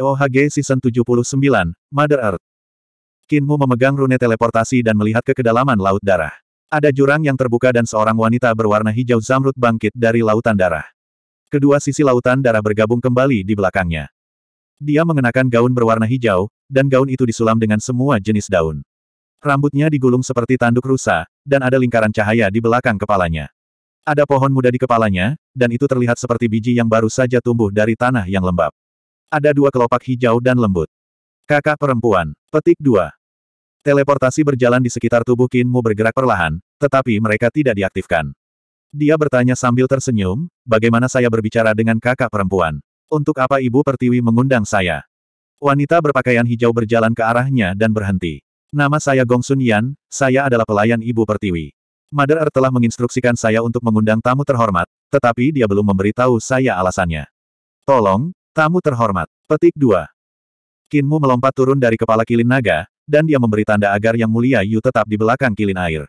TOHG Season 79, Mother Earth. Kinmu memegang rune teleportasi dan melihat ke kedalaman Laut Darah. Ada jurang yang terbuka dan seorang wanita berwarna hijau zamrud bangkit dari Lautan Darah. Kedua sisi Lautan Darah bergabung kembali di belakangnya. Dia mengenakan gaun berwarna hijau, dan gaun itu disulam dengan semua jenis daun. Rambutnya digulung seperti tanduk rusa, dan ada lingkaran cahaya di belakang kepalanya. Ada pohon muda di kepalanya, dan itu terlihat seperti biji yang baru saja tumbuh dari tanah yang lembab ada dua kelopak hijau dan lembut. Kakak perempuan. Petik dua. Teleportasi berjalan di sekitar tubuh Kinmu bergerak perlahan, tetapi mereka tidak diaktifkan. Dia bertanya sambil tersenyum, bagaimana saya berbicara dengan kakak perempuan? Untuk apa Ibu Pertiwi mengundang saya? Wanita berpakaian hijau berjalan ke arahnya dan berhenti. Nama saya Gong Sun Yan, saya adalah pelayan Ibu Pertiwi. Mother Earth telah menginstruksikan saya untuk mengundang tamu terhormat, tetapi dia belum memberitahu saya alasannya. Tolong, Tamu terhormat. Petik 2. Kinmu melompat turun dari kepala kilin naga, dan dia memberi tanda agar Yang Mulia Yu tetap di belakang kilin air.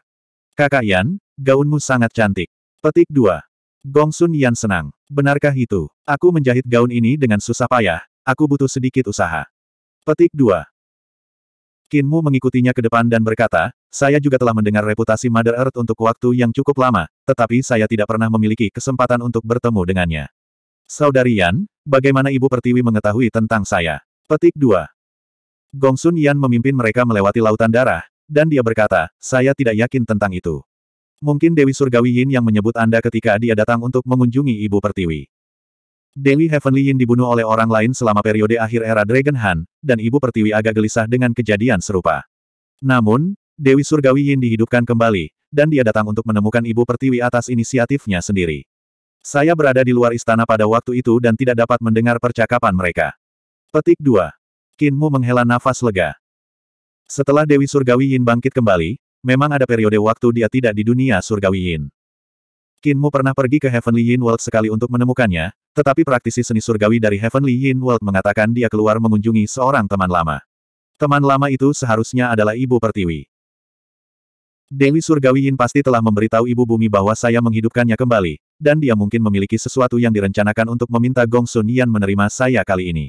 Kakak Yan, gaunmu sangat cantik. Petik 2. Gongsun Yan senang. Benarkah itu? Aku menjahit gaun ini dengan susah payah, aku butuh sedikit usaha. Petik 2. Kinmu mengikutinya ke depan dan berkata, saya juga telah mendengar reputasi Mother Earth untuk waktu yang cukup lama, tetapi saya tidak pernah memiliki kesempatan untuk bertemu dengannya. Saudari Yan, bagaimana Ibu Pertiwi mengetahui tentang saya? Petik 2. Gongsun Yan memimpin mereka melewati lautan darah, dan dia berkata, saya tidak yakin tentang itu. Mungkin Dewi Surgawi Yin yang menyebut Anda ketika dia datang untuk mengunjungi Ibu Pertiwi. Dewi Heavenly Yin dibunuh oleh orang lain selama periode akhir era Dragon Han, dan Ibu Pertiwi agak gelisah dengan kejadian serupa. Namun, Dewi Surgawi Yin dihidupkan kembali, dan dia datang untuk menemukan Ibu Pertiwi atas inisiatifnya sendiri. Saya berada di luar istana pada waktu itu dan tidak dapat mendengar percakapan mereka. Petik 2. Kinmu menghela nafas lega. Setelah Dewi Surgawi Yin bangkit kembali, memang ada periode waktu dia tidak di dunia Surgawi Yin. Kinmu pernah pergi ke Heavenly Yin World sekali untuk menemukannya, tetapi praktisi seni surgawi dari Heavenly Yin World mengatakan dia keluar mengunjungi seorang teman lama. Teman lama itu seharusnya adalah Ibu Pertiwi. Dewi Surgawi Yin pasti telah memberitahu Ibu Bumi bahwa saya menghidupkannya kembali, dan dia mungkin memiliki sesuatu yang direncanakan untuk meminta Gong Sun Yan menerima saya kali ini.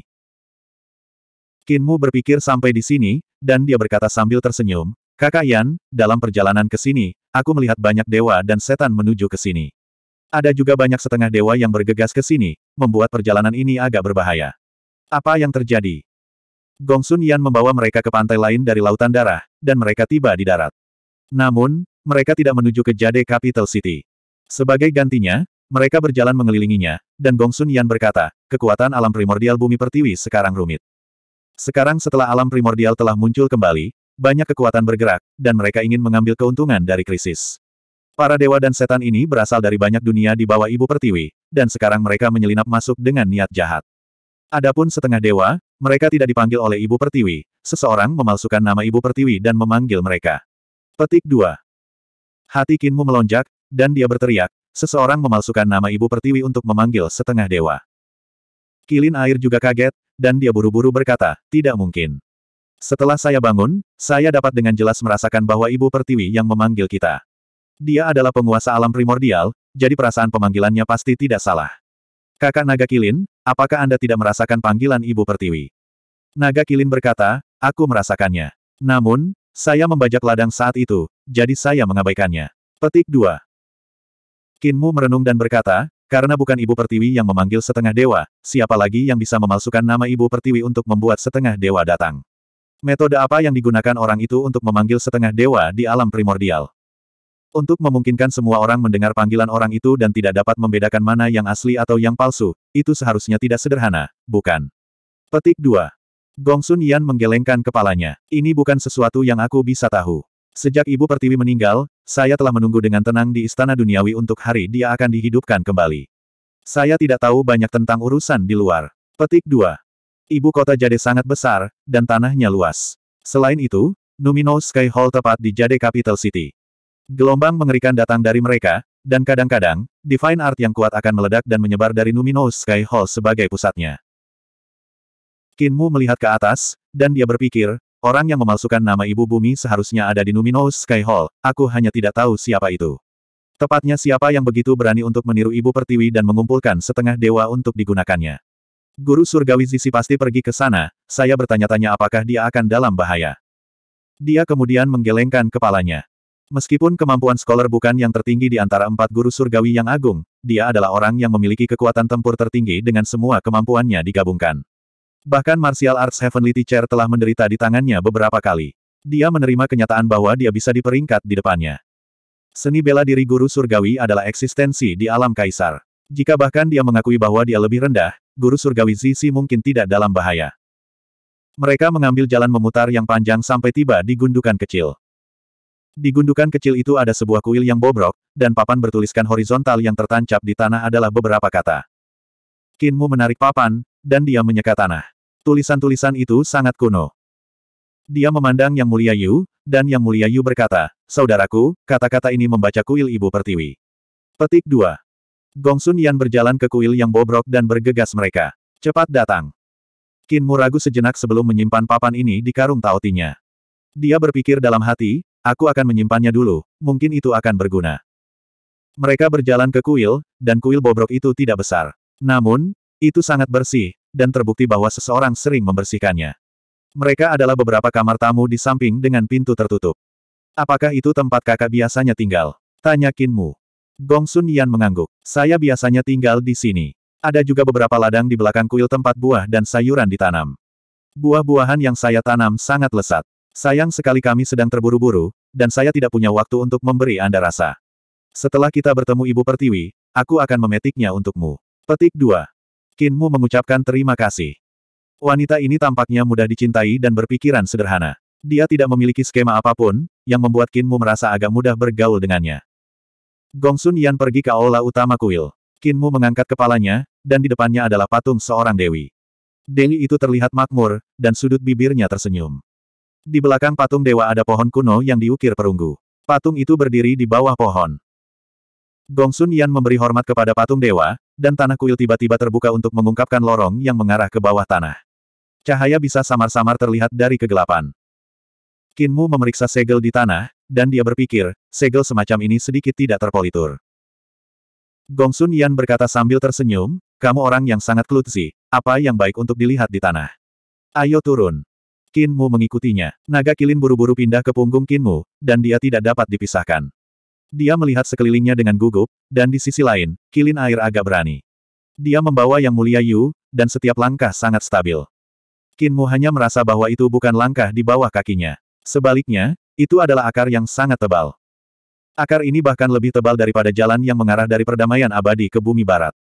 Kinmu berpikir sampai di sini, dan dia berkata sambil tersenyum, Kakak Yan, dalam perjalanan ke sini, aku melihat banyak dewa dan setan menuju ke sini. Ada juga banyak setengah dewa yang bergegas ke sini, membuat perjalanan ini agak berbahaya. Apa yang terjadi? Gong Sun Yan membawa mereka ke pantai lain dari Lautan Darah, dan mereka tiba di darat. Namun, mereka tidak menuju ke Jade Capital City. Sebagai gantinya, mereka berjalan mengelilinginya, dan Gongsun Yan berkata, kekuatan alam primordial bumi pertiwi sekarang rumit. Sekarang setelah alam primordial telah muncul kembali, banyak kekuatan bergerak, dan mereka ingin mengambil keuntungan dari krisis. Para dewa dan setan ini berasal dari banyak dunia di bawah ibu pertiwi, dan sekarang mereka menyelinap masuk dengan niat jahat. Adapun setengah dewa, mereka tidak dipanggil oleh ibu pertiwi, seseorang memalsukan nama ibu pertiwi dan memanggil mereka. Petik 2. Hati Kinmu melonjak, dan dia berteriak, seseorang memalsukan nama Ibu Pertiwi untuk memanggil setengah dewa. Kilin air juga kaget, dan dia buru-buru berkata, tidak mungkin. Setelah saya bangun, saya dapat dengan jelas merasakan bahwa Ibu Pertiwi yang memanggil kita. Dia adalah penguasa alam primordial, jadi perasaan pemanggilannya pasti tidak salah. Kakak Naga Kilin, apakah Anda tidak merasakan panggilan Ibu Pertiwi? Naga Kilin berkata, aku merasakannya. Namun, saya membajak ladang saat itu, jadi saya mengabaikannya. Petik 2. Kinmu merenung dan berkata, karena bukan ibu pertiwi yang memanggil setengah dewa, siapa lagi yang bisa memalsukan nama ibu pertiwi untuk membuat setengah dewa datang? Metode apa yang digunakan orang itu untuk memanggil setengah dewa di alam primordial? Untuk memungkinkan semua orang mendengar panggilan orang itu dan tidak dapat membedakan mana yang asli atau yang palsu, itu seharusnya tidak sederhana, bukan? Petik 2. Gongsun Yan menggelengkan kepalanya. Ini bukan sesuatu yang aku bisa tahu. Sejak ibu pertiwi meninggal, saya telah menunggu dengan tenang di istana duniawi untuk hari dia akan dihidupkan kembali. Saya tidak tahu banyak tentang urusan di luar. Petik 2. Ibu kota Jade sangat besar, dan tanahnya luas. Selain itu, Numino Sky Hall tepat di Jade Capital City. Gelombang mengerikan datang dari mereka, dan kadang-kadang, Divine Art yang kuat akan meledak dan menyebar dari Numino Sky Hall sebagai pusatnya. Kinmu melihat ke atas, dan dia berpikir, Orang yang memalsukan nama Ibu Bumi seharusnya ada di Numinous Sky Hall, aku hanya tidak tahu siapa itu. Tepatnya siapa yang begitu berani untuk meniru Ibu Pertiwi dan mengumpulkan setengah dewa untuk digunakannya. Guru Surgawi Zisi pasti pergi ke sana, saya bertanya-tanya apakah dia akan dalam bahaya. Dia kemudian menggelengkan kepalanya. Meskipun kemampuan scholar bukan yang tertinggi di antara empat guru surgawi yang agung, dia adalah orang yang memiliki kekuatan tempur tertinggi dengan semua kemampuannya digabungkan. Bahkan Martial Arts Heavenly Teacher telah menderita di tangannya beberapa kali. Dia menerima kenyataan bahwa dia bisa diperingkat di depannya. Seni bela diri guru surgawi adalah eksistensi di alam kaisar. Jika bahkan dia mengakui bahwa dia lebih rendah, guru surgawi Zizi mungkin tidak dalam bahaya. Mereka mengambil jalan memutar yang panjang sampai tiba di gundukan kecil. Di gundukan kecil itu ada sebuah kuil yang bobrok, dan papan bertuliskan horizontal yang tertancap di tanah adalah beberapa kata. Kinmu menarik papan, dan dia menyeka tanah. Tulisan-tulisan itu sangat kuno. Dia memandang Yang Mulia Yu, dan Yang Mulia Yu berkata, Saudaraku, kata-kata ini membaca kuil Ibu Pertiwi. Petik 2. Gongsun Yan berjalan ke kuil yang bobrok dan bergegas mereka. Cepat datang. Qin Muragu sejenak sebelum menyimpan papan ini di karung taotinya. Dia berpikir dalam hati, aku akan menyimpannya dulu, mungkin itu akan berguna. Mereka berjalan ke kuil, dan kuil bobrok itu tidak besar. Namun, itu sangat bersih, dan terbukti bahwa seseorang sering membersihkannya. Mereka adalah beberapa kamar tamu di samping dengan pintu tertutup. Apakah itu tempat kakak biasanya tinggal? Tanya Kinmu. Gong Sun Yan mengangguk. Saya biasanya tinggal di sini. Ada juga beberapa ladang di belakang kuil tempat buah dan sayuran ditanam. Buah-buahan yang saya tanam sangat lesat. Sayang sekali kami sedang terburu-buru, dan saya tidak punya waktu untuk memberi Anda rasa. Setelah kita bertemu Ibu Pertiwi, aku akan memetiknya untukmu. Petik 2. Kinmu mengucapkan terima kasih. Wanita ini tampaknya mudah dicintai dan berpikiran sederhana. Dia tidak memiliki skema apapun, yang membuat Kinmu merasa agak mudah bergaul dengannya. Gong Sun Yan pergi ke aula utama kuil. Kinmu mengangkat kepalanya, dan di depannya adalah patung seorang dewi. Dewi itu terlihat makmur, dan sudut bibirnya tersenyum. Di belakang patung dewa ada pohon kuno yang diukir perunggu. Patung itu berdiri di bawah pohon. Gong Sun Yan memberi hormat kepada patung dewa, dan tanah kuil tiba-tiba terbuka untuk mengungkapkan lorong yang mengarah ke bawah tanah. Cahaya bisa samar-samar terlihat dari kegelapan. Kinmu memeriksa segel di tanah, dan dia berpikir, segel semacam ini sedikit tidak terpolitur. Gongsun Yan berkata sambil tersenyum, kamu orang yang sangat klutzi, apa yang baik untuk dilihat di tanah. Ayo turun. Kinmu mengikutinya. Naga kilin buru-buru pindah ke punggung Kinmu, dan dia tidak dapat dipisahkan. Dia melihat sekelilingnya dengan gugup, dan di sisi lain, kilin air agak berani. Dia membawa Yang Mulia Yu, dan setiap langkah sangat stabil. Kinmu hanya merasa bahwa itu bukan langkah di bawah kakinya. Sebaliknya, itu adalah akar yang sangat tebal. Akar ini bahkan lebih tebal daripada jalan yang mengarah dari perdamaian abadi ke bumi barat.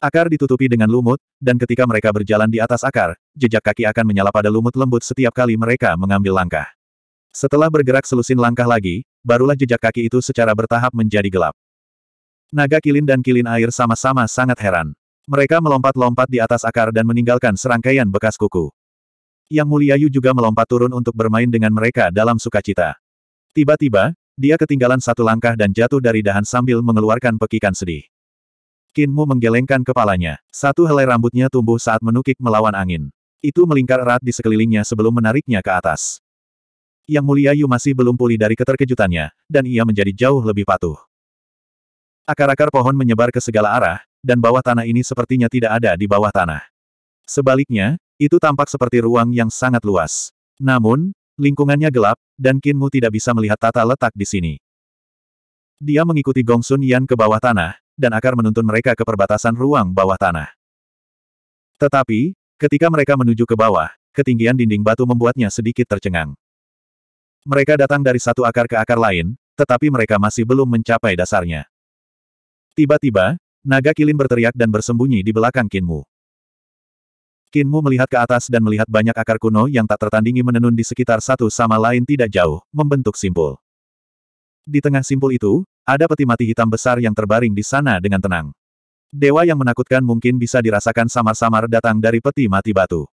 Akar ditutupi dengan lumut, dan ketika mereka berjalan di atas akar, jejak kaki akan menyala pada lumut lembut setiap kali mereka mengambil langkah. Setelah bergerak selusin langkah lagi, barulah jejak kaki itu secara bertahap menjadi gelap. Naga kilin dan kilin air sama-sama sangat heran. Mereka melompat-lompat di atas akar dan meninggalkan serangkaian bekas kuku. Yang Mulia Yu juga melompat turun untuk bermain dengan mereka dalam sukacita. Tiba-tiba, dia ketinggalan satu langkah dan jatuh dari dahan sambil mengeluarkan pekikan sedih. Kinmu menggelengkan kepalanya. Satu helai rambutnya tumbuh saat menukik melawan angin. Itu melingkar erat di sekelilingnya sebelum menariknya ke atas. Yang Mulia Yu masih belum pulih dari keterkejutannya, dan ia menjadi jauh lebih patuh. Akar-akar pohon menyebar ke segala arah, dan bawah tanah ini sepertinya tidak ada di bawah tanah. Sebaliknya, itu tampak seperti ruang yang sangat luas. Namun, lingkungannya gelap, dan Kinmu tidak bisa melihat tata letak di sini. Dia mengikuti Gongsun Yan ke bawah tanah, dan akar menuntun mereka ke perbatasan ruang bawah tanah. Tetapi, ketika mereka menuju ke bawah, ketinggian dinding batu membuatnya sedikit tercengang. Mereka datang dari satu akar ke akar lain, tetapi mereka masih belum mencapai dasarnya. Tiba-tiba, naga kilin berteriak dan bersembunyi di belakang Kinmu. Kinmu melihat ke atas dan melihat banyak akar kuno yang tak tertandingi menenun di sekitar satu sama lain tidak jauh, membentuk simpul. Di tengah simpul itu, ada peti mati hitam besar yang terbaring di sana dengan tenang. Dewa yang menakutkan mungkin bisa dirasakan samar-samar datang dari peti mati batu.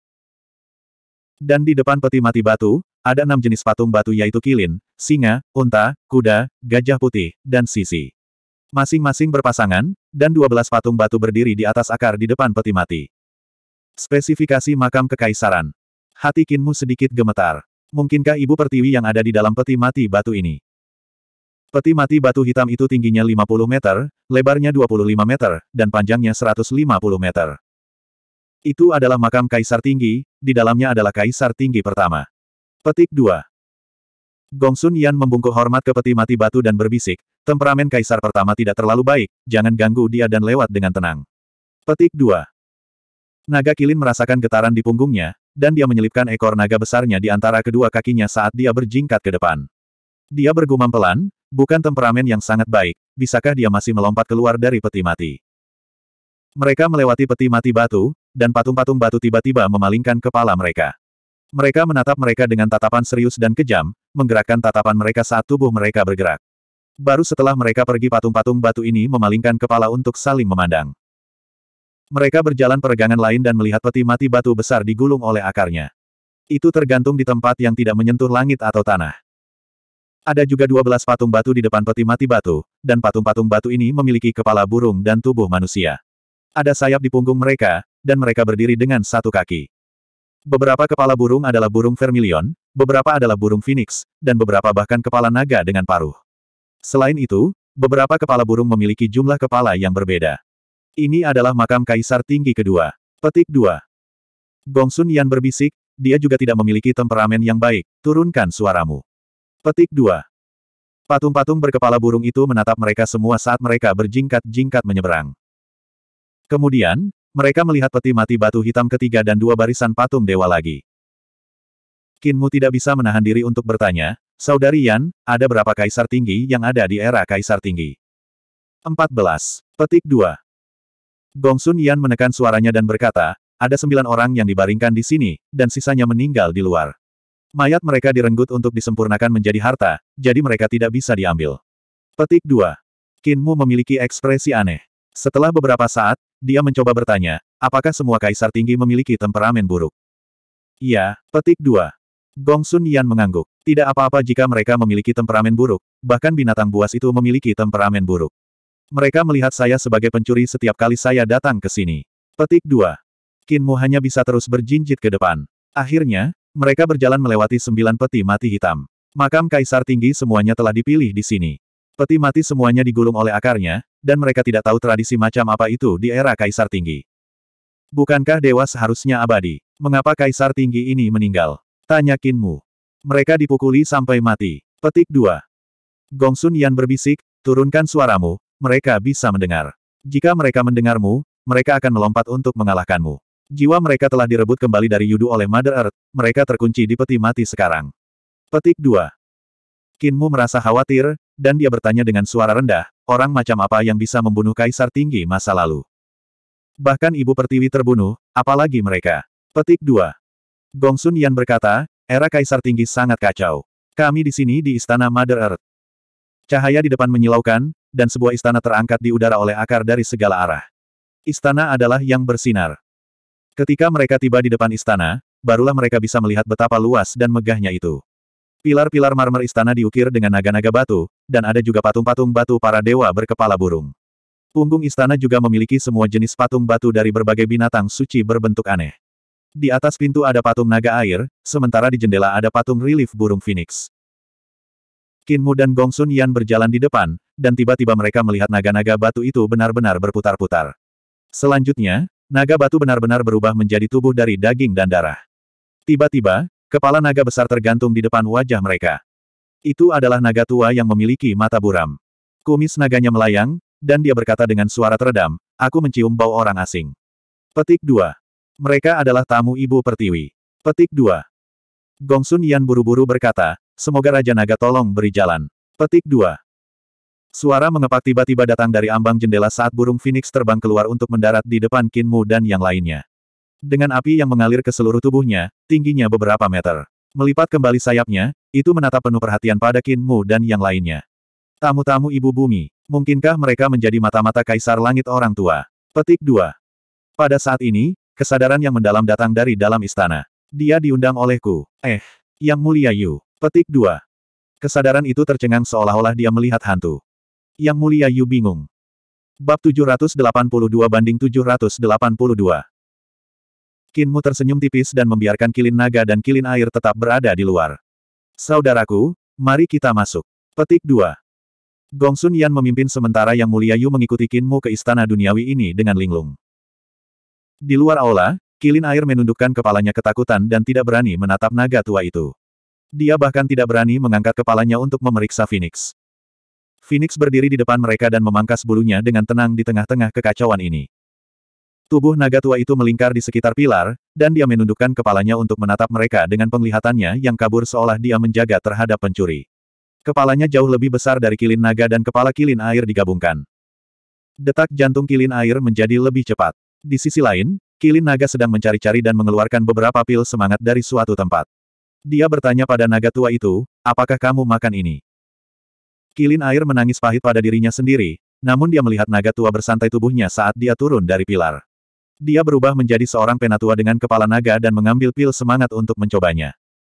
Dan di depan peti mati batu, ada enam jenis patung batu yaitu kilin, singa, unta, kuda, gajah putih, dan sisi. Masing-masing berpasangan, dan dua belas patung batu berdiri di atas akar di depan peti mati. Spesifikasi makam kekaisaran. Hati Kinmu sedikit gemetar. Mungkinkah ibu pertiwi yang ada di dalam peti mati batu ini? Peti mati batu hitam itu tingginya 50 meter, lebarnya 25 meter, dan panjangnya 150 meter. Itu adalah makam kaisar tinggi, di dalamnya adalah kaisar tinggi pertama. Petik 2. Gongsun Yan membungkuk hormat ke peti mati batu dan berbisik, temperamen kaisar pertama tidak terlalu baik, jangan ganggu dia dan lewat dengan tenang. Petik 2. Naga kilin merasakan getaran di punggungnya, dan dia menyelipkan ekor naga besarnya di antara kedua kakinya saat dia berjingkat ke depan. Dia bergumam pelan, bukan temperamen yang sangat baik, bisakah dia masih melompat keluar dari peti mati? Mereka melewati peti mati batu, dan patung-patung batu tiba-tiba memalingkan kepala mereka. Mereka menatap mereka dengan tatapan serius dan kejam, menggerakkan tatapan mereka saat tubuh mereka bergerak. Baru setelah mereka pergi patung-patung batu ini memalingkan kepala untuk saling memandang. Mereka berjalan peregangan lain dan melihat peti mati batu besar digulung oleh akarnya. Itu tergantung di tempat yang tidak menyentuh langit atau tanah. Ada juga 12 patung batu di depan peti mati batu, dan patung-patung batu ini memiliki kepala burung dan tubuh manusia. Ada sayap di punggung mereka, dan mereka berdiri dengan satu kaki. Beberapa kepala burung adalah burung vermilion, beberapa adalah burung phoenix, dan beberapa bahkan kepala naga dengan paruh. Selain itu, beberapa kepala burung memiliki jumlah kepala yang berbeda. Ini adalah makam kaisar tinggi kedua. Petik 2. Gongsun Yan berbisik, dia juga tidak memiliki temperamen yang baik, turunkan suaramu. Petik 2. Patung-patung berkepala burung itu menatap mereka semua saat mereka berjingkat-jingkat menyeberang. Kemudian, mereka melihat peti mati batu hitam ketiga dan dua barisan patung dewa lagi. Kinmu tidak bisa menahan diri untuk bertanya, Saudari Yan, ada berapa kaisar tinggi yang ada di era kaisar tinggi? 14. Petik 2. Gongsun Yan menekan suaranya dan berkata, ada sembilan orang yang dibaringkan di sini, dan sisanya meninggal di luar. Mayat mereka direnggut untuk disempurnakan menjadi harta, jadi mereka tidak bisa diambil. Petik 2. Kinmu memiliki ekspresi aneh. Setelah beberapa saat, dia mencoba bertanya, apakah semua kaisar tinggi memiliki temperamen buruk? Ya. petik dua. Gong Sun Yan mengangguk. Tidak apa-apa jika mereka memiliki temperamen buruk, bahkan binatang buas itu memiliki temperamen buruk. Mereka melihat saya sebagai pencuri setiap kali saya datang ke sini. Petik 2. Kinmu hanya bisa terus berjinjit ke depan. Akhirnya, mereka berjalan melewati sembilan peti mati hitam. Makam kaisar tinggi semuanya telah dipilih di sini. Peti mati semuanya digulung oleh akarnya, dan mereka tidak tahu tradisi macam apa itu di era Kaisar Tinggi. Bukankah dewa seharusnya abadi? Mengapa Kaisar Tinggi ini meninggal? Tanya Kinmu. Mereka dipukuli sampai mati. Petik 2. Gongsun Yan berbisik, turunkan suaramu, mereka bisa mendengar. Jika mereka mendengarmu, mereka akan melompat untuk mengalahkanmu. Jiwa mereka telah direbut kembali dari Yudu oleh Mother Earth, mereka terkunci di peti mati sekarang. Petik 2. Kinmu merasa khawatir, dan dia bertanya dengan suara rendah, orang macam apa yang bisa membunuh kaisar tinggi masa lalu? Bahkan ibu pertiwi terbunuh, apalagi mereka. Petik 2. Gongsun Yan berkata, era kaisar tinggi sangat kacau. Kami di sini di istana Mother Earth. Cahaya di depan menyilaukan, dan sebuah istana terangkat di udara oleh akar dari segala arah. Istana adalah yang bersinar. Ketika mereka tiba di depan istana, barulah mereka bisa melihat betapa luas dan megahnya itu. Pilar-pilar marmer istana diukir dengan naga-naga batu, dan ada juga patung-patung batu para dewa berkepala burung. Punggung istana juga memiliki semua jenis patung batu dari berbagai binatang suci berbentuk aneh. Di atas pintu ada patung naga air, sementara di jendela ada patung relief burung phoenix. Kinmu dan Gongsun Yan berjalan di depan, dan tiba-tiba mereka melihat naga-naga batu itu benar-benar berputar-putar. Selanjutnya, naga batu benar-benar berubah menjadi tubuh dari daging dan darah. Tiba-tiba, kepala naga besar tergantung di depan wajah mereka. Itu adalah naga tua yang memiliki mata buram. Kumis naganya melayang, dan dia berkata dengan suara teredam, aku mencium bau orang asing. Petik 2. Mereka adalah tamu ibu pertiwi. Petik 2. Gongsun Yan buru-buru berkata, semoga Raja Naga tolong beri jalan. Petik 2. Suara mengepak tiba-tiba datang dari ambang jendela saat burung Phoenix terbang keluar untuk mendarat di depan Kinmu dan yang lainnya. Dengan api yang mengalir ke seluruh tubuhnya, tingginya beberapa meter. Melipat kembali sayapnya, itu menatap penuh perhatian pada Mu dan yang lainnya. Tamu-tamu ibu bumi, mungkinkah mereka menjadi mata-mata kaisar langit orang tua? Petik 2. Pada saat ini, kesadaran yang mendalam datang dari dalam istana. Dia diundang olehku. Eh, yang mulia Yu. Petik 2. Kesadaran itu tercengang seolah-olah dia melihat hantu. Yang mulia Yu bingung. Bab 782 banding 782. Kinmu tersenyum tipis dan membiarkan kilin naga dan kilin air tetap berada di luar. Saudaraku, mari kita masuk. Petik 2. Gongsun Yan memimpin sementara Yang Mulia Yu mengikuti Kinmu ke istana duniawi ini dengan linglung. Di luar aula, Kilin Air menundukkan kepalanya ketakutan dan tidak berani menatap naga tua itu. Dia bahkan tidak berani mengangkat kepalanya untuk memeriksa Phoenix. Phoenix berdiri di depan mereka dan memangkas bulunya dengan tenang di tengah-tengah kekacauan ini. Tubuh naga tua itu melingkar di sekitar pilar, dan dia menundukkan kepalanya untuk menatap mereka dengan penglihatannya yang kabur seolah dia menjaga terhadap pencuri. Kepalanya jauh lebih besar dari kilin naga dan kepala kilin air digabungkan. Detak jantung kilin air menjadi lebih cepat. Di sisi lain, kilin naga sedang mencari-cari dan mengeluarkan beberapa pil semangat dari suatu tempat. Dia bertanya pada naga tua itu, apakah kamu makan ini? Kilin air menangis pahit pada dirinya sendiri, namun dia melihat naga tua bersantai tubuhnya saat dia turun dari pilar. Dia berubah menjadi seorang penatua dengan kepala naga dan mengambil pil semangat untuk mencobanya.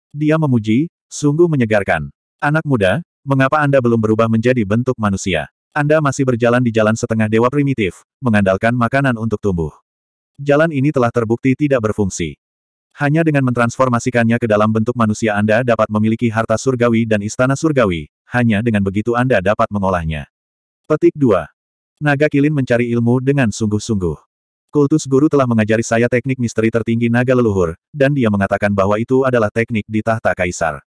Dia memuji, sungguh menyegarkan. Anak muda, mengapa Anda belum berubah menjadi bentuk manusia? Anda masih berjalan di jalan setengah dewa primitif, mengandalkan makanan untuk tumbuh. Jalan ini telah terbukti tidak berfungsi. Hanya dengan mentransformasikannya ke dalam bentuk manusia Anda dapat memiliki harta surgawi dan istana surgawi, hanya dengan begitu Anda dapat mengolahnya. Petik 2. Naga Kilin mencari ilmu dengan sungguh-sungguh. Kultus guru telah mengajari saya teknik misteri tertinggi naga leluhur, dan dia mengatakan bahwa itu adalah teknik di tahta kaisar.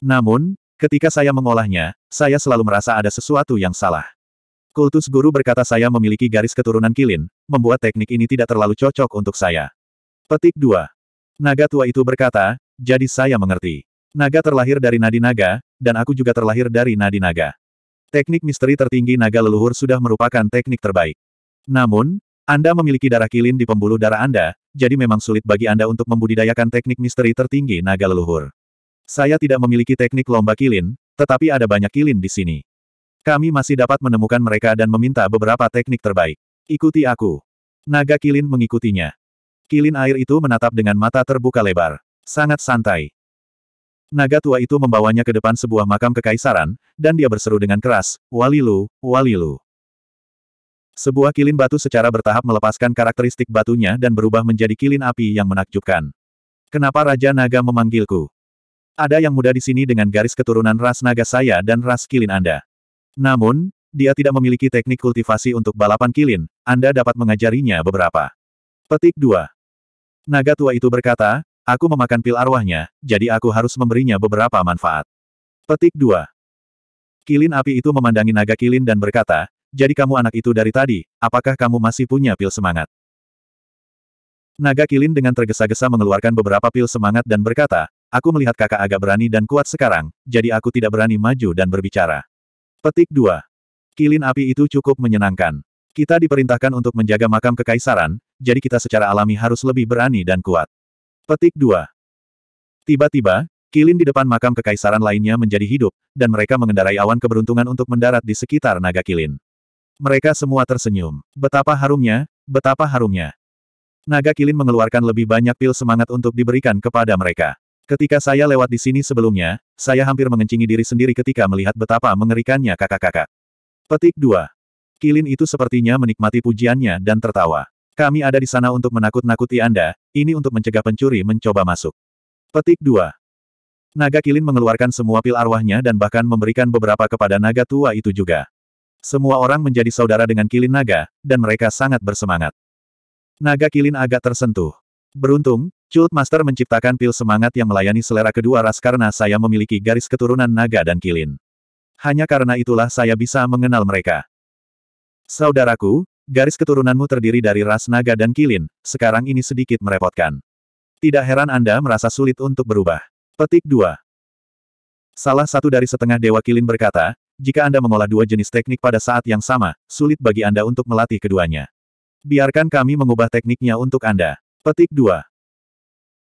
Namun, ketika saya mengolahnya, saya selalu merasa ada sesuatu yang salah. Kultus guru berkata saya memiliki garis keturunan kilin, membuat teknik ini tidak terlalu cocok untuk saya. Petik 2. Naga tua itu berkata, jadi saya mengerti. Naga terlahir dari nadi naga, dan aku juga terlahir dari nadi naga. Teknik misteri tertinggi naga leluhur sudah merupakan teknik terbaik. Namun, anda memiliki darah kilin di pembuluh darah Anda, jadi memang sulit bagi Anda untuk membudidayakan teknik misteri tertinggi naga leluhur. Saya tidak memiliki teknik lomba kilin, tetapi ada banyak kilin di sini. Kami masih dapat menemukan mereka dan meminta beberapa teknik terbaik. Ikuti aku. Naga kilin mengikutinya. Kilin air itu menatap dengan mata terbuka lebar. Sangat santai. Naga tua itu membawanya ke depan sebuah makam kekaisaran, dan dia berseru dengan keras, Walilu, Walilu. Sebuah kilin batu secara bertahap melepaskan karakteristik batunya dan berubah menjadi kilin api yang menakjubkan. Kenapa Raja Naga memanggilku? Ada yang muda di sini dengan garis keturunan ras naga saya dan ras kilin Anda. Namun, dia tidak memiliki teknik kultivasi untuk balapan kilin, Anda dapat mengajarinya beberapa. Petik 2. Naga tua itu berkata, aku memakan pil arwahnya, jadi aku harus memberinya beberapa manfaat. Petik 2. Kilin api itu memandangi naga kilin dan berkata, jadi kamu anak itu dari tadi, apakah kamu masih punya pil semangat? Naga Kilin dengan tergesa-gesa mengeluarkan beberapa pil semangat dan berkata, aku melihat kakak agak berani dan kuat sekarang, jadi aku tidak berani maju dan berbicara. Petik 2. Kilin api itu cukup menyenangkan. Kita diperintahkan untuk menjaga makam kekaisaran, jadi kita secara alami harus lebih berani dan kuat. Petik 2. Tiba-tiba, Kilin di depan makam kekaisaran lainnya menjadi hidup, dan mereka mengendarai awan keberuntungan untuk mendarat di sekitar naga Kilin. Mereka semua tersenyum. Betapa harumnya, betapa harumnya. Naga Kilin mengeluarkan lebih banyak pil semangat untuk diberikan kepada mereka. Ketika saya lewat di sini sebelumnya, saya hampir mengencingi diri sendiri ketika melihat betapa mengerikannya kakak-kakak. Petik 2. Kilin itu sepertinya menikmati pujiannya dan tertawa. Kami ada di sana untuk menakut-nakuti Anda, ini untuk mencegah pencuri mencoba masuk. Petik 2. Naga Kilin mengeluarkan semua pil arwahnya dan bahkan memberikan beberapa kepada naga tua itu juga. Semua orang menjadi saudara dengan kilin naga, dan mereka sangat bersemangat. Naga kilin agak tersentuh. Beruntung, Cult Master menciptakan pil semangat yang melayani selera kedua ras karena saya memiliki garis keturunan naga dan kilin. Hanya karena itulah saya bisa mengenal mereka. Saudaraku, garis keturunanmu terdiri dari ras naga dan kilin, sekarang ini sedikit merepotkan. Tidak heran Anda merasa sulit untuk berubah. Petik 2. Salah satu dari setengah dewa kilin berkata, jika Anda mengolah dua jenis teknik pada saat yang sama, sulit bagi Anda untuk melatih keduanya. Biarkan kami mengubah tekniknya untuk Anda. Petik 2.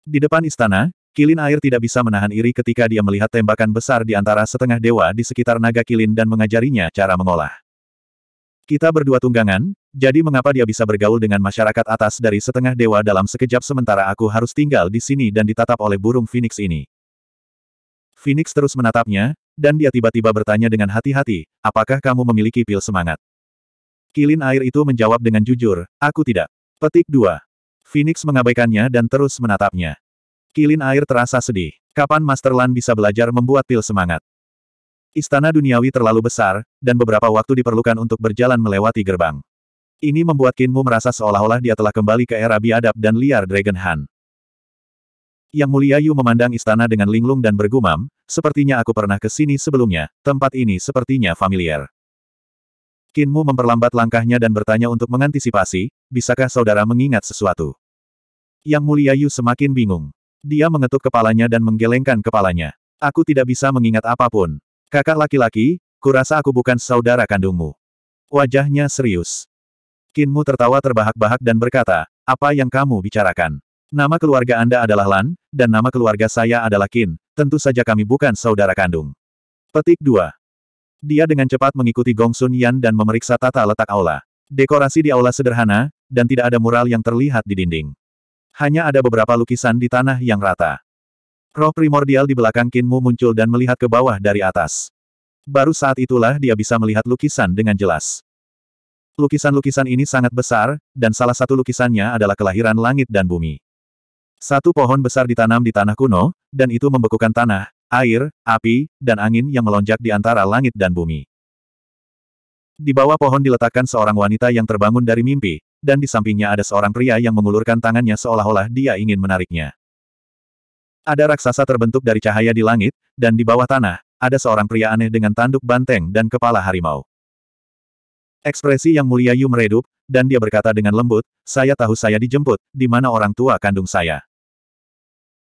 Di depan istana, Kilin Air tidak bisa menahan iri ketika dia melihat tembakan besar di antara setengah dewa di sekitar naga Kilin dan mengajarinya cara mengolah. Kita berdua tunggangan, jadi mengapa dia bisa bergaul dengan masyarakat atas dari setengah dewa dalam sekejap sementara aku harus tinggal di sini dan ditatap oleh burung phoenix ini. Phoenix terus menatapnya, dan dia tiba-tiba bertanya dengan hati-hati, apakah kamu memiliki pil semangat? Kilin air itu menjawab dengan jujur, aku tidak. Petik 2. Phoenix mengabaikannya dan terus menatapnya. Kilin air terasa sedih. Kapan Master Lan bisa belajar membuat pil semangat? Istana duniawi terlalu besar, dan beberapa waktu diperlukan untuk berjalan melewati gerbang. Ini membuat Kinmu merasa seolah-olah dia telah kembali ke era biadab dan liar Dragon Hunt. Yang Mulia Yu memandang istana dengan linglung dan bergumam, sepertinya aku pernah ke sini sebelumnya, tempat ini sepertinya familiar. Kinmu memperlambat langkahnya dan bertanya untuk mengantisipasi, bisakah saudara mengingat sesuatu? Yang Mulia Yu semakin bingung. Dia mengetuk kepalanya dan menggelengkan kepalanya. Aku tidak bisa mengingat apapun. Kakak laki-laki, kurasa aku bukan saudara kandungmu. Wajahnya serius. Kinmu tertawa terbahak-bahak dan berkata, apa yang kamu bicarakan? Nama keluarga Anda adalah Lan, dan nama keluarga saya adalah Qin. Tentu saja kami bukan saudara kandung. Petik 2. Dia dengan cepat mengikuti Gong Sun Yan dan memeriksa tata letak aula. Dekorasi di aula sederhana, dan tidak ada mural yang terlihat di dinding. Hanya ada beberapa lukisan di tanah yang rata. Roh primordial di belakang Kinmu muncul dan melihat ke bawah dari atas. Baru saat itulah dia bisa melihat lukisan dengan jelas. Lukisan-lukisan ini sangat besar, dan salah satu lukisannya adalah kelahiran langit dan bumi. Satu pohon besar ditanam di tanah kuno, dan itu membekukan tanah, air, api, dan angin yang melonjak di antara langit dan bumi. Di bawah pohon diletakkan seorang wanita yang terbangun dari mimpi, dan di sampingnya ada seorang pria yang mengulurkan tangannya seolah-olah dia ingin menariknya. Ada raksasa terbentuk dari cahaya di langit, dan di bawah tanah, ada seorang pria aneh dengan tanduk banteng dan kepala harimau. Ekspresi yang mulia Yu meredup, dan dia berkata dengan lembut, saya tahu saya dijemput, di mana orang tua kandung saya.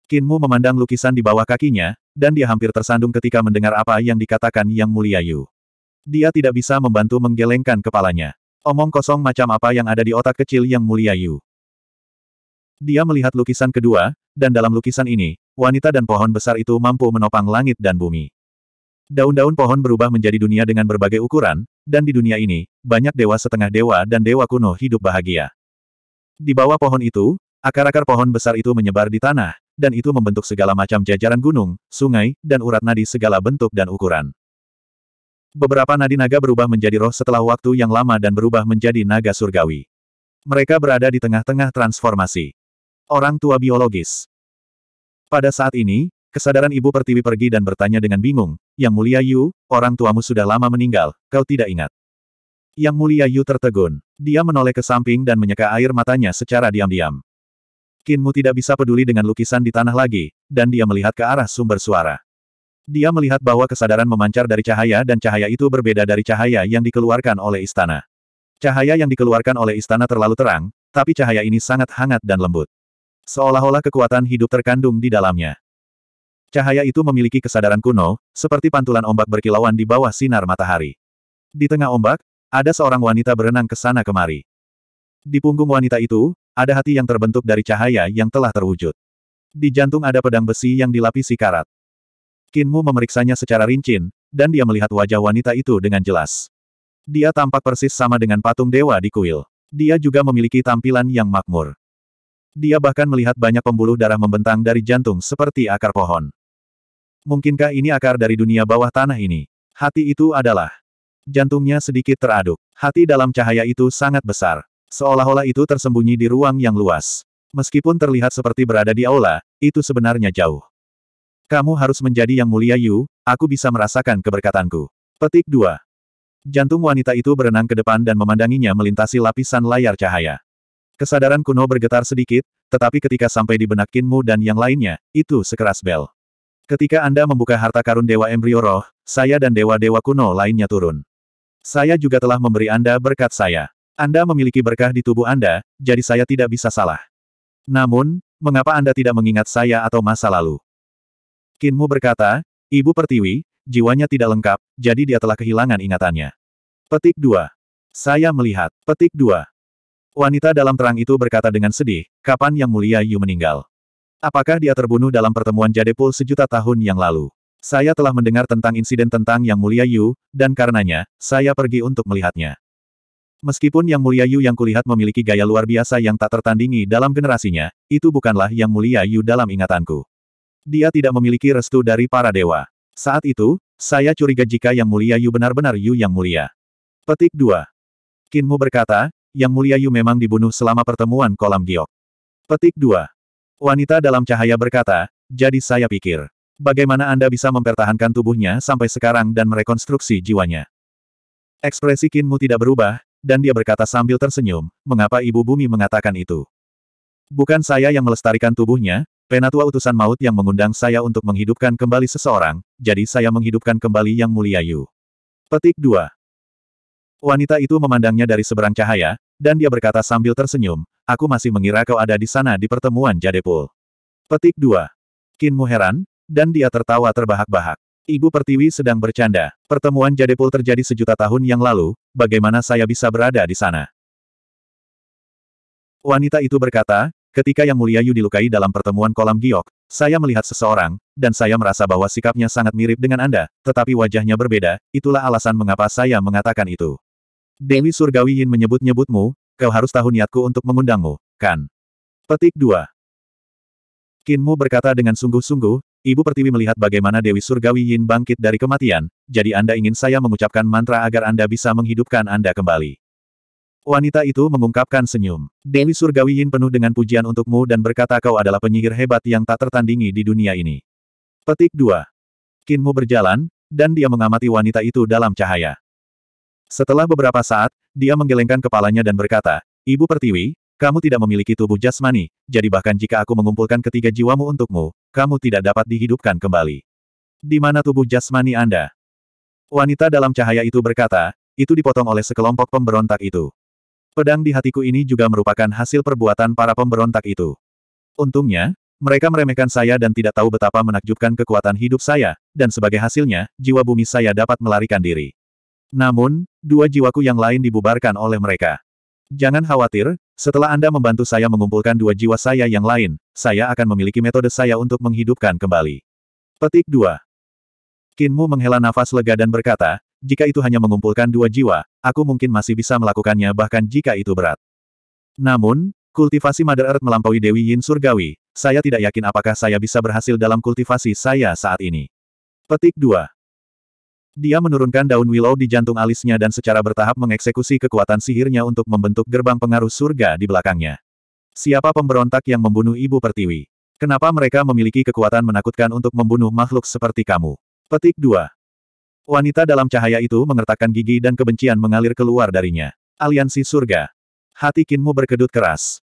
Kinmu memandang lukisan di bawah kakinya, dan dia hampir tersandung ketika mendengar apa yang dikatakan Yang Mulia Yu. Dia tidak bisa membantu menggelengkan kepalanya. Omong kosong macam apa yang ada di otak kecil Yang Mulia Yu. Dia melihat lukisan kedua, dan dalam lukisan ini, wanita dan pohon besar itu mampu menopang langit dan bumi. Daun-daun pohon berubah menjadi dunia dengan berbagai ukuran, dan di dunia ini, banyak dewa setengah dewa dan dewa kuno hidup bahagia. Di bawah pohon itu, akar-akar pohon besar itu menyebar di tanah, dan itu membentuk segala macam jajaran gunung, sungai, dan urat nadi segala bentuk dan ukuran. Beberapa nadi naga berubah menjadi roh setelah waktu yang lama dan berubah menjadi naga surgawi. Mereka berada di tengah-tengah transformasi. Orang tua biologis. Pada saat ini, kesadaran ibu pertiwi pergi dan bertanya dengan bingung, Yang mulia Yu, orang tuamu sudah lama meninggal, kau tidak ingat. Yang mulia Yu tertegun. Dia menoleh ke samping dan menyeka air matanya secara diam-diam. Kinmu tidak bisa peduli dengan lukisan di tanah lagi, dan dia melihat ke arah sumber suara. Dia melihat bahwa kesadaran memancar dari cahaya dan cahaya itu berbeda dari cahaya yang dikeluarkan oleh istana. Cahaya yang dikeluarkan oleh istana terlalu terang, tapi cahaya ini sangat hangat dan lembut. Seolah-olah kekuatan hidup terkandung di dalamnya. Cahaya itu memiliki kesadaran kuno, seperti pantulan ombak berkilauan di bawah sinar matahari. Di tengah ombak, ada seorang wanita berenang ke sana kemari. Di punggung wanita itu, ada hati yang terbentuk dari cahaya yang telah terwujud. Di jantung ada pedang besi yang dilapisi karat. Kinmu memeriksanya secara rincin, dan dia melihat wajah wanita itu dengan jelas. Dia tampak persis sama dengan patung dewa di kuil. Dia juga memiliki tampilan yang makmur. Dia bahkan melihat banyak pembuluh darah membentang dari jantung seperti akar pohon. Mungkinkah ini akar dari dunia bawah tanah ini? Hati itu adalah. Jantungnya sedikit teraduk. Hati dalam cahaya itu sangat besar. Seolah-olah itu tersembunyi di ruang yang luas. Meskipun terlihat seperti berada di aula, itu sebenarnya jauh. Kamu harus menjadi yang mulia Yu, aku bisa merasakan keberkatanku. Petik 2. Jantung wanita itu berenang ke depan dan memandanginya melintasi lapisan layar cahaya. Kesadaran kuno bergetar sedikit, tetapi ketika sampai di benak Kinmu dan yang lainnya, itu sekeras bel. Ketika Anda membuka harta karun Dewa Embrio Roh, saya dan dewa-dewa kuno lainnya turun. Saya juga telah memberi Anda berkat saya. Anda memiliki berkah di tubuh Anda, jadi saya tidak bisa salah. Namun, mengapa Anda tidak mengingat saya atau masa lalu? Kinmu berkata, Ibu Pertiwi, jiwanya tidak lengkap, jadi dia telah kehilangan ingatannya. Petik 2. Saya melihat. Petik 2. Wanita dalam terang itu berkata dengan sedih, kapan Yang Mulia Yu meninggal? Apakah dia terbunuh dalam pertemuan Jadepul sejuta tahun yang lalu? Saya telah mendengar tentang insiden tentang Yang Mulia Yu, dan karenanya, saya pergi untuk melihatnya. Meskipun Yang Mulia Yu yang kulihat memiliki gaya luar biasa yang tak tertandingi dalam generasinya, itu bukanlah Yang Mulia Yu dalam ingatanku. Dia tidak memiliki restu dari para dewa. Saat itu, saya curiga jika Yang Mulia Yu benar-benar Yu Yang Mulia. Petik 2. Kinmu berkata, Yang Mulia Yu memang dibunuh selama pertemuan kolam giok. Petik 2. Wanita dalam cahaya berkata, jadi saya pikir, bagaimana Anda bisa mempertahankan tubuhnya sampai sekarang dan merekonstruksi jiwanya? Ekspresi Kinmu tidak berubah, dan dia berkata sambil tersenyum, mengapa ibu bumi mengatakan itu? Bukan saya yang melestarikan tubuhnya, penatua utusan maut yang mengundang saya untuk menghidupkan kembali seseorang, jadi saya menghidupkan kembali yang mulia Yu. Petik 2. Wanita itu memandangnya dari seberang cahaya, dan dia berkata sambil tersenyum, aku masih mengira kau ada di sana di pertemuan Jadepul. Petik 2. Kinmu heran, dan dia tertawa terbahak-bahak. Ibu Pertiwi sedang bercanda. Pertemuan Jadepul terjadi sejuta tahun yang lalu, bagaimana saya bisa berada di sana? Wanita itu berkata, ketika Yang Mulia Yu dilukai dalam pertemuan kolam giok, saya melihat seseorang, dan saya merasa bahwa sikapnya sangat mirip dengan Anda, tetapi wajahnya berbeda, itulah alasan mengapa saya mengatakan itu. Dewi Surgawi Yin menyebut-nyebutmu, kau harus tahu niatku untuk mengundangmu, kan? Petik 2. Kinmu berkata dengan sungguh-sungguh, Ibu Pertiwi melihat bagaimana Dewi Surgawi Yin bangkit dari kematian, jadi Anda ingin saya mengucapkan mantra agar Anda bisa menghidupkan Anda kembali. Wanita itu mengungkapkan senyum. Dewi Surgawi Yin penuh dengan pujian untukmu dan berkata kau adalah penyihir hebat yang tak tertandingi di dunia ini. Petik 2. Kinmu berjalan, dan dia mengamati wanita itu dalam cahaya. Setelah beberapa saat, dia menggelengkan kepalanya dan berkata, Ibu Pertiwi, kamu tidak memiliki tubuh jasmani, jadi bahkan jika aku mengumpulkan ketiga jiwamu untukmu, kamu tidak dapat dihidupkan kembali. Di mana tubuh jasmani Anda? Wanita dalam cahaya itu berkata, itu dipotong oleh sekelompok pemberontak itu. Pedang di hatiku ini juga merupakan hasil perbuatan para pemberontak itu. Untungnya, mereka meremehkan saya dan tidak tahu betapa menakjubkan kekuatan hidup saya, dan sebagai hasilnya, jiwa bumi saya dapat melarikan diri. Namun, dua jiwaku yang lain dibubarkan oleh mereka. Jangan khawatir, setelah Anda membantu saya mengumpulkan dua jiwa saya yang lain, saya akan memiliki metode saya untuk menghidupkan kembali. Petik 2. Kinmu menghela nafas lega dan berkata, jika itu hanya mengumpulkan dua jiwa, aku mungkin masih bisa melakukannya bahkan jika itu berat. Namun, kultivasi Mother Earth melampaui Dewi Yin Surgawi, saya tidak yakin apakah saya bisa berhasil dalam kultivasi saya saat ini. Petik 2. Dia menurunkan daun willow di jantung alisnya dan secara bertahap mengeksekusi kekuatan sihirnya untuk membentuk gerbang pengaruh surga di belakangnya. Siapa pemberontak yang membunuh Ibu Pertiwi? Kenapa mereka memiliki kekuatan menakutkan untuk membunuh makhluk seperti kamu? Petik 2. Wanita dalam cahaya itu mengertakkan gigi dan kebencian mengalir keluar darinya. Aliansi surga. Hati Kinmu berkedut keras.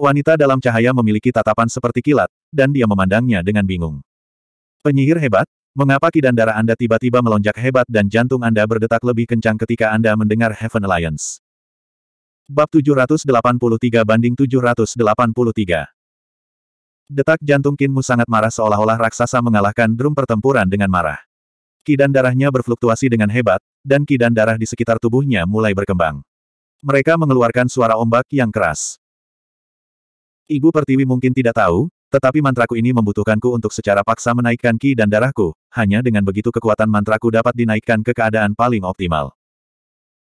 Wanita dalam cahaya memiliki tatapan seperti kilat, dan dia memandangnya dengan bingung. Penyihir hebat, Mengapa darah Anda tiba-tiba melonjak hebat dan jantung Anda berdetak lebih kencang ketika Anda mendengar Heaven Alliance? Bab 783 banding 783 Detak jantung Kinmu sangat marah seolah-olah raksasa mengalahkan drum pertempuran dengan marah. Kidan darahnya berfluktuasi dengan hebat, dan kidan darah di sekitar tubuhnya mulai berkembang. Mereka mengeluarkan suara ombak yang keras. Ibu Pertiwi mungkin tidak tahu, tetapi mantraku ini membutuhkanku untuk secara paksa menaikkan ki dan darahku, hanya dengan begitu kekuatan mantraku dapat dinaikkan ke keadaan paling optimal.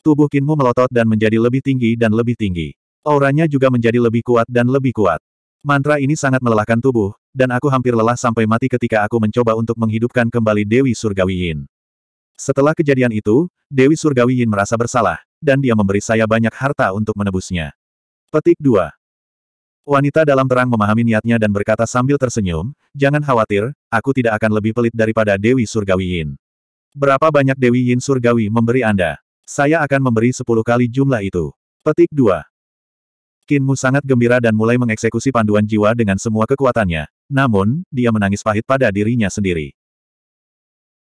Tubuh Kinmu melotot dan menjadi lebih tinggi dan lebih tinggi. Auranya juga menjadi lebih kuat dan lebih kuat. Mantra ini sangat melelahkan tubuh, dan aku hampir lelah sampai mati ketika aku mencoba untuk menghidupkan kembali Dewi Surgawi Yin. Setelah kejadian itu, Dewi Surgawi Yin merasa bersalah, dan dia memberi saya banyak harta untuk menebusnya. Petik 2. Wanita dalam terang memahami niatnya dan berkata sambil tersenyum, jangan khawatir, aku tidak akan lebih pelit daripada Dewi Surgawi Yin. Berapa banyak Dewi Yin Surgawi memberi Anda? Saya akan memberi sepuluh kali jumlah itu. Petik 2. Kinmu sangat gembira dan mulai mengeksekusi panduan jiwa dengan semua kekuatannya. Namun, dia menangis pahit pada dirinya sendiri.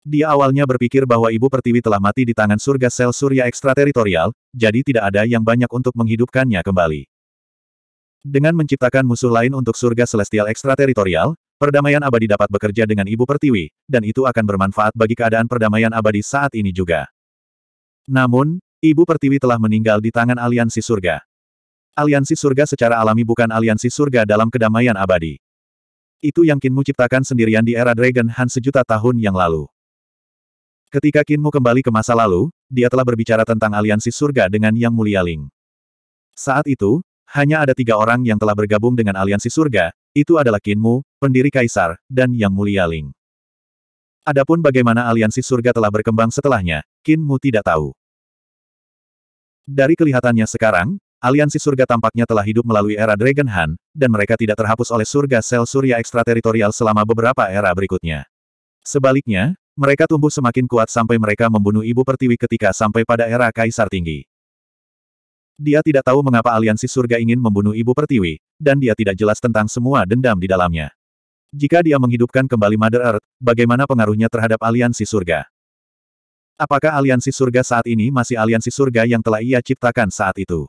Dia awalnya berpikir bahwa Ibu Pertiwi telah mati di tangan surga sel surya ekstrateritorial, jadi tidak ada yang banyak untuk menghidupkannya kembali. Dengan menciptakan musuh lain untuk surga celestial ekstrateritorial, perdamaian abadi dapat bekerja dengan Ibu Pertiwi, dan itu akan bermanfaat bagi keadaan perdamaian abadi saat ini juga. Namun, Ibu Pertiwi telah meninggal di tangan aliansi surga. Aliansi surga secara alami bukan aliansi surga dalam kedamaian abadi. Itu yang Kinmu ciptakan sendirian di era Dragon Han sejuta tahun yang lalu. Ketika Kinmu kembali ke masa lalu, dia telah berbicara tentang aliansi surga dengan Yang Mulia Ling. Saat itu, hanya ada tiga orang yang telah bergabung dengan aliansi surga, itu adalah Kinmu, pendiri Kaisar, dan Yang Mulia Ling. Adapun bagaimana aliansi surga telah berkembang setelahnya, Kinmu tidak tahu. Dari kelihatannya sekarang, aliansi surga tampaknya telah hidup melalui era Dragon Han, dan mereka tidak terhapus oleh surga sel surya ekstrateritorial selama beberapa era berikutnya. Sebaliknya, mereka tumbuh semakin kuat sampai mereka membunuh ibu pertiwi ketika sampai pada era Kaisar Tinggi. Dia tidak tahu mengapa aliansi surga ingin membunuh ibu pertiwi, dan dia tidak jelas tentang semua dendam di dalamnya. Jika dia menghidupkan kembali Mother Earth, bagaimana pengaruhnya terhadap aliansi surga? Apakah aliansi surga saat ini masih aliansi surga yang telah ia ciptakan saat itu?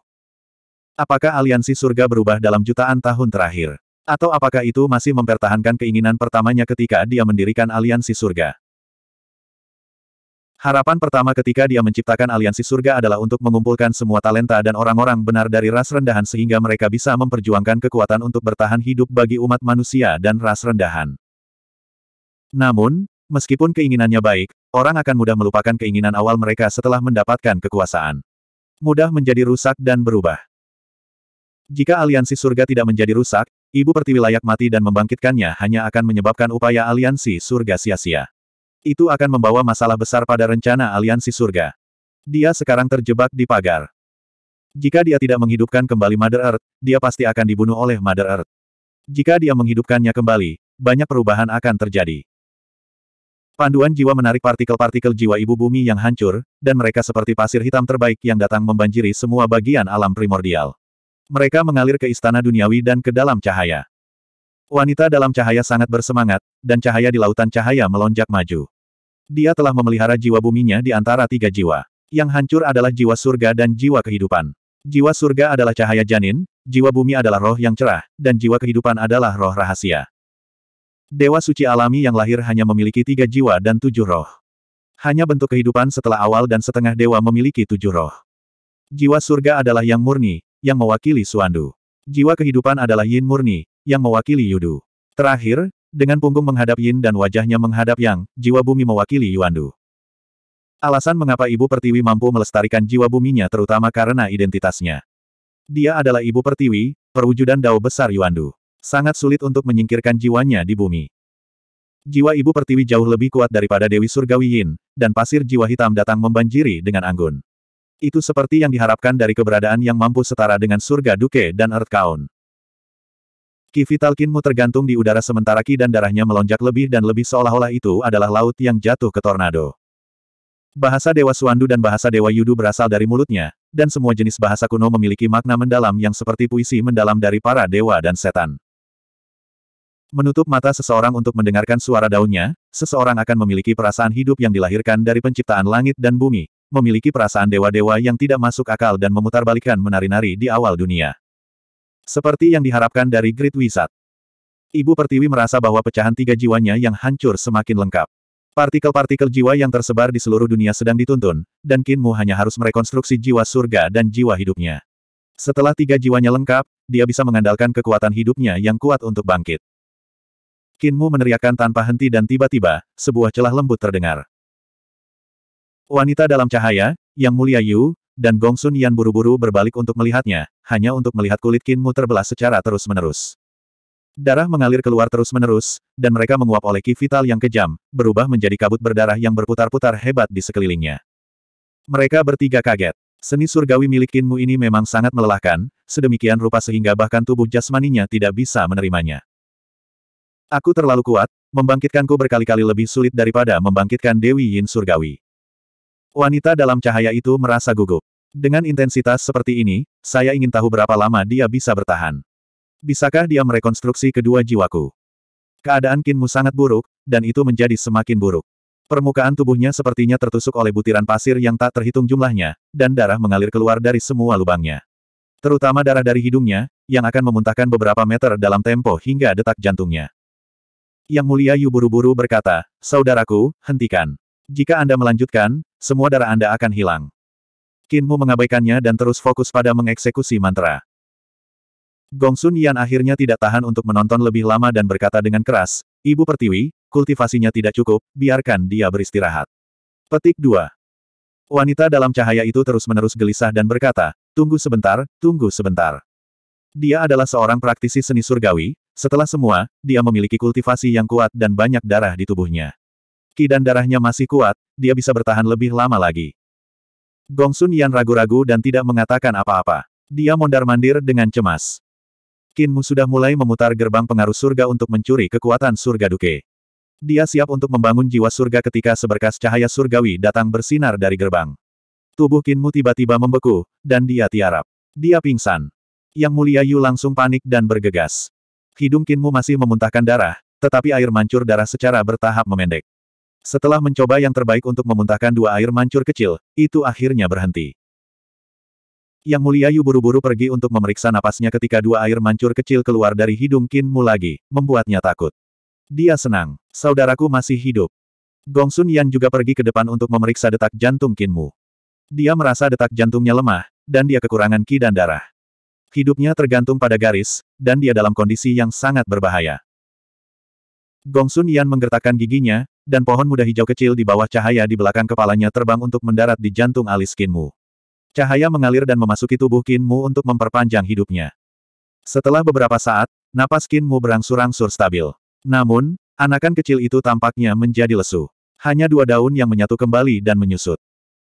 Apakah aliansi surga berubah dalam jutaan tahun terakhir? Atau apakah itu masih mempertahankan keinginan pertamanya ketika dia mendirikan aliansi surga? Harapan pertama ketika dia menciptakan aliansi surga adalah untuk mengumpulkan semua talenta dan orang-orang benar dari ras rendahan sehingga mereka bisa memperjuangkan kekuatan untuk bertahan hidup bagi umat manusia dan ras rendahan. Namun, meskipun keinginannya baik, orang akan mudah melupakan keinginan awal mereka setelah mendapatkan kekuasaan. Mudah menjadi rusak dan berubah. Jika aliansi surga tidak menjadi rusak, Ibu Pertiwi layak mati dan membangkitkannya hanya akan menyebabkan upaya aliansi surga sia-sia. Itu akan membawa masalah besar pada rencana aliansi surga. Dia sekarang terjebak di pagar. Jika dia tidak menghidupkan kembali Mother Earth, dia pasti akan dibunuh oleh Mother Earth. Jika dia menghidupkannya kembali, banyak perubahan akan terjadi. Panduan jiwa menarik partikel-partikel jiwa ibu bumi yang hancur, dan mereka seperti pasir hitam terbaik yang datang membanjiri semua bagian alam primordial. Mereka mengalir ke istana duniawi dan ke dalam cahaya. Wanita dalam cahaya sangat bersemangat, dan cahaya di lautan cahaya melonjak maju. Dia telah memelihara jiwa buminya di antara tiga jiwa. Yang hancur adalah jiwa surga dan jiwa kehidupan. Jiwa surga adalah cahaya janin, jiwa bumi adalah roh yang cerah, dan jiwa kehidupan adalah roh rahasia. Dewa suci alami yang lahir hanya memiliki tiga jiwa dan tujuh roh. Hanya bentuk kehidupan setelah awal dan setengah dewa memiliki tujuh roh. Jiwa surga adalah yang murni, yang mewakili Suandu. Jiwa kehidupan adalah yin murni, yang mewakili Yudu. Terakhir, dengan punggung menghadap Yin dan wajahnya menghadap Yang, jiwa bumi mewakili Yuandu. Alasan mengapa Ibu Pertiwi mampu melestarikan jiwa buminya terutama karena identitasnya. Dia adalah Ibu Pertiwi, perwujudan dao besar Yuandu. Sangat sulit untuk menyingkirkan jiwanya di bumi. Jiwa Ibu Pertiwi jauh lebih kuat daripada Dewi Surgawi Yin, dan pasir jiwa hitam datang membanjiri dengan anggun. Itu seperti yang diharapkan dari keberadaan yang mampu setara dengan surga Duke dan Earth Count. Ki vital Kinmu tergantung di udara sementara ki dan darahnya melonjak lebih dan lebih seolah-olah itu adalah laut yang jatuh ke tornado. Bahasa Dewa Suandu dan bahasa Dewa Yudu berasal dari mulutnya, dan semua jenis bahasa kuno memiliki makna mendalam yang seperti puisi mendalam dari para dewa dan setan. Menutup mata seseorang untuk mendengarkan suara daunnya, seseorang akan memiliki perasaan hidup yang dilahirkan dari penciptaan langit dan bumi, memiliki perasaan dewa-dewa yang tidak masuk akal dan memutarbalikan menari-nari di awal dunia. Seperti yang diharapkan dari Great Wizard. Ibu Pertiwi merasa bahwa pecahan tiga jiwanya yang hancur semakin lengkap. Partikel-partikel jiwa yang tersebar di seluruh dunia sedang dituntun, dan Kinmu hanya harus merekonstruksi jiwa surga dan jiwa hidupnya. Setelah tiga jiwanya lengkap, dia bisa mengandalkan kekuatan hidupnya yang kuat untuk bangkit. Kinmu meneriakkan tanpa henti dan tiba-tiba, sebuah celah lembut terdengar. Wanita dalam cahaya, yang mulia Yu, dan Gong Sun Yan buru-buru berbalik untuk melihatnya, hanya untuk melihat kulit Kinmu terbelah secara terus-menerus. Darah mengalir keluar terus-menerus, dan mereka menguap oleh ki vital yang kejam, berubah menjadi kabut berdarah yang berputar-putar hebat di sekelilingnya. Mereka bertiga kaget. Seni surgawi milik Kinmu ini memang sangat melelahkan, sedemikian rupa sehingga bahkan tubuh jasmaninya tidak bisa menerimanya. Aku terlalu kuat, membangkitkanku berkali-kali lebih sulit daripada membangkitkan Dewi Yin Surgawi. Wanita dalam cahaya itu merasa gugup. Dengan intensitas seperti ini, saya ingin tahu berapa lama dia bisa bertahan. Bisakah dia merekonstruksi kedua jiwaku? Keadaan Kinmu sangat buruk, dan itu menjadi semakin buruk. Permukaan tubuhnya sepertinya tertusuk oleh butiran pasir yang tak terhitung jumlahnya, dan darah mengalir keluar dari semua lubangnya. Terutama darah dari hidungnya, yang akan memuntahkan beberapa meter dalam tempo hingga detak jantungnya. Yang mulia Yu buru-buru berkata, Saudaraku, hentikan. Jika Anda melanjutkan, semua darah Anda akan hilang. Kinmu mengabaikannya dan terus fokus pada mengeksekusi mantra. Gongsun Yan akhirnya tidak tahan untuk menonton lebih lama dan berkata dengan keras, Ibu Pertiwi, kultivasinya tidak cukup, biarkan dia beristirahat. Petik 2. Wanita dalam cahaya itu terus-menerus gelisah dan berkata, tunggu sebentar, tunggu sebentar. Dia adalah seorang praktisi seni surgawi, setelah semua, dia memiliki kultivasi yang kuat dan banyak darah di tubuhnya ki dan darahnya masih kuat, dia bisa bertahan lebih lama lagi. Gongsun Yan ragu-ragu dan tidak mengatakan apa-apa. Dia mondar-mandir dengan cemas. Kinmu sudah mulai memutar gerbang pengaruh surga untuk mencuri kekuatan surga duke. Dia siap untuk membangun jiwa surga ketika seberkas cahaya surgawi datang bersinar dari gerbang. Tubuh Kinmu tiba-tiba membeku, dan dia tiarap. Dia pingsan. Yang mulia Yu langsung panik dan bergegas. Hidung Kinmu masih memuntahkan darah, tetapi air mancur darah secara bertahap memendek. Setelah mencoba yang terbaik untuk memuntahkan dua air mancur kecil, itu akhirnya berhenti. Yang mulia Yu buru-buru pergi untuk memeriksa napasnya ketika dua air mancur kecil keluar dari hidung Qin Mu lagi, membuatnya takut. Dia senang. Saudaraku masih hidup. Gong Sun Yan juga pergi ke depan untuk memeriksa detak jantung Qin Mu. Dia merasa detak jantungnya lemah, dan dia kekurangan ki dan darah. Hidupnya tergantung pada garis, dan dia dalam kondisi yang sangat berbahaya. Gong Sun Yan menggertakkan giginya, dan pohon muda hijau kecil di bawah cahaya di belakang kepalanya terbang untuk mendarat di jantung alis Kinmu. Cahaya mengalir dan memasuki tubuh Kinmu untuk memperpanjang hidupnya. Setelah beberapa saat, napas Kinmu berangsur-angsur stabil. Namun, anakan kecil itu tampaknya menjadi lesu. Hanya dua daun yang menyatu kembali dan menyusut.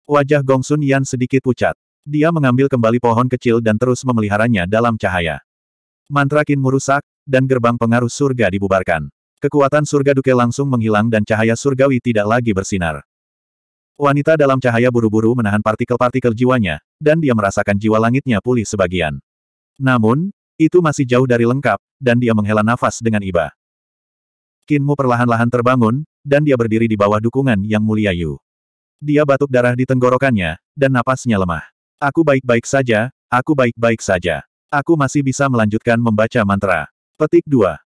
Wajah Gongsun Yan sedikit pucat. Dia mengambil kembali pohon kecil dan terus memeliharanya dalam cahaya. Mantra Kinmu rusak, dan gerbang pengaruh surga dibubarkan. Kekuatan surga duke langsung menghilang dan cahaya surgawi tidak lagi bersinar. Wanita dalam cahaya buru-buru menahan partikel-partikel jiwanya, dan dia merasakan jiwa langitnya pulih sebagian. Namun, itu masih jauh dari lengkap, dan dia menghela nafas dengan iba. Kinmu perlahan-lahan terbangun, dan dia berdiri di bawah dukungan yang mulia Yu. Dia batuk darah di tenggorokannya, dan napasnya lemah. Aku baik-baik saja, aku baik-baik saja. Aku masih bisa melanjutkan membaca mantra. Petik 2.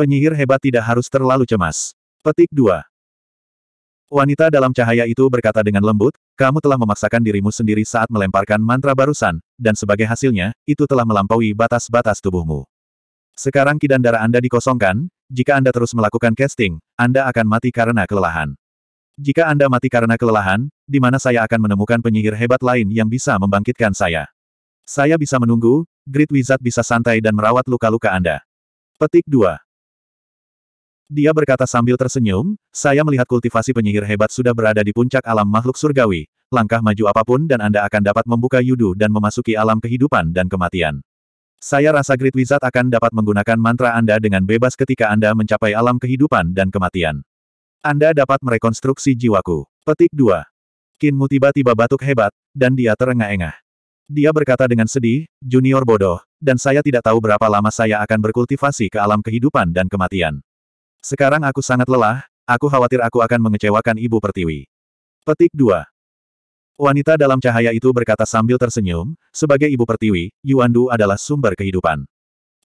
Penyihir hebat tidak harus terlalu cemas. Petik 2. Wanita dalam cahaya itu berkata dengan lembut, kamu telah memaksakan dirimu sendiri saat melemparkan mantra barusan, dan sebagai hasilnya, itu telah melampaui batas-batas tubuhmu. Sekarang kidan darah Anda dikosongkan, jika Anda terus melakukan casting, Anda akan mati karena kelelahan. Jika Anda mati karena kelelahan, di mana saya akan menemukan penyihir hebat lain yang bisa membangkitkan saya. Saya bisa menunggu, Great Wizard bisa santai dan merawat luka-luka Anda. Petik 2. Dia berkata sambil tersenyum, saya melihat kultivasi penyihir hebat sudah berada di puncak alam makhluk surgawi. Langkah maju apapun dan Anda akan dapat membuka yudu dan memasuki alam kehidupan dan kematian. Saya rasa Great Wizard akan dapat menggunakan mantra Anda dengan bebas ketika Anda mencapai alam kehidupan dan kematian. Anda dapat merekonstruksi jiwaku. Petik 2. Kinmu tiba-tiba batuk hebat, dan dia terengah-engah. Dia berkata dengan sedih, Junior bodoh, dan saya tidak tahu berapa lama saya akan berkultivasi ke alam kehidupan dan kematian. Sekarang aku sangat lelah, aku khawatir aku akan mengecewakan Ibu Pertiwi. Petik 2. Wanita dalam cahaya itu berkata sambil tersenyum, sebagai Ibu Pertiwi, Yuandu adalah sumber kehidupan.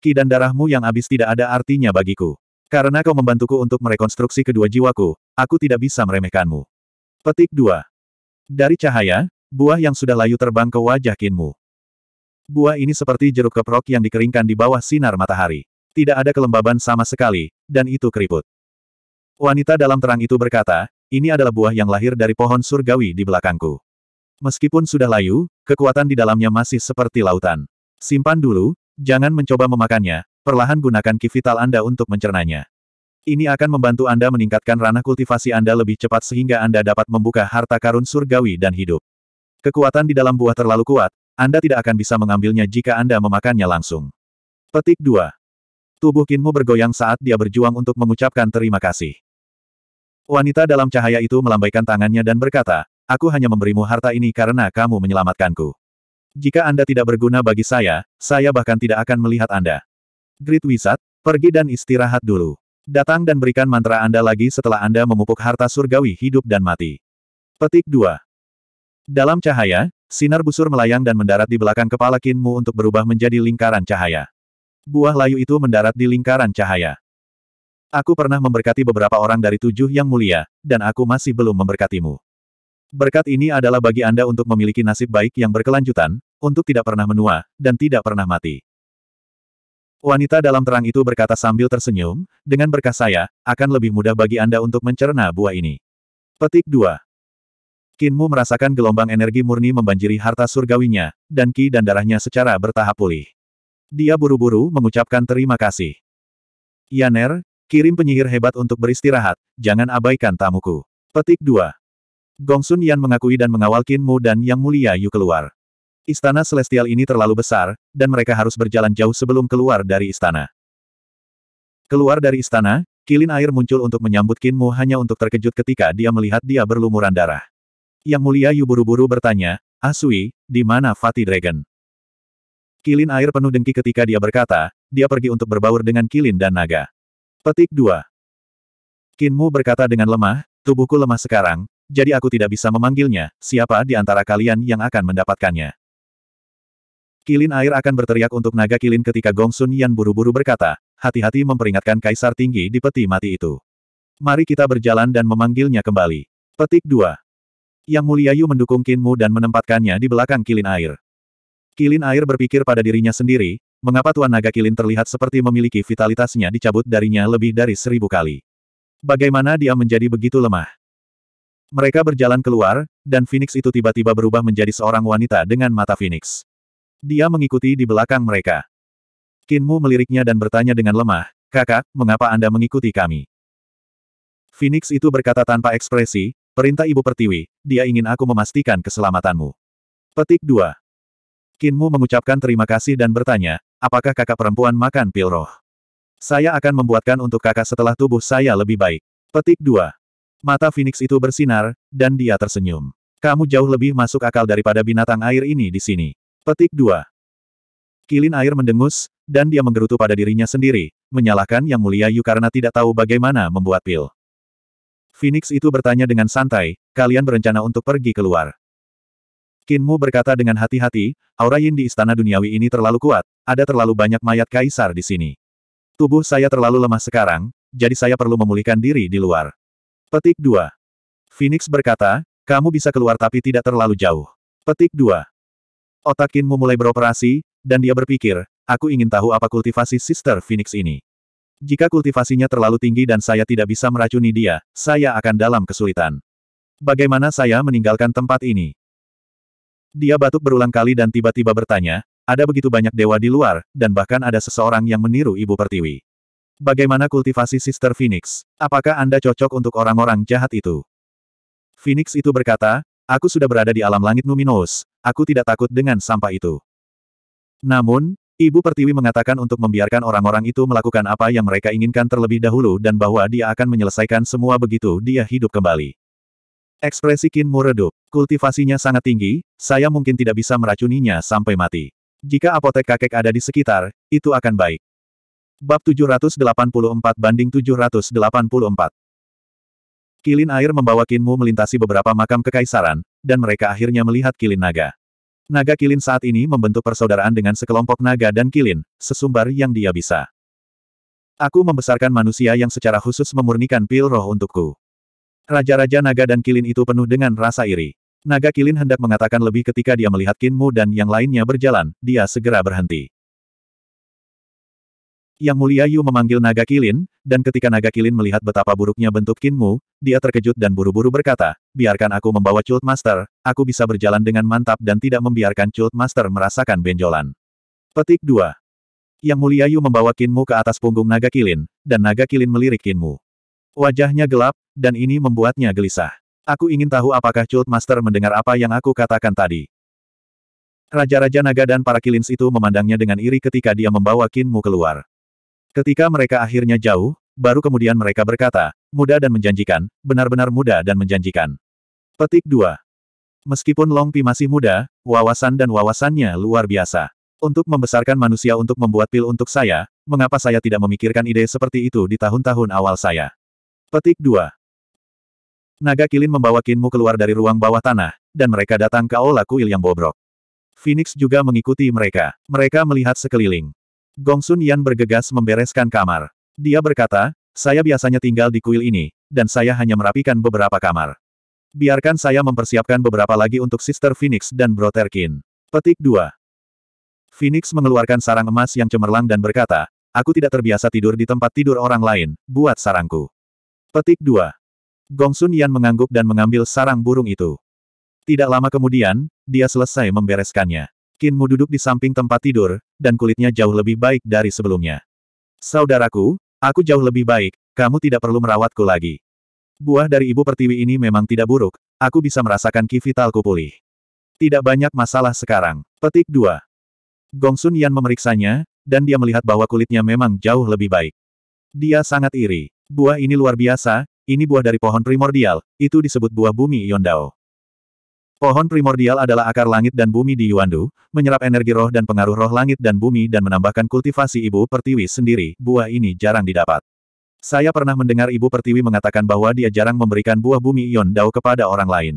Ki dan darahmu yang habis tidak ada artinya bagiku. Karena kau membantuku untuk merekonstruksi kedua jiwaku, aku tidak bisa meremehkanmu. Petik 2. Dari cahaya, buah yang sudah layu terbang ke wajah Kinmu. Buah ini seperti jeruk keprok yang dikeringkan di bawah sinar matahari tidak ada kelembaban sama sekali, dan itu keriput. Wanita dalam terang itu berkata, ini adalah buah yang lahir dari pohon surgawi di belakangku. Meskipun sudah layu, kekuatan di dalamnya masih seperti lautan. Simpan dulu, jangan mencoba memakannya, perlahan gunakan ki vital Anda untuk mencernanya. Ini akan membantu Anda meningkatkan ranah kultivasi Anda lebih cepat sehingga Anda dapat membuka harta karun surgawi dan hidup. Kekuatan di dalam buah terlalu kuat, Anda tidak akan bisa mengambilnya jika Anda memakannya langsung. Petik 2. Tubuh Kinmu bergoyang saat dia berjuang untuk mengucapkan terima kasih. Wanita dalam cahaya itu melambaikan tangannya dan berkata, Aku hanya memberimu harta ini karena kamu menyelamatkanku. Jika Anda tidak berguna bagi saya, saya bahkan tidak akan melihat Anda. Great Wizard, pergi dan istirahat dulu. Datang dan berikan mantra Anda lagi setelah Anda memupuk harta surgawi hidup dan mati. Petik 2. Dalam cahaya, sinar busur melayang dan mendarat di belakang kepala Kinmu untuk berubah menjadi lingkaran cahaya. Buah layu itu mendarat di lingkaran cahaya. Aku pernah memberkati beberapa orang dari tujuh yang mulia, dan aku masih belum memberkatimu. Berkat ini adalah bagi Anda untuk memiliki nasib baik yang berkelanjutan, untuk tidak pernah menua, dan tidak pernah mati. Wanita dalam terang itu berkata sambil tersenyum, dengan berkah saya, akan lebih mudah bagi Anda untuk mencerna buah ini. Petik 2. Kinmu merasakan gelombang energi murni membanjiri harta surgawinya, dan ki dan darahnya secara bertahap pulih. Dia buru-buru mengucapkan terima kasih. Yaner, kirim penyihir hebat untuk beristirahat, jangan abaikan tamuku. Petik 2. Gongsun Yan mengakui dan mengawal Mu dan Yang Mulia Yu keluar. Istana Celestial ini terlalu besar, dan mereka harus berjalan jauh sebelum keluar dari istana. Keluar dari istana, kilin air muncul untuk menyambut Qin Mu hanya untuk terkejut ketika dia melihat dia berlumuran darah. Yang mulia Yu buru-buru bertanya, Asui, ah di mana Fatih Dragon? Kilin air penuh dengki ketika dia berkata, dia pergi untuk berbaur dengan kilin dan naga. Petik 2. Kinmu berkata dengan lemah, tubuhku lemah sekarang, jadi aku tidak bisa memanggilnya, siapa di antara kalian yang akan mendapatkannya. Kilin air akan berteriak untuk naga kilin ketika Gong Sun Yan buru-buru berkata, hati-hati memperingatkan kaisar tinggi di peti mati itu. Mari kita berjalan dan memanggilnya kembali. Petik 2. Yang Mulia Yu mendukung Kinmu dan menempatkannya di belakang kilin air. Kilin air berpikir pada dirinya sendiri, mengapa Tuan Naga Kilin terlihat seperti memiliki vitalitasnya dicabut darinya lebih dari seribu kali. Bagaimana dia menjadi begitu lemah? Mereka berjalan keluar, dan Phoenix itu tiba-tiba berubah menjadi seorang wanita dengan mata Phoenix. Dia mengikuti di belakang mereka. Kinmu meliriknya dan bertanya dengan lemah, Kakak, mengapa Anda mengikuti kami? Phoenix itu berkata tanpa ekspresi, Perintah Ibu Pertiwi, dia ingin aku memastikan keselamatanmu. Petik 2. Kinmu mengucapkan terima kasih dan bertanya, apakah kakak perempuan makan pil roh? Saya akan membuatkan untuk kakak setelah tubuh saya lebih baik. Petik 2. Mata Phoenix itu bersinar, dan dia tersenyum. Kamu jauh lebih masuk akal daripada binatang air ini di sini. Petik 2. Kilin air mendengus, dan dia menggerutu pada dirinya sendiri, menyalahkan Yang Mulia Yu karena tidak tahu bagaimana membuat pil. Phoenix itu bertanya dengan santai, kalian berencana untuk pergi keluar. Kinmu berkata dengan hati-hati, aura yin di istana duniawi ini terlalu kuat, ada terlalu banyak mayat kaisar di sini. Tubuh saya terlalu lemah sekarang, jadi saya perlu memulihkan diri di luar. Petik 2. Phoenix berkata, kamu bisa keluar tapi tidak terlalu jauh. Petik 2. Otak Kinmu mulai beroperasi, dan dia berpikir, aku ingin tahu apa kultivasi Sister Phoenix ini. Jika kultivasinya terlalu tinggi dan saya tidak bisa meracuni dia, saya akan dalam kesulitan. Bagaimana saya meninggalkan tempat ini? Dia batuk berulang kali dan tiba-tiba bertanya, ada begitu banyak dewa di luar, dan bahkan ada seseorang yang meniru Ibu Pertiwi. Bagaimana kultivasi Sister Phoenix? Apakah Anda cocok untuk orang-orang jahat itu? Phoenix itu berkata, Aku sudah berada di alam langit Numinous, aku tidak takut dengan sampah itu. Namun, Ibu Pertiwi mengatakan untuk membiarkan orang-orang itu melakukan apa yang mereka inginkan terlebih dahulu dan bahwa dia akan menyelesaikan semua begitu dia hidup kembali. Ekspresi Kinmu redup kultivasinya sangat tinggi, saya mungkin tidak bisa meracuninya sampai mati. Jika apotek kakek ada di sekitar, itu akan baik. Bab 784 banding 784 Kilin air membawa Kinmu melintasi beberapa makam kekaisaran, dan mereka akhirnya melihat Kilin Naga. Naga Kilin saat ini membentuk persaudaraan dengan sekelompok naga dan Kilin, sesumbar yang dia bisa. Aku membesarkan manusia yang secara khusus memurnikan pil roh untukku. Raja-raja naga dan Kilin itu penuh dengan rasa iri. Naga Kilin hendak mengatakan lebih ketika dia melihat Kinmu dan yang lainnya berjalan, dia segera berhenti. Yang Mulia Yu memanggil Naga Kilin, dan ketika Naga Kilin melihat betapa buruknya bentuk Kinmu, dia terkejut dan buru-buru berkata, biarkan aku membawa Chult Master, aku bisa berjalan dengan mantap dan tidak membiarkan Chult Master merasakan benjolan. Petik 2. Yang Mulia Yu membawa Kinmu ke atas punggung Naga Kilin, dan Naga Kilin melirik Kinmu. Wajahnya gelap, dan ini membuatnya gelisah. Aku ingin tahu apakah Cult Master mendengar apa yang aku katakan tadi. Raja-raja naga dan para kilins itu memandangnya dengan iri ketika dia membawa Kinmu keluar. Ketika mereka akhirnya jauh, baru kemudian mereka berkata, muda dan menjanjikan, benar-benar muda dan menjanjikan. Petik 2. Meskipun Long Pi masih muda, wawasan dan wawasannya luar biasa. Untuk membesarkan manusia untuk membuat pil untuk saya, mengapa saya tidak memikirkan ide seperti itu di tahun-tahun awal saya? Petik 2. Naga Kilin membawa Kinmu keluar dari ruang bawah tanah, dan mereka datang ke Aula Kuil yang bobrok. Phoenix juga mengikuti mereka. Mereka melihat sekeliling. Gongsun Yan bergegas membereskan kamar. Dia berkata, saya biasanya tinggal di kuil ini, dan saya hanya merapikan beberapa kamar. Biarkan saya mempersiapkan beberapa lagi untuk Sister Phoenix dan Brotherkin. Petik 2. Phoenix mengeluarkan sarang emas yang cemerlang dan berkata, aku tidak terbiasa tidur di tempat tidur orang lain, buat sarangku. Petik 2. Gong Sun Yan mengangguk dan mengambil sarang burung itu. Tidak lama kemudian, dia selesai membereskannya. Kinmu duduk di samping tempat tidur, dan kulitnya jauh lebih baik dari sebelumnya. Saudaraku, aku jauh lebih baik, kamu tidak perlu merawatku lagi. Buah dari ibu pertiwi ini memang tidak buruk, aku bisa merasakan ki vitalku pulih. Tidak banyak masalah sekarang. Petik 2. Gongsun Yan memeriksanya, dan dia melihat bahwa kulitnya memang jauh lebih baik. Dia sangat iri. Buah ini luar biasa, ini buah dari pohon primordial, itu disebut buah bumi Yondao. Pohon primordial adalah akar langit dan bumi di Yuandu, menyerap energi roh dan pengaruh roh langit dan bumi dan menambahkan kultivasi ibu pertiwi sendiri, buah ini jarang didapat. Saya pernah mendengar ibu pertiwi mengatakan bahwa dia jarang memberikan buah bumi dao kepada orang lain.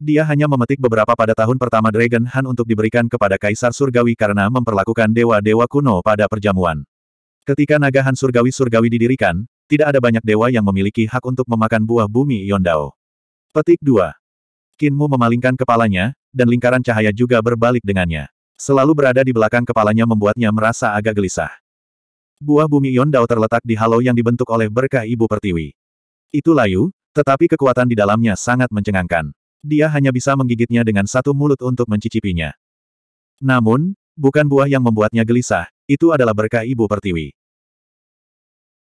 Dia hanya memetik beberapa pada tahun pertama Dragon Han untuk diberikan kepada Kaisar Surgawi karena memperlakukan dewa-dewa kuno pada perjamuan. Ketika naga Han Surgawi-Surgawi didirikan, tidak ada banyak dewa yang memiliki hak untuk memakan buah bumi Yondao. Petik 2. Kinmu memalingkan kepalanya, dan lingkaran cahaya juga berbalik dengannya. Selalu berada di belakang kepalanya membuatnya merasa agak gelisah. Buah bumi Yondao terletak di halo yang dibentuk oleh berkah Ibu Pertiwi. Itu layu, tetapi kekuatan di dalamnya sangat mencengangkan. Dia hanya bisa menggigitnya dengan satu mulut untuk mencicipinya. Namun, bukan buah yang membuatnya gelisah, itu adalah berkah Ibu Pertiwi.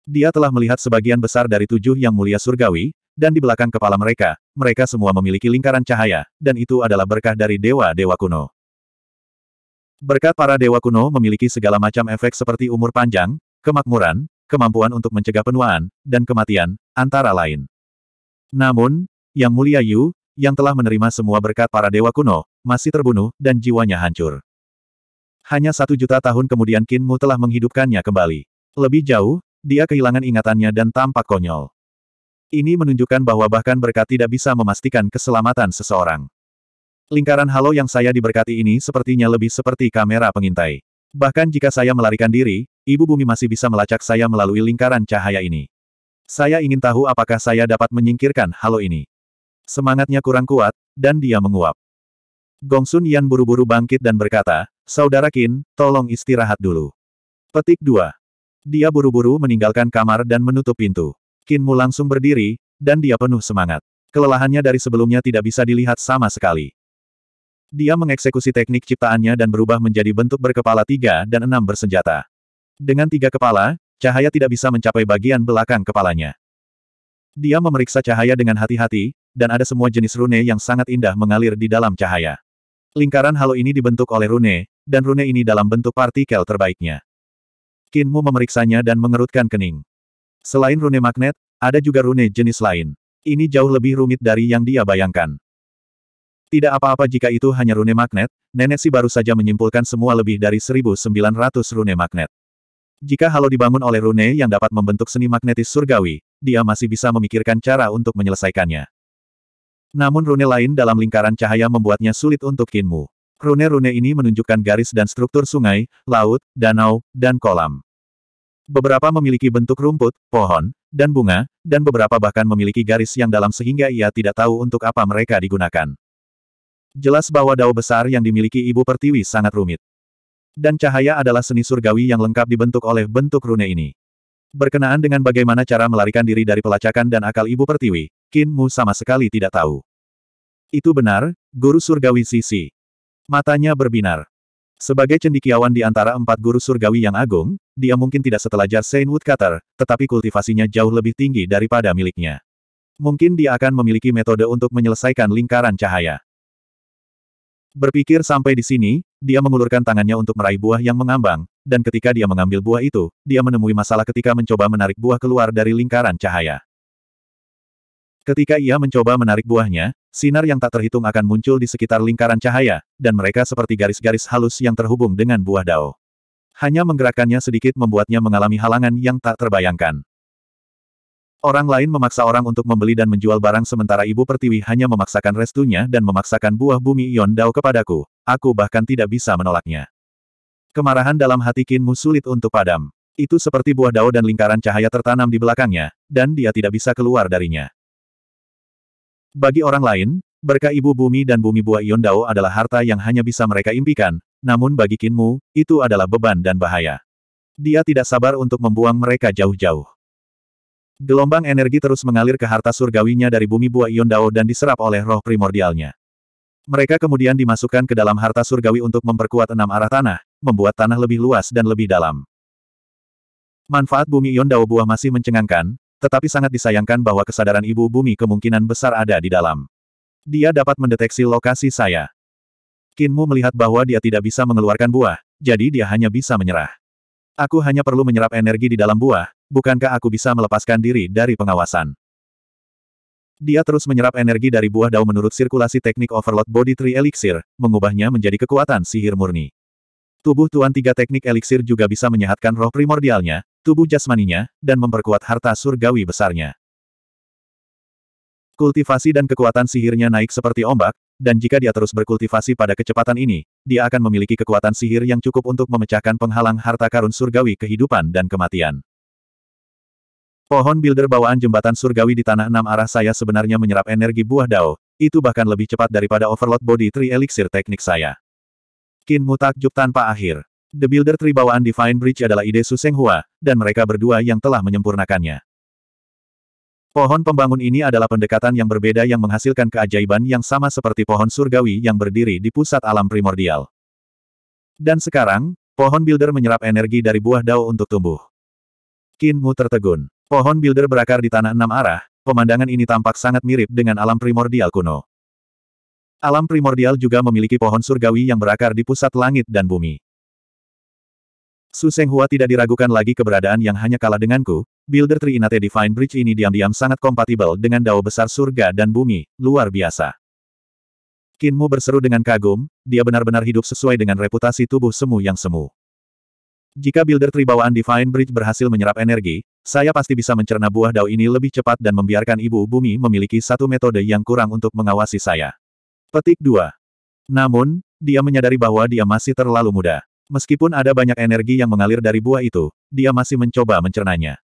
Dia telah melihat sebagian besar dari tujuh yang mulia surgawi, dan di belakang kepala mereka, mereka semua memiliki lingkaran cahaya, dan itu adalah berkah dari dewa-dewa kuno. Berkat para dewa kuno memiliki segala macam efek seperti umur panjang, kemakmuran, kemampuan untuk mencegah penuaan, dan kematian, antara lain. Namun, Yang Mulia Yu, yang telah menerima semua berkat para dewa kuno, masih terbunuh, dan jiwanya hancur. Hanya satu juta tahun kemudian Kinmu telah menghidupkannya kembali. Lebih jauh, dia kehilangan ingatannya dan tampak konyol. Ini menunjukkan bahwa bahkan berkat tidak bisa memastikan keselamatan seseorang. Lingkaran halo yang saya diberkati ini sepertinya lebih seperti kamera pengintai. Bahkan jika saya melarikan diri, Ibu Bumi masih bisa melacak saya melalui lingkaran cahaya ini. Saya ingin tahu apakah saya dapat menyingkirkan halo ini. Semangatnya kurang kuat, dan dia menguap. Gong Sun Yan buru-buru bangkit dan berkata, Saudara Qin, tolong istirahat dulu. Petik 2. Dia buru-buru meninggalkan kamar dan menutup pintu. Kinmu langsung berdiri, dan dia penuh semangat. Kelelahannya dari sebelumnya tidak bisa dilihat sama sekali. Dia mengeksekusi teknik ciptaannya dan berubah menjadi bentuk berkepala tiga dan enam bersenjata. Dengan tiga kepala, cahaya tidak bisa mencapai bagian belakang kepalanya. Dia memeriksa cahaya dengan hati-hati, dan ada semua jenis rune yang sangat indah mengalir di dalam cahaya. Lingkaran halo ini dibentuk oleh rune, dan rune ini dalam bentuk partikel terbaiknya. Kinmu memeriksanya dan mengerutkan kening. Selain rune magnet, ada juga rune jenis lain. Ini jauh lebih rumit dari yang dia bayangkan. Tidak apa-apa jika itu hanya rune magnet, Nenek Si baru saja menyimpulkan semua lebih dari 1900 rune magnet. Jika halo dibangun oleh rune yang dapat membentuk seni magnetis surgawi, dia masih bisa memikirkan cara untuk menyelesaikannya. Namun rune lain dalam lingkaran cahaya membuatnya sulit untuk Kinmu. Rune-rune ini menunjukkan garis dan struktur sungai, laut, danau, dan kolam. Beberapa memiliki bentuk rumput, pohon, dan bunga, dan beberapa bahkan memiliki garis yang dalam sehingga ia tidak tahu untuk apa mereka digunakan. Jelas bahwa dao besar yang dimiliki Ibu Pertiwi sangat rumit. Dan cahaya adalah seni surgawi yang lengkap dibentuk oleh bentuk rune ini. Berkenaan dengan bagaimana cara melarikan diri dari pelacakan dan akal Ibu Pertiwi, Kinmu sama sekali tidak tahu. Itu benar, Guru Surgawi Sisi. Matanya berbinar. Sebagai cendikiawan di antara empat guru surgawi yang agung, dia mungkin tidak setelajar Saint Woodcutter, tetapi kultivasinya jauh lebih tinggi daripada miliknya. Mungkin dia akan memiliki metode untuk menyelesaikan lingkaran cahaya. Berpikir sampai di sini, dia mengulurkan tangannya untuk meraih buah yang mengambang, dan ketika dia mengambil buah itu, dia menemui masalah ketika mencoba menarik buah keluar dari lingkaran cahaya. Ketika ia mencoba menarik buahnya, sinar yang tak terhitung akan muncul di sekitar lingkaran cahaya, dan mereka seperti garis-garis halus yang terhubung dengan buah dao. Hanya menggerakkannya sedikit membuatnya mengalami halangan yang tak terbayangkan. Orang lain memaksa orang untuk membeli dan menjual barang sementara Ibu Pertiwi hanya memaksakan restunya dan memaksakan buah bumi Ion Dao kepadaku. Aku bahkan tidak bisa menolaknya. Kemarahan dalam hati Kinmu sulit untuk padam. Itu seperti buah dao dan lingkaran cahaya tertanam di belakangnya, dan dia tidak bisa keluar darinya. Bagi orang lain, berkah ibu bumi dan bumi buah Dao adalah harta yang hanya bisa mereka impikan, namun bagi Kinmu, itu adalah beban dan bahaya. Dia tidak sabar untuk membuang mereka jauh-jauh. Gelombang energi terus mengalir ke harta surgawinya dari bumi buah Dao dan diserap oleh roh primordialnya. Mereka kemudian dimasukkan ke dalam harta surgawi untuk memperkuat enam arah tanah, membuat tanah lebih luas dan lebih dalam. Manfaat bumi Dao buah masih mencengangkan, tetapi sangat disayangkan bahwa kesadaran ibu bumi kemungkinan besar ada di dalam. Dia dapat mendeteksi lokasi saya. Kinmu melihat bahwa dia tidak bisa mengeluarkan buah, jadi dia hanya bisa menyerah. Aku hanya perlu menyerap energi di dalam buah, bukankah aku bisa melepaskan diri dari pengawasan? Dia terus menyerap energi dari buah dao menurut sirkulasi teknik Overload Body Tree Elixir, mengubahnya menjadi kekuatan sihir murni. Tubuh Tuan Tiga Teknik Eliksir juga bisa menyehatkan roh primordialnya, tubuh jasmaninya, dan memperkuat harta surgawi besarnya. Kultivasi dan kekuatan sihirnya naik seperti ombak, dan jika dia terus berkultivasi pada kecepatan ini, dia akan memiliki kekuatan sihir yang cukup untuk memecahkan penghalang harta karun surgawi kehidupan dan kematian. Pohon builder bawaan jembatan surgawi di tanah enam arah saya sebenarnya menyerap energi buah dao, itu bahkan lebih cepat daripada overload body tri elixir teknik saya. Mu takjub tanpa akhir. The Builder Tribawaan Divine Bridge adalah ide Su Hua, dan mereka berdua yang telah menyempurnakannya. Pohon pembangun ini adalah pendekatan yang berbeda yang menghasilkan keajaiban yang sama seperti pohon surgawi yang berdiri di pusat alam primordial. Dan sekarang, pohon builder menyerap energi dari buah dao untuk tumbuh. Mu tertegun. Pohon builder berakar di tanah enam arah, pemandangan ini tampak sangat mirip dengan alam primordial kuno. Alam primordial juga memiliki pohon surgawi yang berakar di pusat langit dan bumi. Su Senghua tidak diragukan lagi keberadaan yang hanya kalah denganku, Builder Trinate Divine Bridge ini diam-diam sangat kompatibel dengan dao besar surga dan bumi, luar biasa. Kinmu berseru dengan kagum, dia benar-benar hidup sesuai dengan reputasi tubuh semu yang semu. Jika Builder Tri bawaan Divine Bridge berhasil menyerap energi, saya pasti bisa mencerna buah dao ini lebih cepat dan membiarkan Ibu Bumi memiliki satu metode yang kurang untuk mengawasi saya. Petik 2. Namun, dia menyadari bahwa dia masih terlalu muda. Meskipun ada banyak energi yang mengalir dari buah itu, dia masih mencoba mencernanya.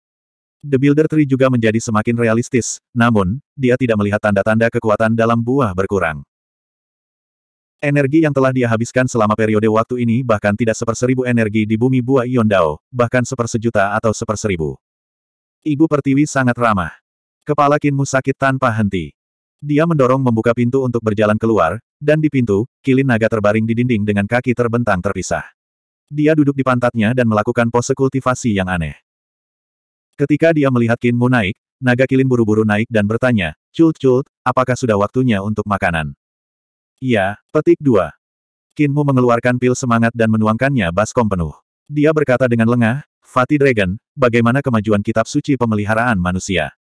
The Builder Tree juga menjadi semakin realistis, namun, dia tidak melihat tanda-tanda kekuatan dalam buah berkurang. Energi yang telah dia habiskan selama periode waktu ini bahkan tidak seperseribu energi di bumi buah Yondao, bahkan sepersejuta atau seperseribu. Ibu Pertiwi sangat ramah. Kepala Kinmu sakit tanpa henti. Dia mendorong membuka pintu untuk berjalan keluar, dan di pintu, kilin naga terbaring di dinding dengan kaki terbentang terpisah. Dia duduk di pantatnya dan melakukan pose kultivasi yang aneh. Ketika dia melihat Kinmu naik, naga kilin buru-buru naik dan bertanya, Cult-cult, apakah sudah waktunya untuk makanan? Iya, petik dua. Kinmu mengeluarkan pil semangat dan menuangkannya baskom penuh. Dia berkata dengan lengah, Fatih Dragon, bagaimana kemajuan kitab suci pemeliharaan manusia?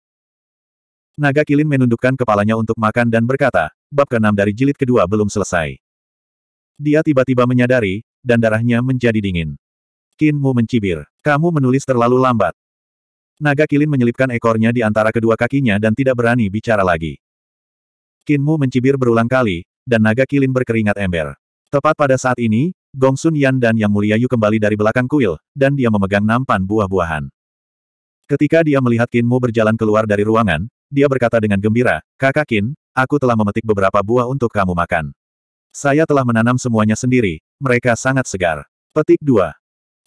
Naga Kilin menundukkan kepalanya untuk makan dan berkata, bab keenam dari jilid kedua belum selesai. Dia tiba-tiba menyadari, dan darahnya menjadi dingin. Kinmu mencibir. Kamu menulis terlalu lambat. Naga Kilin menyelipkan ekornya di antara kedua kakinya dan tidak berani bicara lagi. Kinmu mencibir berulang kali, dan Naga Kilin berkeringat ember. Tepat pada saat ini, Gongsun Yan dan Yang Mulia Yu kembali dari belakang kuil, dan dia memegang nampan buah-buahan. Ketika dia melihat Kinmu berjalan keluar dari ruangan, dia berkata dengan gembira, Kakak Kin, aku telah memetik beberapa buah untuk kamu makan. Saya telah menanam semuanya sendiri, mereka sangat segar. Petik 2.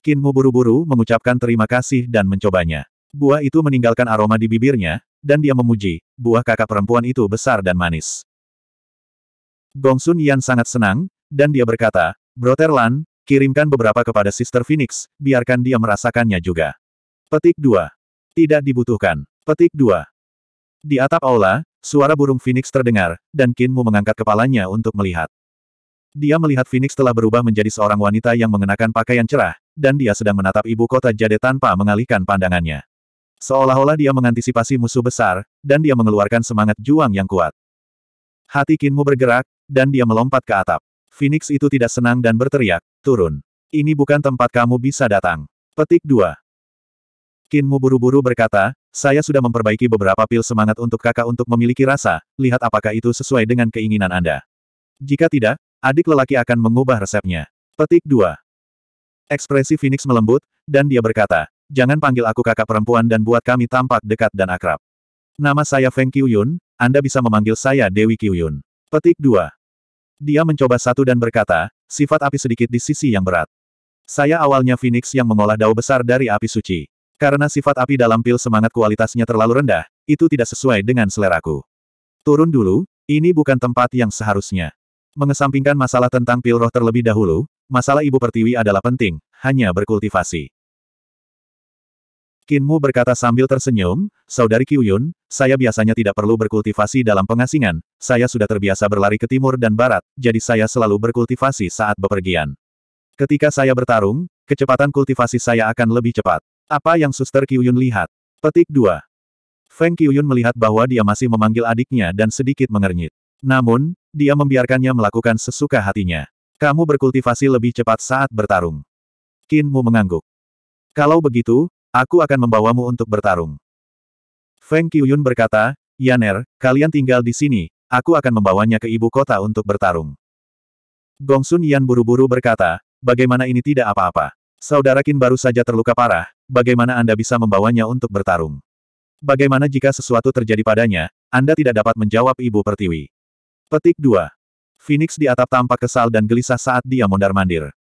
Kinmu buru-buru mengucapkan terima kasih dan mencobanya. Buah itu meninggalkan aroma di bibirnya, dan dia memuji, buah kakak perempuan itu besar dan manis. Gongsun Yan sangat senang, dan dia berkata, "Brother Lan, kirimkan beberapa kepada Sister Phoenix, biarkan dia merasakannya juga. Petik 2. Tidak dibutuhkan. Petik 2. Di atap aula, suara burung Phoenix terdengar, dan Kinmu mengangkat kepalanya untuk melihat. Dia melihat Phoenix telah berubah menjadi seorang wanita yang mengenakan pakaian cerah, dan dia sedang menatap ibu kota Jade tanpa mengalihkan pandangannya. Seolah-olah dia mengantisipasi musuh besar, dan dia mengeluarkan semangat juang yang kuat. Hati Kinmu bergerak, dan dia melompat ke atap. Phoenix itu tidak senang dan berteriak, turun. Ini bukan tempat kamu bisa datang. Petik 2. Kinmu buru-buru berkata, saya sudah memperbaiki beberapa pil semangat untuk kakak untuk memiliki rasa, lihat apakah itu sesuai dengan keinginan Anda. Jika tidak, adik lelaki akan mengubah resepnya. Petik 2. Ekspresi Phoenix melembut, dan dia berkata, jangan panggil aku kakak perempuan dan buat kami tampak dekat dan akrab. Nama saya Feng Qiuyun, Anda bisa memanggil saya Dewi Qiuyun. Petik 2. Dia mencoba satu dan berkata, sifat api sedikit di sisi yang berat. Saya awalnya Phoenix yang mengolah dao besar dari api suci. Karena sifat api dalam pil semangat kualitasnya terlalu rendah, itu tidak sesuai dengan seleraku. Turun dulu, ini bukan tempat yang seharusnya. Mengesampingkan masalah tentang pil roh terlebih dahulu, masalah ibu pertiwi adalah penting, hanya berkultivasi. Kinmu berkata sambil tersenyum, Saudari Kyuyun, saya biasanya tidak perlu berkultivasi dalam pengasingan, saya sudah terbiasa berlari ke timur dan barat, jadi saya selalu berkultivasi saat bepergian. Ketika saya bertarung, kecepatan kultivasi saya akan lebih cepat. Apa yang Suster Kyuyun lihat? Petik 2. Feng Kyuyun melihat bahwa dia masih memanggil adiknya dan sedikit mengernyit. Namun, dia membiarkannya melakukan sesuka hatinya. Kamu berkultivasi lebih cepat saat bertarung. Kinmu mengangguk. Kalau begitu, aku akan membawamu untuk bertarung. Feng Kyuyun berkata, Yaner, kalian tinggal di sini, aku akan membawanya ke ibu kota untuk bertarung. Gongsun Yan buru-buru berkata, bagaimana ini tidak apa-apa. Saudara Kin baru saja terluka parah, bagaimana Anda bisa membawanya untuk bertarung? Bagaimana jika sesuatu terjadi padanya, Anda tidak dapat menjawab Ibu Pertiwi? Petik 2. Phoenix di atap tampak kesal dan gelisah saat dia mondar-mandir.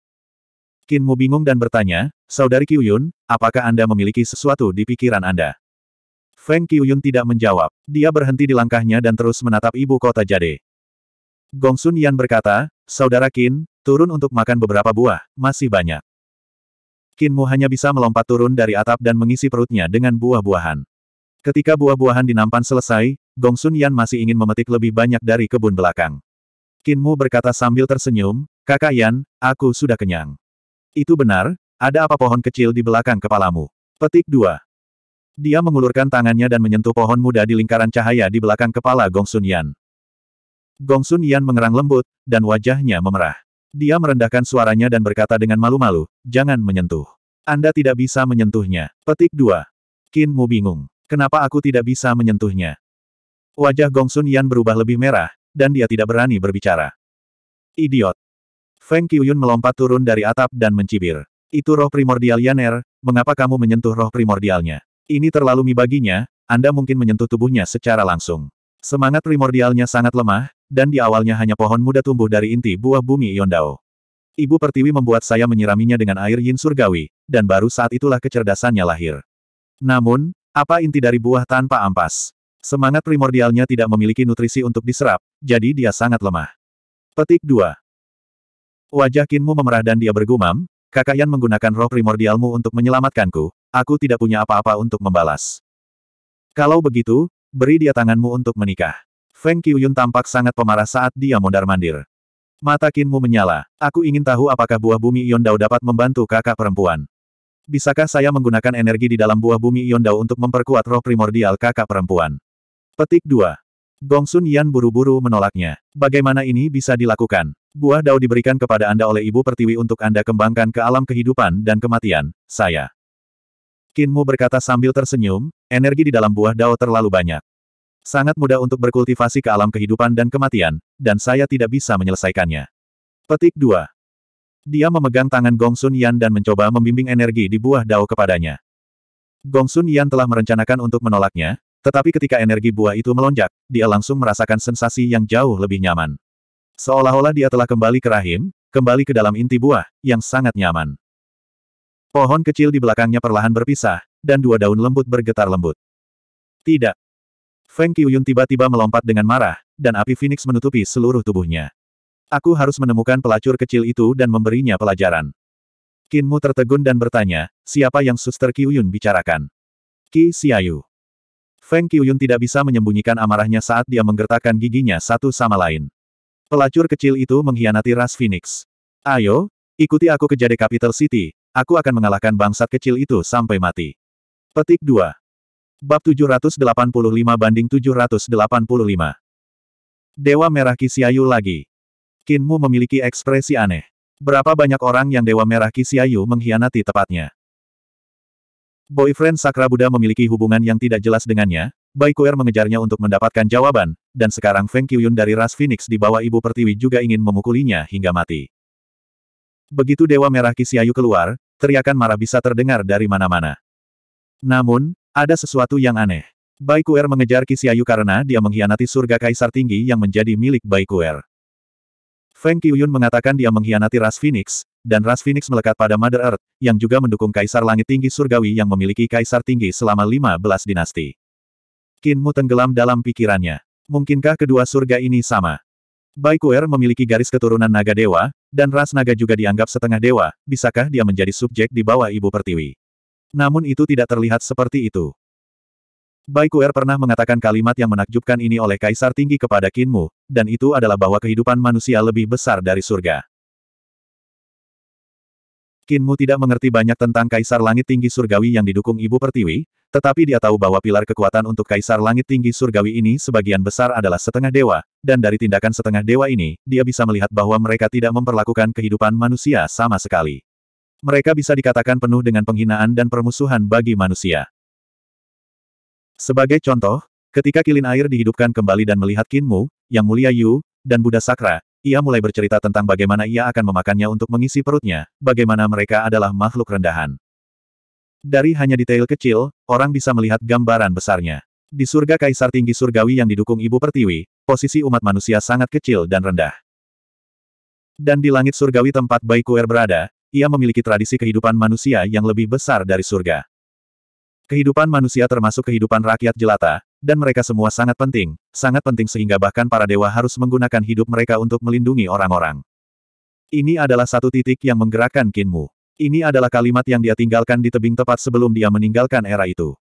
Kinmu bingung dan bertanya, Saudari Kiuyun, apakah Anda memiliki sesuatu di pikiran Anda? Feng Kiuyun tidak menjawab. Dia berhenti di langkahnya dan terus menatap ibu kota Jade. Gongsun Yan berkata, Saudara Kin, turun untuk makan beberapa buah, masih banyak. Kinmu hanya bisa melompat turun dari atap dan mengisi perutnya dengan buah-buahan. Ketika buah-buahan dinampan selesai, Gong Sun Yan masih ingin memetik lebih banyak dari kebun belakang. Kinmu berkata sambil tersenyum, Kakak Yan, aku sudah kenyang. Itu benar, ada apa pohon kecil di belakang kepalamu? Petik 2. Dia mengulurkan tangannya dan menyentuh pohon muda di lingkaran cahaya di belakang kepala Gong Sun Yan. Gong Sun Yan mengerang lembut, dan wajahnya memerah. Dia merendahkan suaranya dan berkata dengan malu-malu, jangan menyentuh. Anda tidak bisa menyentuhnya. Petik 2. Qin Mu bingung. Kenapa aku tidak bisa menyentuhnya? Wajah Gongsun Yan berubah lebih merah, dan dia tidak berani berbicara. Idiot. Feng Qiuyun melompat turun dari atap dan mencibir. Itu roh primordial Yaner, mengapa kamu menyentuh roh primordialnya? Ini terlalu mi baginya, Anda mungkin menyentuh tubuhnya secara langsung. Semangat primordialnya sangat lemah, dan di awalnya hanya pohon muda tumbuh dari inti buah bumi Yondao. Ibu Pertiwi membuat saya menyiraminya dengan air yin surgawi, dan baru saat itulah kecerdasannya lahir. Namun, apa inti dari buah tanpa ampas? Semangat primordialnya tidak memiliki nutrisi untuk diserap, jadi dia sangat lemah. Petik 2. Wajah Kinmu memerah dan dia bergumam, kakak Yan menggunakan roh primordialmu untuk menyelamatkanku, aku tidak punya apa-apa untuk membalas. Kalau begitu, Beri dia tanganmu untuk menikah. Feng Qiuyun tampak sangat pemarah saat dia mondar-mandir. Mata Kinmu menyala. Aku ingin tahu apakah buah bumi Yondao dapat membantu kakak perempuan. Bisakah saya menggunakan energi di dalam buah bumi Yondao untuk memperkuat roh primordial kakak perempuan? Petik 2. Gongsun Yan buru-buru menolaknya. Bagaimana ini bisa dilakukan? Buah dao diberikan kepada Anda oleh Ibu Pertiwi untuk Anda kembangkan ke alam kehidupan dan kematian, saya. Kinmu berkata sambil tersenyum, energi di dalam buah dao terlalu banyak. Sangat mudah untuk berkultivasi ke alam kehidupan dan kematian, dan saya tidak bisa menyelesaikannya. Petik 2. Dia memegang tangan Gong Sun Yan dan mencoba membimbing energi di buah dao kepadanya. Gong Sun Yan telah merencanakan untuk menolaknya, tetapi ketika energi buah itu melonjak, dia langsung merasakan sensasi yang jauh lebih nyaman. Seolah-olah dia telah kembali ke rahim, kembali ke dalam inti buah, yang sangat nyaman. Pohon kecil di belakangnya perlahan berpisah, dan dua daun lembut bergetar lembut. Tidak. Feng Qiuyun tiba-tiba melompat dengan marah, dan api Phoenix menutupi seluruh tubuhnya. Aku harus menemukan pelacur kecil itu dan memberinya pelajaran. Kinmu tertegun dan bertanya, siapa yang suster Qiuyun bicarakan? Qi Siayu. Feng Qiuyun tidak bisa menyembunyikan amarahnya saat dia menggertakkan giginya satu sama lain. Pelacur kecil itu mengkhianati ras Phoenix. Ayo, ikuti aku ke Jade Capital City, Aku akan mengalahkan bangsat kecil itu sampai mati. Petik 2. Bab 785 banding 785. Dewa Merah Kisiayu lagi. Kinmu memiliki ekspresi aneh. Berapa banyak orang yang Dewa Merah Kisiayu mengkhianati tepatnya? Boyfriend Sakra Buddha memiliki hubungan yang tidak jelas dengannya, Baikuer mengejarnya untuk mendapatkan jawaban, dan sekarang Feng Qiyun dari ras Phoenix di bawah Ibu Pertiwi juga ingin memukulinya hingga mati. Begitu Dewa Merah Kisiayu keluar, teriakan marah bisa terdengar dari mana-mana. Namun, ada sesuatu yang aneh. Baikuer mengejar Kisiayu karena dia mengkhianati surga kaisar tinggi yang menjadi milik Baikuer. Feng Qiyun mengatakan dia mengkhianati ras Phoenix, dan ras Phoenix melekat pada Mother Earth, yang juga mendukung kaisar langit tinggi surgawi yang memiliki kaisar tinggi selama 15 dinasti. Kinmu tenggelam dalam pikirannya. Mungkinkah kedua surga ini sama? Baikuer memiliki garis keturunan naga dewa, dan ras naga juga dianggap setengah dewa, bisakah dia menjadi subjek di bawah Ibu Pertiwi? Namun itu tidak terlihat seperti itu. Baikuer pernah mengatakan kalimat yang menakjubkan ini oleh Kaisar Tinggi kepada Kinmu, dan itu adalah bahwa kehidupan manusia lebih besar dari surga. Kinmu tidak mengerti banyak tentang Kaisar Langit Tinggi Surgawi yang didukung Ibu Pertiwi, tetapi dia tahu bahwa pilar kekuatan untuk Kaisar Langit Tinggi Surgawi ini sebagian besar adalah setengah dewa, dan dari tindakan setengah dewa ini, dia bisa melihat bahwa mereka tidak memperlakukan kehidupan manusia sama sekali. Mereka bisa dikatakan penuh dengan penghinaan dan permusuhan bagi manusia. Sebagai contoh, ketika kilin air dihidupkan kembali dan melihat Kinmu, Yang Mulia Yu, dan Buddha Sakra, ia mulai bercerita tentang bagaimana ia akan memakannya untuk mengisi perutnya, bagaimana mereka adalah makhluk rendahan. Dari hanya detail kecil, orang bisa melihat gambaran besarnya. Di surga kaisar tinggi surgawi yang didukung ibu pertiwi, posisi umat manusia sangat kecil dan rendah. Dan di langit surgawi tempat Baikuer berada, ia memiliki tradisi kehidupan manusia yang lebih besar dari surga. Kehidupan manusia termasuk kehidupan rakyat jelata, dan mereka semua sangat penting, sangat penting sehingga bahkan para dewa harus menggunakan hidup mereka untuk melindungi orang-orang. Ini adalah satu titik yang menggerakkan Kinmu. Ini adalah kalimat yang dia tinggalkan di tebing tepat sebelum dia meninggalkan era itu.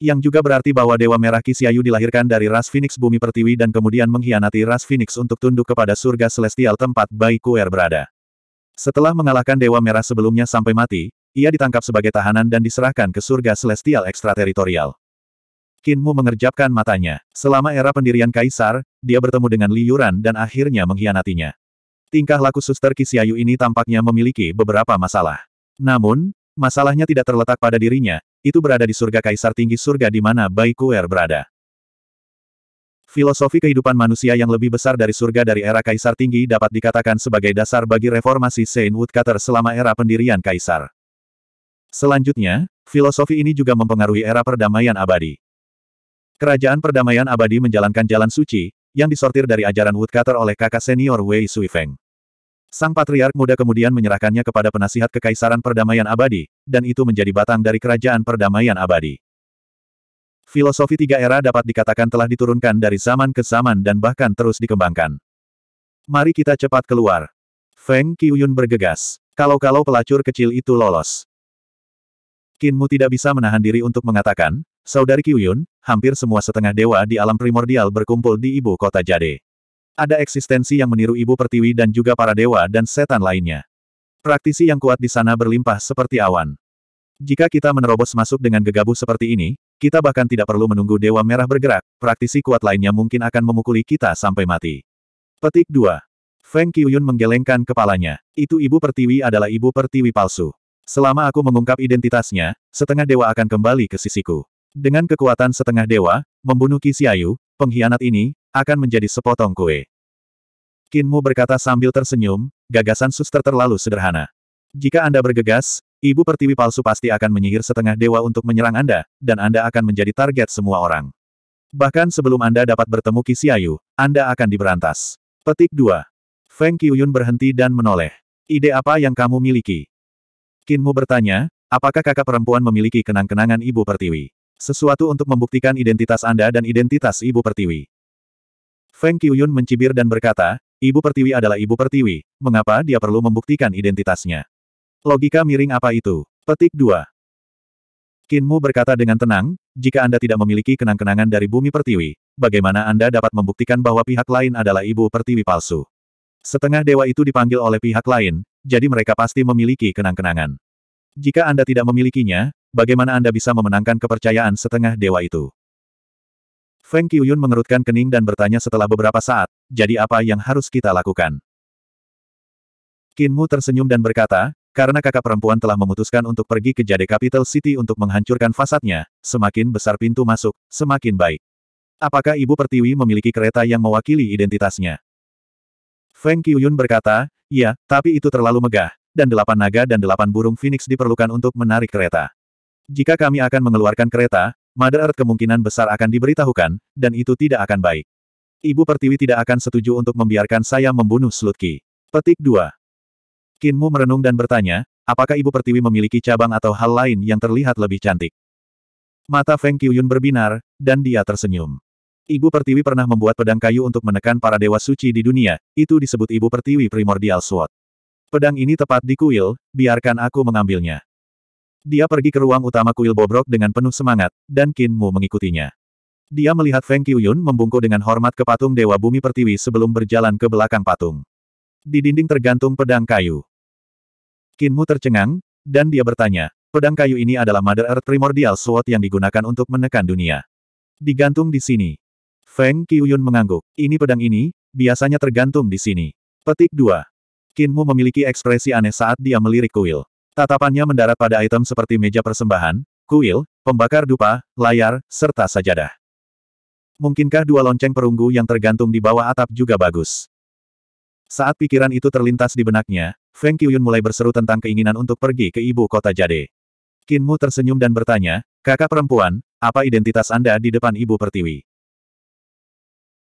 Yang juga berarti bahwa Dewa Merah Kisiayu dilahirkan dari ras Phoenix bumi pertiwi dan kemudian mengkhianati ras Phoenix untuk tunduk kepada surga celestial tempat Bai Kuer berada. Setelah mengalahkan Dewa Merah sebelumnya sampai mati, ia ditangkap sebagai tahanan dan diserahkan ke surga celestial ekstrateritorial. Kinmu mengerjapkan matanya. Selama era pendirian Kaisar, dia bertemu dengan Liuran dan akhirnya mengkhianatinya. Tingkah laku suster Kisiayu ini tampaknya memiliki beberapa masalah. Namun, masalahnya tidak terletak pada dirinya, itu berada di surga kaisar tinggi surga di mana Bai Kuer berada. Filosofi kehidupan manusia yang lebih besar dari surga dari era kaisar tinggi dapat dikatakan sebagai dasar bagi reformasi Saint Woodcutter selama era pendirian kaisar. Selanjutnya, filosofi ini juga mempengaruhi era perdamaian abadi. Kerajaan perdamaian abadi menjalankan jalan suci, yang disortir dari ajaran Woodcutter oleh kakak senior Wei Suifeng. Sang Patriark Muda kemudian menyerahkannya kepada penasihat Kekaisaran Perdamaian Abadi, dan itu menjadi batang dari Kerajaan Perdamaian Abadi. Filosofi tiga era dapat dikatakan telah diturunkan dari zaman ke zaman dan bahkan terus dikembangkan. Mari kita cepat keluar. Feng Qiyun bergegas. Kalau-kalau pelacur kecil itu lolos. Kinmu tidak bisa menahan diri untuk mengatakan, Saudari Qiyun, hampir semua setengah dewa di alam primordial berkumpul di ibu kota Jade. Ada eksistensi yang meniru ibu pertiwi dan juga para dewa dan setan lainnya. Praktisi yang kuat di sana berlimpah seperti awan. Jika kita menerobos masuk dengan gegabah seperti ini, kita bahkan tidak perlu menunggu Dewa Merah bergerak, praktisi kuat lainnya mungkin akan memukuli kita sampai mati. Petik 2. Feng Qiuyun menggelengkan kepalanya. Itu ibu pertiwi adalah ibu pertiwi palsu. Selama aku mengungkap identitasnya, setengah dewa akan kembali ke sisiku. Dengan kekuatan setengah dewa, membunuh Qi pengkhianat ini, akan menjadi sepotong kue. Kinmu berkata sambil tersenyum, gagasan suster terlalu sederhana. Jika Anda bergegas, ibu pertiwi palsu pasti akan menyihir setengah dewa untuk menyerang Anda, dan Anda akan menjadi target semua orang. Bahkan sebelum Anda dapat bertemu Kisiayu, Anda akan diberantas. Petik 2. Feng Qiuyun berhenti dan menoleh. Ide apa yang kamu miliki? Kinmu bertanya, apakah kakak perempuan memiliki kenang-kenangan ibu pertiwi? Sesuatu untuk membuktikan identitas Anda dan identitas ibu pertiwi. Feng Qiyun mencibir dan berkata, Ibu Pertiwi adalah Ibu Pertiwi, mengapa dia perlu membuktikan identitasnya? Logika miring apa itu? Petik 2. Kinmu berkata dengan tenang, jika Anda tidak memiliki kenang-kenangan dari bumi pertiwi, bagaimana Anda dapat membuktikan bahwa pihak lain adalah ibu pertiwi palsu? Setengah dewa itu dipanggil oleh pihak lain, jadi mereka pasti memiliki kenang-kenangan. Jika Anda tidak memilikinya, bagaimana Anda bisa memenangkan kepercayaan setengah dewa itu? Feng Qiuyun mengerutkan kening dan bertanya setelah beberapa saat, jadi apa yang harus kita lakukan? Kinmu tersenyum dan berkata, karena kakak perempuan telah memutuskan untuk pergi ke Jade Capital City untuk menghancurkan fasadnya, semakin besar pintu masuk, semakin baik. Apakah Ibu Pertiwi memiliki kereta yang mewakili identitasnya? Feng Qiuyun berkata, ya, tapi itu terlalu megah, dan delapan naga dan delapan burung phoenix diperlukan untuk menarik kereta. Jika kami akan mengeluarkan kereta, Mother Earth kemungkinan besar akan diberitahukan, dan itu tidak akan baik. Ibu Pertiwi tidak akan setuju untuk membiarkan saya membunuh Slutki. Petik 2. Kinmu merenung dan bertanya, apakah Ibu Pertiwi memiliki cabang atau hal lain yang terlihat lebih cantik? Mata Feng Qiyun berbinar, dan dia tersenyum. Ibu Pertiwi pernah membuat pedang kayu untuk menekan para dewa suci di dunia, itu disebut Ibu Pertiwi Primordial Sword. Pedang ini tepat di kuil, biarkan aku mengambilnya. Dia pergi ke ruang utama kuil bobrok dengan penuh semangat, dan Qin Mu mengikutinya. Dia melihat Feng Qiuyun membungkuk dengan hormat ke patung Dewa Bumi Pertiwi sebelum berjalan ke belakang patung. Di dinding tergantung pedang kayu. Qin Mu tercengang, dan dia bertanya, pedang kayu ini adalah Mother Earth Primordial Sword yang digunakan untuk menekan dunia. Digantung di sini. Feng Qiuyun mengangguk, ini pedang ini, biasanya tergantung di sini. Petik 2. Qin Mu memiliki ekspresi aneh saat dia melirik kuil. Tatapannya mendarat pada item seperti meja persembahan, kuil, pembakar dupa, layar, serta sajadah. Mungkinkah dua lonceng perunggu yang tergantung di bawah atap juga bagus? Saat pikiran itu terlintas di benaknya, Feng Qiyun mulai berseru tentang keinginan untuk pergi ke ibu kota Jade. Qin Mu tersenyum dan bertanya, kakak perempuan, apa identitas Anda di depan ibu pertiwi?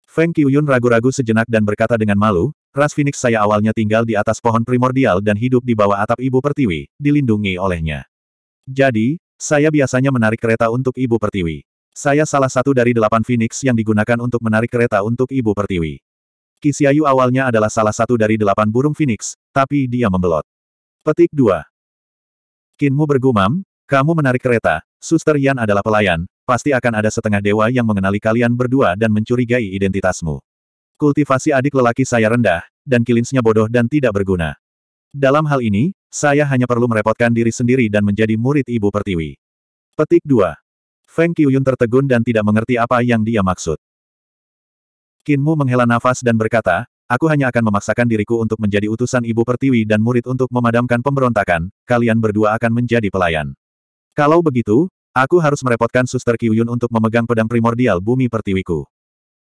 Feng Qiyun ragu-ragu sejenak dan berkata dengan malu, Ras Phoenix saya awalnya tinggal di atas pohon primordial dan hidup di bawah atap Ibu Pertiwi, dilindungi olehnya. Jadi, saya biasanya menarik kereta untuk Ibu Pertiwi. Saya salah satu dari delapan Phoenix yang digunakan untuk menarik kereta untuk Ibu Pertiwi. Kisiayu awalnya adalah salah satu dari delapan burung Phoenix, tapi dia membelot. Petik 2. Kinmu bergumam, kamu menarik kereta, suster Yan adalah pelayan, pasti akan ada setengah dewa yang mengenali kalian berdua dan mencurigai identitasmu. Kultivasi adik lelaki saya rendah, dan kilinsnya bodoh dan tidak berguna. Dalam hal ini, saya hanya perlu merepotkan diri sendiri dan menjadi murid Ibu Pertiwi. Petik 2. Feng Qiuyun tertegun dan tidak mengerti apa yang dia maksud. Kinmu menghela nafas dan berkata, aku hanya akan memaksakan diriku untuk menjadi utusan Ibu Pertiwi dan murid untuk memadamkan pemberontakan, kalian berdua akan menjadi pelayan. Kalau begitu, aku harus merepotkan Suster Qiuyun untuk memegang pedang primordial bumi pertiwiku.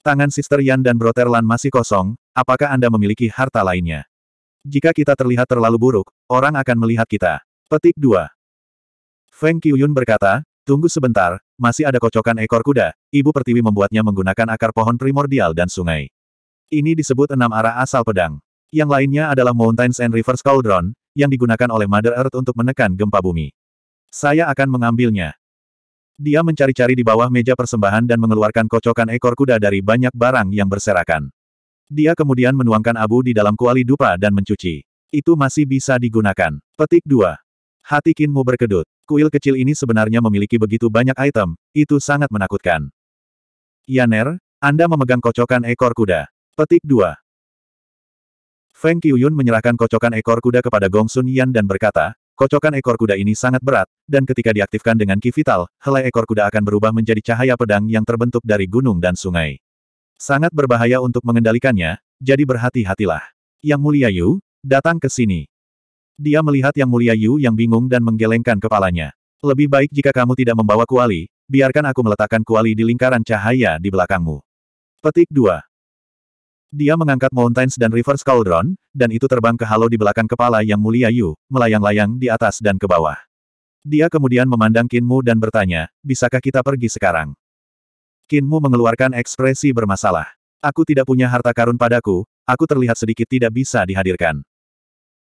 Tangan Sister Yan dan Brother Lan masih kosong, apakah Anda memiliki harta lainnya? Jika kita terlihat terlalu buruk, orang akan melihat kita. Petik 2. Feng Qiyun berkata, tunggu sebentar, masih ada kocokan ekor kuda, Ibu Pertiwi membuatnya menggunakan akar pohon primordial dan sungai. Ini disebut enam arah asal pedang. Yang lainnya adalah Mountains and Rivers Cauldron, yang digunakan oleh Mother Earth untuk menekan gempa bumi. Saya akan mengambilnya. Dia mencari-cari di bawah meja persembahan dan mengeluarkan kocokan ekor kuda dari banyak barang yang berserakan. Dia kemudian menuangkan abu di dalam kuali dupa dan mencuci. Itu masih bisa digunakan. Petik 2. Hati Kinmu berkedut. Kuil kecil ini sebenarnya memiliki begitu banyak item, itu sangat menakutkan. Yaner, Anda memegang kocokan ekor kuda. Petik 2. Feng Qiuyun menyerahkan kocokan ekor kuda kepada Gongsun Yan dan berkata, Kocokan ekor kuda ini sangat berat, dan ketika diaktifkan dengan ki vital, helai ekor kuda akan berubah menjadi cahaya pedang yang terbentuk dari gunung dan sungai. Sangat berbahaya untuk mengendalikannya, jadi berhati-hatilah. Yang Mulia Yu, datang ke sini. Dia melihat Yang Mulia Yu yang bingung dan menggelengkan kepalanya. Lebih baik jika kamu tidak membawa kuali, biarkan aku meletakkan kuali di lingkaran cahaya di belakangmu. Petik 2. Dia mengangkat Mountains dan Rivers Cauldron, dan itu terbang ke halo di belakang kepala Yang Mulia Yu, melayang-layang di atas dan ke bawah. Dia kemudian memandang Kinmu dan bertanya, bisakah kita pergi sekarang? Kinmu mengeluarkan ekspresi bermasalah. Aku tidak punya harta karun padaku, aku terlihat sedikit tidak bisa dihadirkan.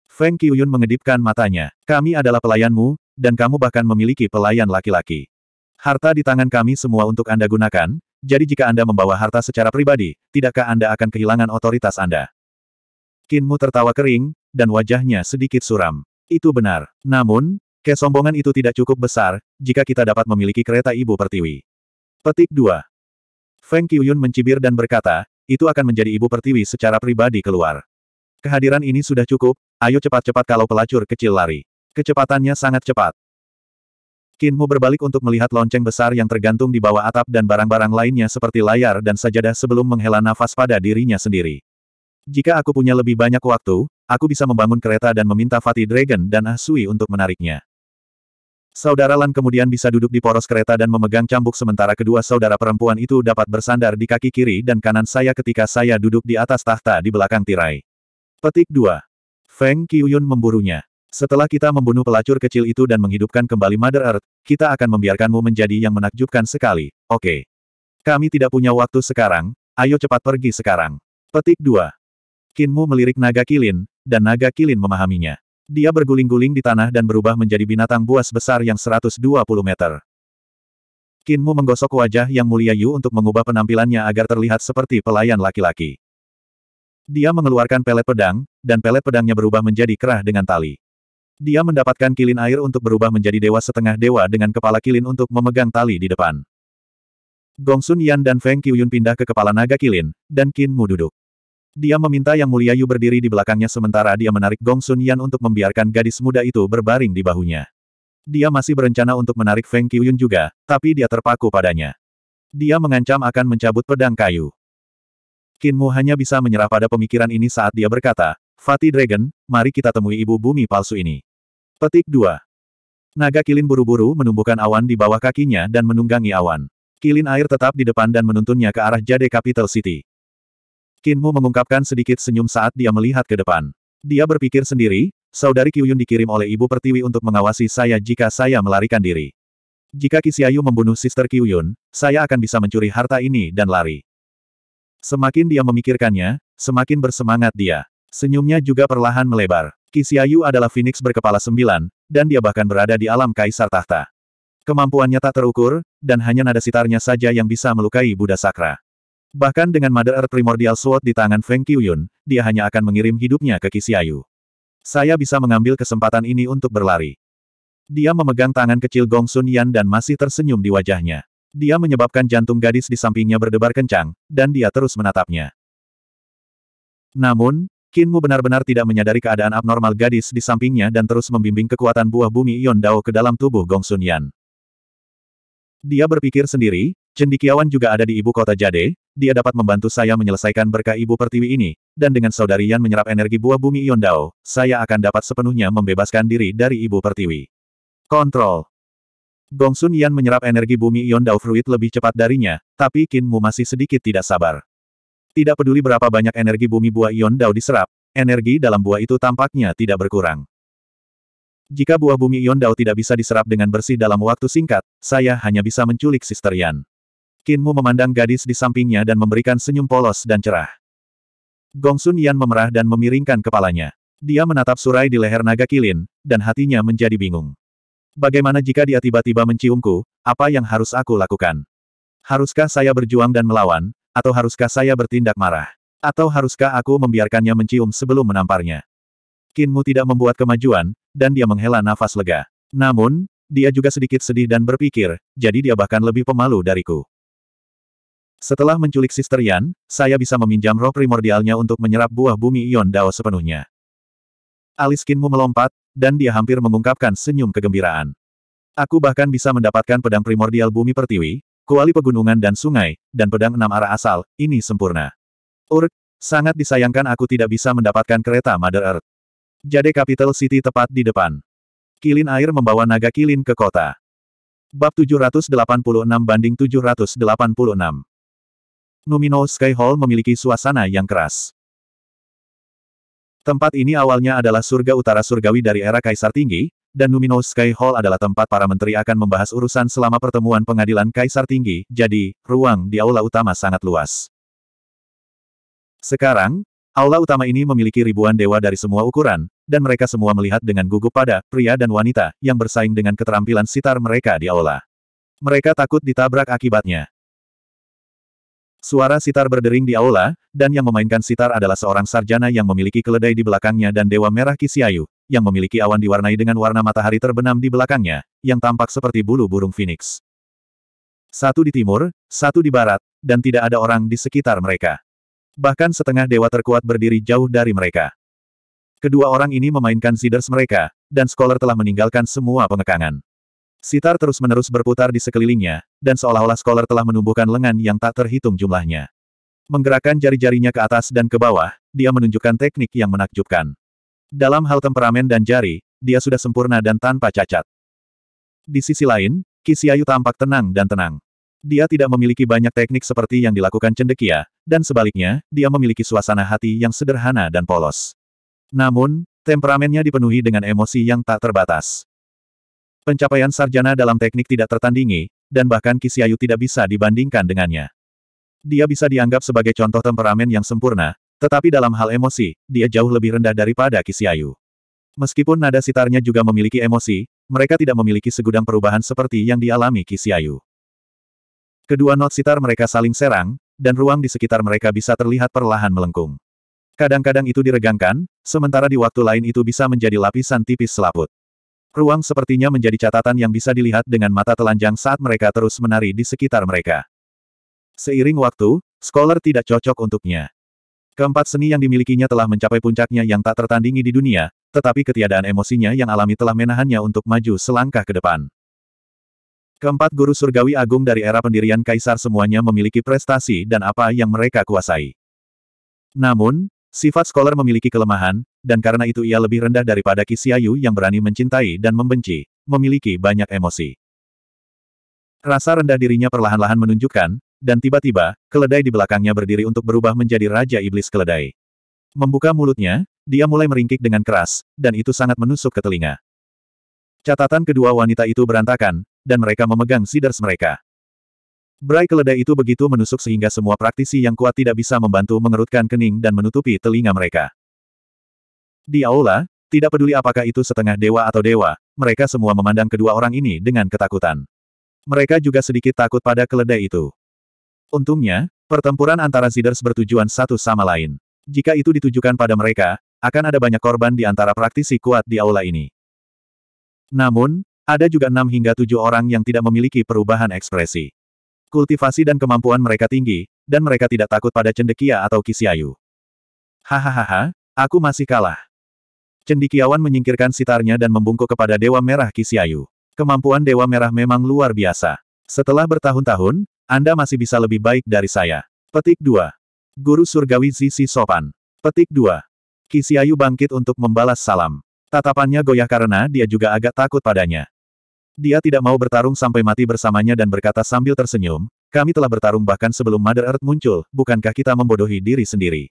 Feng Qiuyun mengedipkan matanya. Kami adalah pelayanmu, dan kamu bahkan memiliki pelayan laki-laki. Harta di tangan kami semua untuk Anda gunakan, jadi jika Anda membawa harta secara pribadi, tidakkah Anda akan kehilangan otoritas Anda? Kinmu tertawa kering, dan wajahnya sedikit suram. Itu benar. Namun, kesombongan itu tidak cukup besar, jika kita dapat memiliki kereta ibu pertiwi. Petik 2. Feng Qiyun mencibir dan berkata, itu akan menjadi ibu pertiwi secara pribadi keluar. Kehadiran ini sudah cukup, ayo cepat-cepat kalau pelacur kecil lari. Kecepatannya sangat cepat. Kinmu berbalik untuk melihat lonceng besar yang tergantung di bawah atap dan barang-barang lainnya seperti layar dan sajadah sebelum menghela nafas pada dirinya sendiri. Jika aku punya lebih banyak waktu, aku bisa membangun kereta dan meminta Fatih Dragon dan Asui ah untuk menariknya. Saudara Lan kemudian bisa duduk di poros kereta dan memegang cambuk sementara kedua saudara perempuan itu dapat bersandar di kaki kiri dan kanan saya ketika saya duduk di atas tahta di belakang tirai. Petik 2. Feng Qiyun memburunya. Setelah kita membunuh pelacur kecil itu dan menghidupkan kembali Mother Earth, kita akan membiarkanmu menjadi yang menakjubkan sekali, oke. Okay. Kami tidak punya waktu sekarang, ayo cepat pergi sekarang. Petik 2. Kinmu melirik naga kilin, dan naga kilin memahaminya. Dia berguling-guling di tanah dan berubah menjadi binatang buas besar yang 120 meter. Kinmu menggosok wajah yang mulia Yu untuk mengubah penampilannya agar terlihat seperti pelayan laki-laki. Dia mengeluarkan pelet pedang, dan pelet pedangnya berubah menjadi kerah dengan tali. Dia mendapatkan kilin air untuk berubah menjadi dewa setengah dewa dengan kepala kilin untuk memegang tali di depan. Gong Sun Yan dan Feng Qiuyun pindah ke kepala naga kilin, dan Qin Mu duduk. Dia meminta Yang Mulia Yu berdiri di belakangnya sementara dia menarik Gong Sun Yan untuk membiarkan gadis muda itu berbaring di bahunya. Dia masih berencana untuk menarik Feng Qiuyun juga, tapi dia terpaku padanya. Dia mengancam akan mencabut pedang kayu. Qin Mu hanya bisa menyerah pada pemikiran ini saat dia berkata, Fatih Dragon, mari kita temui ibu bumi palsu ini. Petik 2. Naga kilin buru-buru menumbuhkan awan di bawah kakinya dan menunggangi awan. Kilin air tetap di depan dan menuntunnya ke arah Jade Capital City. Kinmu mengungkapkan sedikit senyum saat dia melihat ke depan. Dia berpikir sendiri, saudari Kyuyun dikirim oleh ibu pertiwi untuk mengawasi saya jika saya melarikan diri. Jika Kisiayu membunuh sister Kyuyun, saya akan bisa mencuri harta ini dan lari. Semakin dia memikirkannya, semakin bersemangat dia. Senyumnya juga perlahan melebar. Kisiayu adalah Phoenix berkepala sembilan, dan dia bahkan berada di alam kaisar tahta. Kemampuannya tak terukur, dan hanya nada sitarnya saja yang bisa melukai Buddha Sakra. Bahkan dengan Mother Earth Primordial Sword di tangan Feng Qiyun, dia hanya akan mengirim hidupnya ke Kisiayu. Saya bisa mengambil kesempatan ini untuk berlari. Dia memegang tangan kecil Gong Sun Yan dan masih tersenyum di wajahnya. Dia menyebabkan jantung gadis di sampingnya berdebar kencang, dan dia terus menatapnya. Namun, Kinmu benar-benar tidak menyadari keadaan abnormal gadis di sampingnya dan terus membimbing kekuatan buah bumi ion Dao ke dalam tubuh Gong Sun Yan. Dia berpikir sendiri, cendikiawan juga ada di ibu kota Jade, dia dapat membantu saya menyelesaikan berkah ibu pertiwi ini, dan dengan saudari Yan menyerap energi buah bumi ion Dao, saya akan dapat sepenuhnya membebaskan diri dari ibu pertiwi. Kontrol Gong Sun Yan menyerap energi bumi ion Dao Fruit lebih cepat darinya, tapi Kinmu masih sedikit tidak sabar. Tidak peduli berapa banyak energi bumi buah ion Dao diserap, energi dalam buah itu tampaknya tidak berkurang. Jika buah bumi ion Dao tidak bisa diserap dengan bersih dalam waktu singkat, saya hanya bisa menculik Sister Yan. Kinmu memandang gadis di sampingnya dan memberikan senyum polos dan cerah. Gong Sun Yan memerah dan memiringkan kepalanya. Dia menatap surai di leher naga kilin, dan hatinya menjadi bingung. Bagaimana jika dia tiba-tiba menciumku, apa yang harus aku lakukan? Haruskah saya berjuang dan melawan, atau haruskah saya bertindak marah? Atau haruskah aku membiarkannya mencium sebelum menamparnya? Kinmu tidak membuat kemajuan, dan dia menghela nafas lega. Namun, dia juga sedikit sedih dan berpikir, jadi dia bahkan lebih pemalu dariku. Setelah menculik Sister Yan, saya bisa meminjam roh primordialnya untuk menyerap buah bumi ion Dao sepenuhnya. Alis Kinmu melompat, dan dia hampir mengungkapkan senyum kegembiraan. Aku bahkan bisa mendapatkan pedang primordial bumi pertiwi, kuali pegunungan dan sungai, dan pedang enam arah asal, ini sempurna. Urk, sangat disayangkan aku tidak bisa mendapatkan kereta Mother Earth. Jade Capital City tepat di depan. Kilin air membawa naga kilin ke kota. Bab 786 banding 786. Numino Sky Hall memiliki suasana yang keras. Tempat ini awalnya adalah surga utara surgawi dari era Kaisar Tinggi, dan Numino Sky Hall adalah tempat para menteri akan membahas urusan selama pertemuan pengadilan Kaisar Tinggi, jadi, ruang di aula utama sangat luas. Sekarang, aula utama ini memiliki ribuan dewa dari semua ukuran, dan mereka semua melihat dengan gugup pada pria dan wanita yang bersaing dengan keterampilan sitar mereka di aula. Mereka takut ditabrak akibatnya. Suara sitar berdering di aula, dan yang memainkan sitar adalah seorang sarjana yang memiliki keledai di belakangnya dan Dewa Merah Kisiayu, yang memiliki awan diwarnai dengan warna matahari terbenam di belakangnya, yang tampak seperti bulu burung phoenix. Satu di timur, satu di barat, dan tidak ada orang di sekitar mereka. Bahkan setengah dewa terkuat berdiri jauh dari mereka. Kedua orang ini memainkan siders mereka, dan Scholar telah meninggalkan semua pengekangan. Sitar terus-menerus berputar di sekelilingnya, dan seolah-olah Scholar telah menumbuhkan lengan yang tak terhitung jumlahnya. Menggerakkan jari-jarinya ke atas dan ke bawah, dia menunjukkan teknik yang menakjubkan. Dalam hal temperamen dan jari, dia sudah sempurna dan tanpa cacat. Di sisi lain, Kisiayu tampak tenang dan tenang. Dia tidak memiliki banyak teknik seperti yang dilakukan Cendekia, dan sebaliknya, dia memiliki suasana hati yang sederhana dan polos. Namun, temperamennya dipenuhi dengan emosi yang tak terbatas. Pencapaian sarjana dalam teknik tidak tertandingi, dan bahkan Kisiayu tidak bisa dibandingkan dengannya. Dia bisa dianggap sebagai contoh temperamen yang sempurna, tetapi dalam hal emosi, dia jauh lebih rendah daripada Kisiayu. Meskipun nada sitarnya juga memiliki emosi, mereka tidak memiliki segudang perubahan seperti yang dialami Kisiayu. Kedua not sitar mereka saling serang, dan ruang di sekitar mereka bisa terlihat perlahan melengkung. Kadang-kadang itu diregangkan, sementara di waktu lain itu bisa menjadi lapisan tipis selaput. Ruang sepertinya menjadi catatan yang bisa dilihat dengan mata telanjang saat mereka terus menari di sekitar mereka. Seiring waktu, Scholar tidak cocok untuknya. Keempat seni yang dimilikinya telah mencapai puncaknya yang tak tertandingi di dunia, tetapi ketiadaan emosinya yang alami telah menahannya untuk maju selangkah ke depan. Keempat guru surgawi agung dari era pendirian kaisar semuanya memiliki prestasi dan apa yang mereka kuasai. Namun, sifat scholar memiliki kelemahan, dan karena itu ia lebih rendah daripada Kisiayu yang berani mencintai dan membenci, memiliki banyak emosi. Rasa rendah dirinya perlahan-lahan menunjukkan, dan tiba-tiba, keledai di belakangnya berdiri untuk berubah menjadi Raja Iblis Keledai. Membuka mulutnya, dia mulai meringkik dengan keras, dan itu sangat menusuk ke telinga. Catatan kedua wanita itu berantakan, dan mereka memegang siders mereka. Brai keledai itu begitu menusuk sehingga semua praktisi yang kuat tidak bisa membantu mengerutkan kening dan menutupi telinga mereka. Di aula, tidak peduli apakah itu setengah dewa atau dewa, mereka semua memandang kedua orang ini dengan ketakutan. Mereka juga sedikit takut pada keledai itu. Untungnya, pertempuran antara Ziders bertujuan satu sama lain. Jika itu ditujukan pada mereka, akan ada banyak korban di antara praktisi kuat di aula ini. Namun, ada juga enam hingga tujuh orang yang tidak memiliki perubahan ekspresi. Kultivasi dan kemampuan mereka tinggi, dan mereka tidak takut pada cendekia atau kisiayu. Hahaha, aku masih kalah. Cendikiawan menyingkirkan sitarnya dan membungkuk kepada Dewa Merah Kisiayu. Kemampuan Dewa Merah memang luar biasa. Setelah bertahun-tahun, anda masih bisa lebih baik dari saya. Petik 2. Guru Surgawi Zizi Sopan. Petik 2. Kisiayu bangkit untuk membalas salam. Tatapannya goyah karena dia juga agak takut padanya. Dia tidak mau bertarung sampai mati bersamanya dan berkata sambil tersenyum, kami telah bertarung bahkan sebelum Mother Earth muncul, bukankah kita membodohi diri sendiri?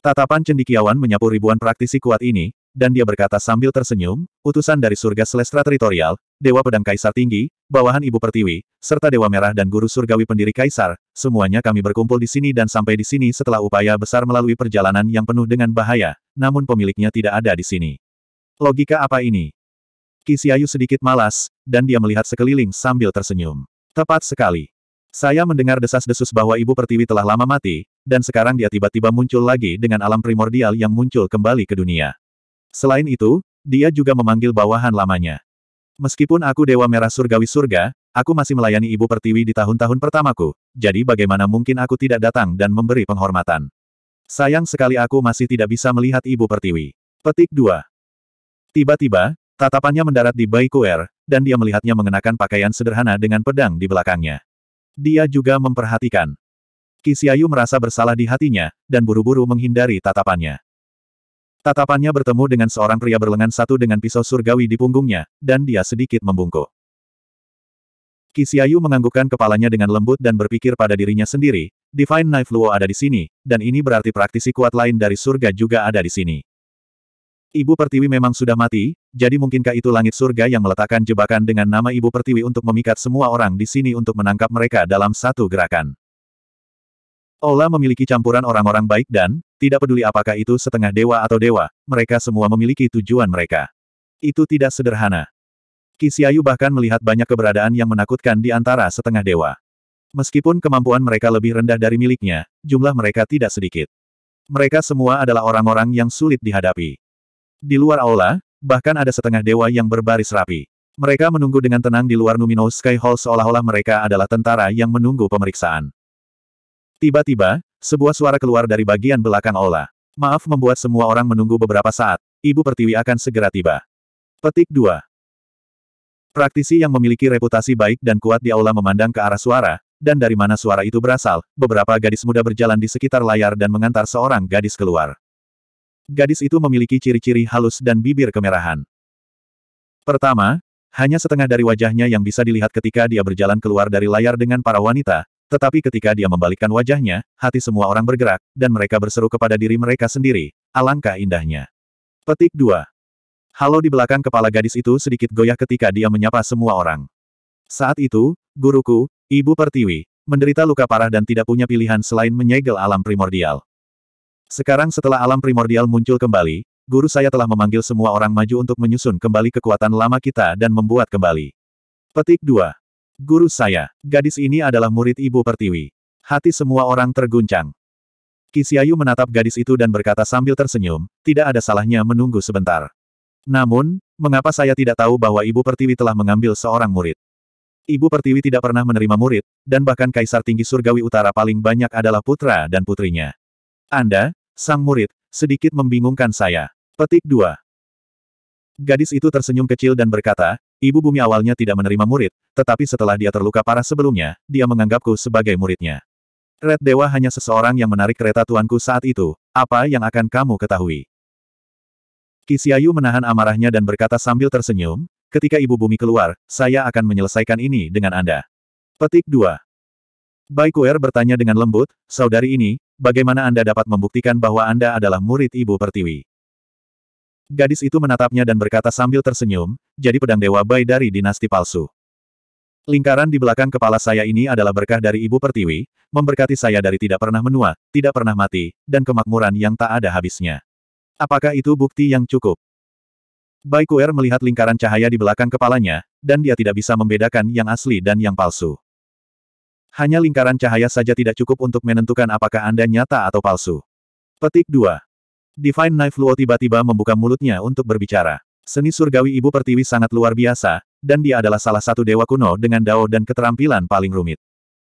Tatapan cendikiawan menyapu ribuan praktisi kuat ini, dan dia berkata sambil tersenyum, utusan dari surga Selestra Teritorial, Dewa Pedang Kaisar Tinggi, bawahan Ibu Pertiwi, serta Dewa Merah dan Guru Surgawi pendiri Kaisar, semuanya kami berkumpul di sini dan sampai di sini setelah upaya besar melalui perjalanan yang penuh dengan bahaya, namun pemiliknya tidak ada di sini. Logika apa ini? Kisiayu sedikit malas, dan dia melihat sekeliling sambil tersenyum. Tepat sekali. Saya mendengar desas-desus bahwa Ibu Pertiwi telah lama mati, dan sekarang dia tiba-tiba muncul lagi dengan alam primordial yang muncul kembali ke dunia. Selain itu, dia juga memanggil bawahan lamanya. Meskipun aku Dewa Merah Surgawi Surga, aku masih melayani Ibu Pertiwi di tahun-tahun pertamaku, jadi bagaimana mungkin aku tidak datang dan memberi penghormatan. Sayang sekali aku masih tidak bisa melihat Ibu Pertiwi. Petik 2. Tiba-tiba, tatapannya mendarat di Bai Kuer, dan dia melihatnya mengenakan pakaian sederhana dengan pedang di belakangnya. Dia juga memperhatikan. Kisiayu merasa bersalah di hatinya, dan buru-buru menghindari tatapannya. Tatapannya bertemu dengan seorang pria berlengan satu dengan pisau surgawi di punggungnya, dan dia sedikit membungkuk. Kisiayu menganggukkan kepalanya dengan lembut dan berpikir pada dirinya sendiri, Divine Knife Luo ada di sini, dan ini berarti praktisi kuat lain dari surga juga ada di sini. Ibu Pertiwi memang sudah mati, jadi mungkinkah itu langit surga yang meletakkan jebakan dengan nama Ibu Pertiwi untuk memikat semua orang di sini untuk menangkap mereka dalam satu gerakan. Ola memiliki campuran orang-orang baik dan, tidak peduli apakah itu setengah dewa atau dewa, mereka semua memiliki tujuan mereka. Itu tidak sederhana. Kisiayu bahkan melihat banyak keberadaan yang menakutkan di antara setengah dewa. Meskipun kemampuan mereka lebih rendah dari miliknya, jumlah mereka tidak sedikit. Mereka semua adalah orang-orang yang sulit dihadapi. Di luar aula, bahkan ada setengah dewa yang berbaris rapi. Mereka menunggu dengan tenang di luar Numinous Sky Hall seolah-olah mereka adalah tentara yang menunggu pemeriksaan. Tiba-tiba, sebuah suara keluar dari bagian belakang Ola. Maaf membuat semua orang menunggu beberapa saat, Ibu Pertiwi akan segera tiba. Petik 2. Praktisi yang memiliki reputasi baik dan kuat di aula memandang ke arah suara, dan dari mana suara itu berasal, beberapa gadis muda berjalan di sekitar layar dan mengantar seorang gadis keluar. Gadis itu memiliki ciri-ciri halus dan bibir kemerahan. Pertama, hanya setengah dari wajahnya yang bisa dilihat ketika dia berjalan keluar dari layar dengan para wanita, tetapi ketika dia membalikkan wajahnya, hati semua orang bergerak, dan mereka berseru kepada diri mereka sendiri, alangkah indahnya. Petik 2. Halo di belakang kepala gadis itu sedikit goyah ketika dia menyapa semua orang. Saat itu, guruku, Ibu Pertiwi, menderita luka parah dan tidak punya pilihan selain menyegel alam primordial. Sekarang setelah alam primordial muncul kembali, guru saya telah memanggil semua orang maju untuk menyusun kembali kekuatan lama kita dan membuat kembali. Petik 2. Guru saya, gadis ini adalah murid Ibu Pertiwi. Hati semua orang terguncang. Kisiayu menatap gadis itu dan berkata sambil tersenyum, tidak ada salahnya menunggu sebentar. Namun, mengapa saya tidak tahu bahwa Ibu Pertiwi telah mengambil seorang murid? Ibu Pertiwi tidak pernah menerima murid, dan bahkan Kaisar Tinggi Surgawi Utara paling banyak adalah putra dan putrinya. Anda, sang murid, sedikit membingungkan saya. Petik 2. Gadis itu tersenyum kecil dan berkata, Ibu bumi awalnya tidak menerima murid, tetapi setelah dia terluka parah sebelumnya, dia menganggapku sebagai muridnya. Red Dewa hanya seseorang yang menarik kereta tuanku saat itu, apa yang akan kamu ketahui? Kisiayu menahan amarahnya dan berkata sambil tersenyum, ketika ibu bumi keluar, saya akan menyelesaikan ini dengan Anda. Petik 2. Baikuer bertanya dengan lembut, saudari ini, bagaimana Anda dapat membuktikan bahwa Anda adalah murid ibu pertiwi? Gadis itu menatapnya dan berkata sambil tersenyum, jadi pedang Dewa Bai dari dinasti palsu. Lingkaran di belakang kepala saya ini adalah berkah dari Ibu Pertiwi, memberkati saya dari tidak pernah menua, tidak pernah mati, dan kemakmuran yang tak ada habisnya. Apakah itu bukti yang cukup? Bai Kuer melihat lingkaran cahaya di belakang kepalanya, dan dia tidak bisa membedakan yang asli dan yang palsu. Hanya lingkaran cahaya saja tidak cukup untuk menentukan apakah Anda nyata atau palsu. Petik 2. Divine Knife Luo tiba-tiba membuka mulutnya untuk berbicara. Seni surgawi Ibu Pertiwi sangat luar biasa, dan dia adalah salah satu dewa kuno dengan dao dan keterampilan paling rumit.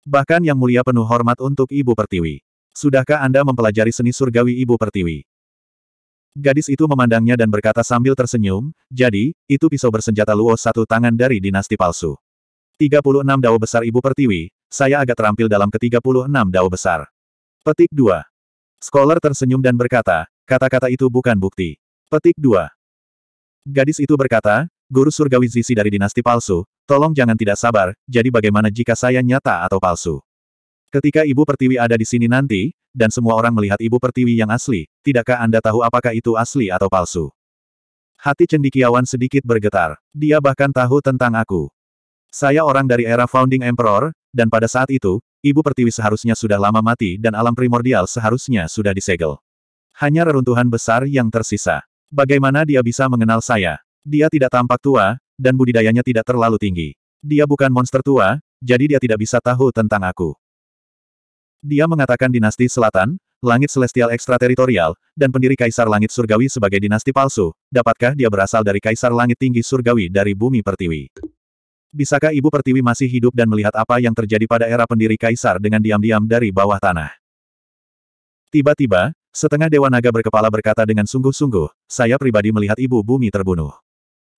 Bahkan Yang Mulia penuh hormat untuk Ibu Pertiwi. Sudahkah Anda mempelajari seni surgawi Ibu Pertiwi? Gadis itu memandangnya dan berkata sambil tersenyum, jadi, itu pisau bersenjata Luo satu tangan dari dinasti palsu. 36 dao besar Ibu Pertiwi, saya agak terampil dalam ke-36 dao besar. Petik 2. Scholar tersenyum dan berkata, Kata-kata itu bukan bukti. Petik 2. Gadis itu berkata, Guru Surgawi Zisi dari dinasti palsu, tolong jangan tidak sabar, jadi bagaimana jika saya nyata atau palsu? Ketika Ibu Pertiwi ada di sini nanti, dan semua orang melihat Ibu Pertiwi yang asli, tidakkah Anda tahu apakah itu asli atau palsu? Hati cendikiawan sedikit bergetar. Dia bahkan tahu tentang aku. Saya orang dari era Founding Emperor, dan pada saat itu, Ibu Pertiwi seharusnya sudah lama mati dan alam primordial seharusnya sudah disegel. Hanya reruntuhan besar yang tersisa. Bagaimana dia bisa mengenal saya? Dia tidak tampak tua, dan budidayanya tidak terlalu tinggi. Dia bukan monster tua, jadi dia tidak bisa tahu tentang aku. Dia mengatakan dinasti selatan, langit celestial ekstrateritorial, dan pendiri kaisar langit surgawi sebagai dinasti palsu. Dapatkah dia berasal dari kaisar langit tinggi surgawi dari bumi pertiwi? Bisakah ibu pertiwi masih hidup dan melihat apa yang terjadi pada era pendiri kaisar dengan diam-diam dari bawah tanah? Tiba-tiba, Setengah Dewa Naga berkepala berkata dengan sungguh-sungguh, saya pribadi melihat ibu bumi terbunuh.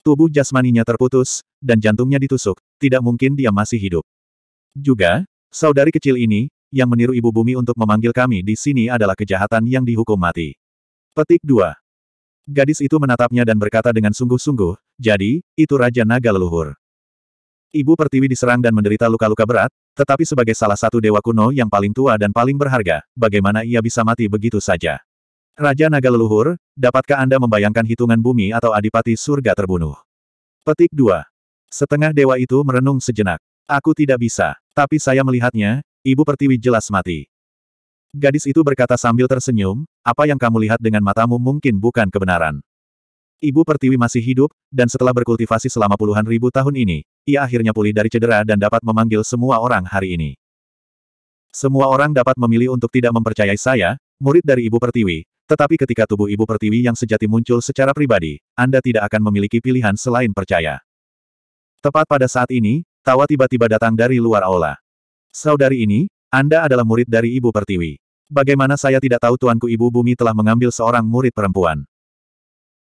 Tubuh jasmaninya terputus, dan jantungnya ditusuk, tidak mungkin dia masih hidup. Juga, saudari kecil ini, yang meniru ibu bumi untuk memanggil kami di sini adalah kejahatan yang dihukum mati. Petik 2. Gadis itu menatapnya dan berkata dengan sungguh-sungguh, jadi, itu Raja Naga Leluhur. Ibu Pertiwi diserang dan menderita luka-luka berat, tetapi sebagai salah satu dewa kuno yang paling tua dan paling berharga, bagaimana ia bisa mati begitu saja? Raja Naga Leluhur, dapatkah Anda membayangkan hitungan bumi atau adipati surga terbunuh? Petik 2. Setengah dewa itu merenung sejenak. Aku tidak bisa, tapi saya melihatnya, Ibu Pertiwi jelas mati. Gadis itu berkata sambil tersenyum, apa yang kamu lihat dengan matamu mungkin bukan kebenaran. Ibu Pertiwi masih hidup, dan setelah berkultivasi selama puluhan ribu tahun ini, ia akhirnya pulih dari cedera dan dapat memanggil semua orang hari ini. Semua orang dapat memilih untuk tidak mempercayai saya, murid dari Ibu Pertiwi, tetapi ketika tubuh Ibu Pertiwi yang sejati muncul secara pribadi, Anda tidak akan memiliki pilihan selain percaya. Tepat pada saat ini, tawa tiba-tiba datang dari luar aula. Saudari ini, Anda adalah murid dari Ibu Pertiwi. Bagaimana saya tidak tahu Tuanku Ibu Bumi telah mengambil seorang murid perempuan?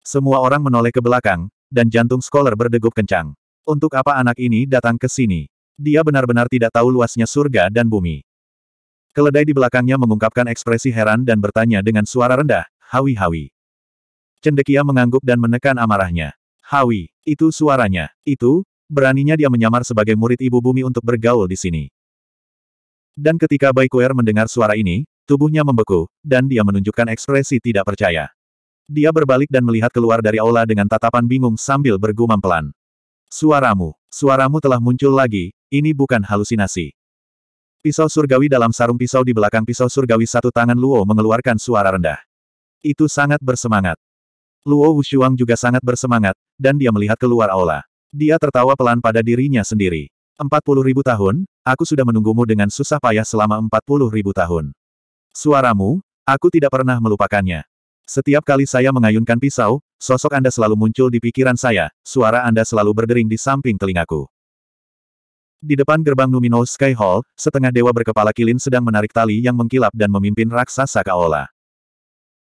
Semua orang menoleh ke belakang, dan jantung Scholar berdegup kencang. Untuk apa anak ini datang ke sini? Dia benar-benar tidak tahu luasnya surga dan bumi. Keledai di belakangnya mengungkapkan ekspresi heran dan bertanya dengan suara rendah, hawi-hawi. Cendekia mengangguk dan menekan amarahnya. Hawi, itu suaranya. Itu, beraninya dia menyamar sebagai murid ibu bumi untuk bergaul di sini. Dan ketika Baikuer mendengar suara ini, tubuhnya membeku, dan dia menunjukkan ekspresi tidak percaya. Dia berbalik dan melihat keluar dari aula dengan tatapan bingung sambil bergumam pelan. Suaramu, suaramu telah muncul lagi, ini bukan halusinasi. Pisau surgawi dalam sarung pisau di belakang pisau surgawi satu tangan Luo mengeluarkan suara rendah. Itu sangat bersemangat. Luo Wushuang juga sangat bersemangat, dan dia melihat keluar aula. Dia tertawa pelan pada dirinya sendiri. Empat puluh ribu tahun, aku sudah menunggumu dengan susah payah selama empat puluh ribu tahun. Suaramu, aku tidak pernah melupakannya. Setiap kali saya mengayunkan pisau, sosok Anda selalu muncul di pikiran saya, suara Anda selalu berdering di samping telingaku. Di depan gerbang Numino Sky Hall, setengah dewa berkepala kilin sedang menarik tali yang mengkilap dan memimpin raksasa Kaola.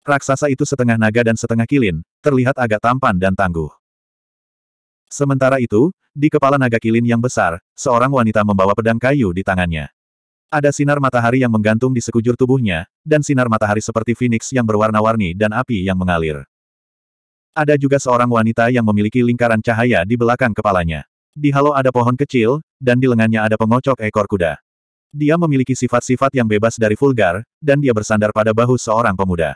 Raksasa itu setengah naga dan setengah kilin, terlihat agak tampan dan tangguh. Sementara itu, di kepala naga kilin yang besar, seorang wanita membawa pedang kayu di tangannya. Ada sinar matahari yang menggantung di sekujur tubuhnya, dan sinar matahari seperti phoenix yang berwarna-warni dan api yang mengalir. Ada juga seorang wanita yang memiliki lingkaran cahaya di belakang kepalanya. Di halo ada pohon kecil, dan di lengannya ada pengocok ekor kuda. Dia memiliki sifat-sifat yang bebas dari vulgar, dan dia bersandar pada bahu seorang pemuda.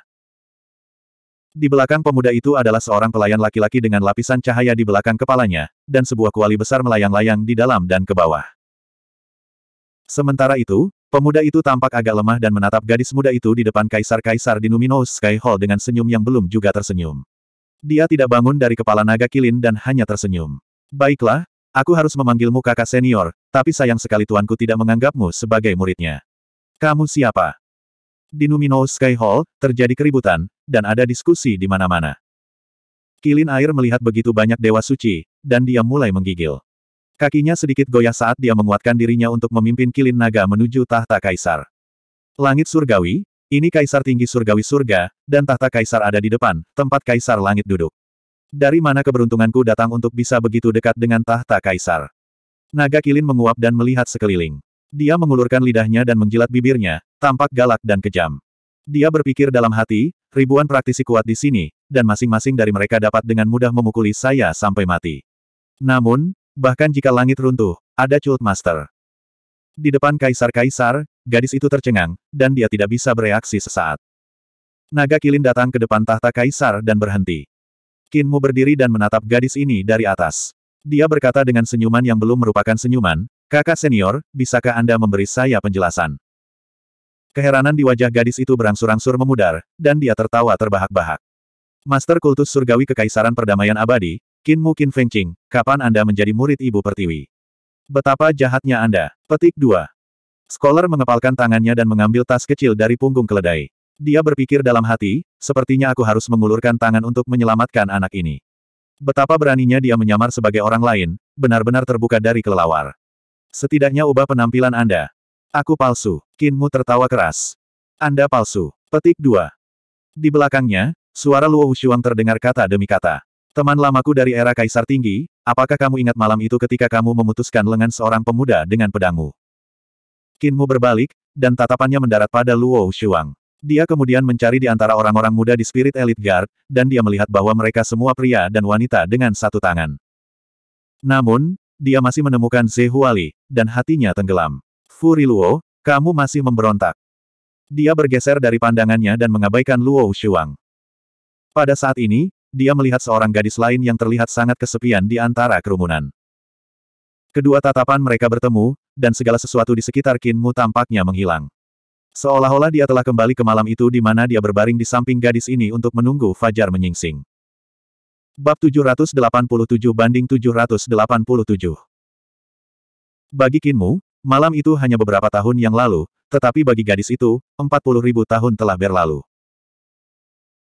Di belakang pemuda itu adalah seorang pelayan laki-laki dengan lapisan cahaya di belakang kepalanya, dan sebuah kuali besar melayang-layang di dalam dan ke bawah. Sementara itu, pemuda itu tampak agak lemah dan menatap gadis muda itu di depan kaisar-kaisar di Numinous Sky Hall dengan senyum yang belum juga tersenyum. Dia tidak bangun dari kepala naga kilin dan hanya tersenyum. Baiklah, aku harus memanggilmu kakak senior, tapi sayang sekali tuanku tidak menganggapmu sebagai muridnya. Kamu siapa? Di Numinous Sky Hall, terjadi keributan, dan ada diskusi di mana-mana. Kilin air melihat begitu banyak dewa suci, dan dia mulai menggigil. Kakinya sedikit goyah saat dia menguatkan dirinya untuk memimpin kilin naga menuju tahta kaisar. Langit surgawi, ini kaisar tinggi surgawi surga, dan tahta kaisar ada di depan, tempat kaisar langit duduk. Dari mana keberuntunganku datang untuk bisa begitu dekat dengan tahta kaisar? Naga kilin menguap dan melihat sekeliling. Dia mengulurkan lidahnya dan menjilat bibirnya, tampak galak dan kejam. Dia berpikir dalam hati, ribuan praktisi kuat di sini, dan masing-masing dari mereka dapat dengan mudah memukuli saya sampai mati. Namun, Bahkan jika langit runtuh, ada Cult Master. Di depan kaisar-kaisar, gadis itu tercengang, dan dia tidak bisa bereaksi sesaat. Naga Kilin datang ke depan tahta kaisar dan berhenti. Kinmu berdiri dan menatap gadis ini dari atas. Dia berkata dengan senyuman yang belum merupakan senyuman, kakak senior, bisakah Anda memberi saya penjelasan? Keheranan di wajah gadis itu berangsur-angsur memudar, dan dia tertawa terbahak-bahak. Master Kultus Surgawi Kekaisaran Perdamaian Abadi, Kinmu Kin Fengqing, kapan Anda menjadi murid Ibu Pertiwi? Betapa jahatnya Anda. Petik 2. Scholar mengepalkan tangannya dan mengambil tas kecil dari punggung keledai. Dia berpikir dalam hati, sepertinya aku harus mengulurkan tangan untuk menyelamatkan anak ini. Betapa beraninya dia menyamar sebagai orang lain, benar-benar terbuka dari kelelawar. Setidaknya ubah penampilan Anda. Aku palsu. Kinmu tertawa keras. Anda palsu. Petik 2. Di belakangnya, suara Luo Wuxuang terdengar kata demi kata. Teman lamaku dari era Kaisar Tinggi, apakah kamu ingat malam itu ketika kamu memutuskan lengan seorang pemuda dengan pedangmu? Kinmu berbalik, dan tatapannya mendarat pada Luo Shuang. Dia kemudian mencari di antara orang-orang muda di Spirit Elite Guard, dan dia melihat bahwa mereka semua pria dan wanita dengan satu tangan. Namun, dia masih menemukan Zehuali, dan hatinya tenggelam. Furi Luo, kamu masih memberontak. Dia bergeser dari pandangannya dan mengabaikan Luo Shuang. Pada saat ini, dia melihat seorang gadis lain yang terlihat sangat kesepian di antara kerumunan. Kedua tatapan mereka bertemu, dan segala sesuatu di sekitar Kinmu tampaknya menghilang. Seolah-olah dia telah kembali ke malam itu di mana dia berbaring di samping gadis ini untuk menunggu Fajar menyingsing. Bab 787 banding 787 Bagi Kinmu, malam itu hanya beberapa tahun yang lalu, tetapi bagi gadis itu, 40.000 tahun telah berlalu.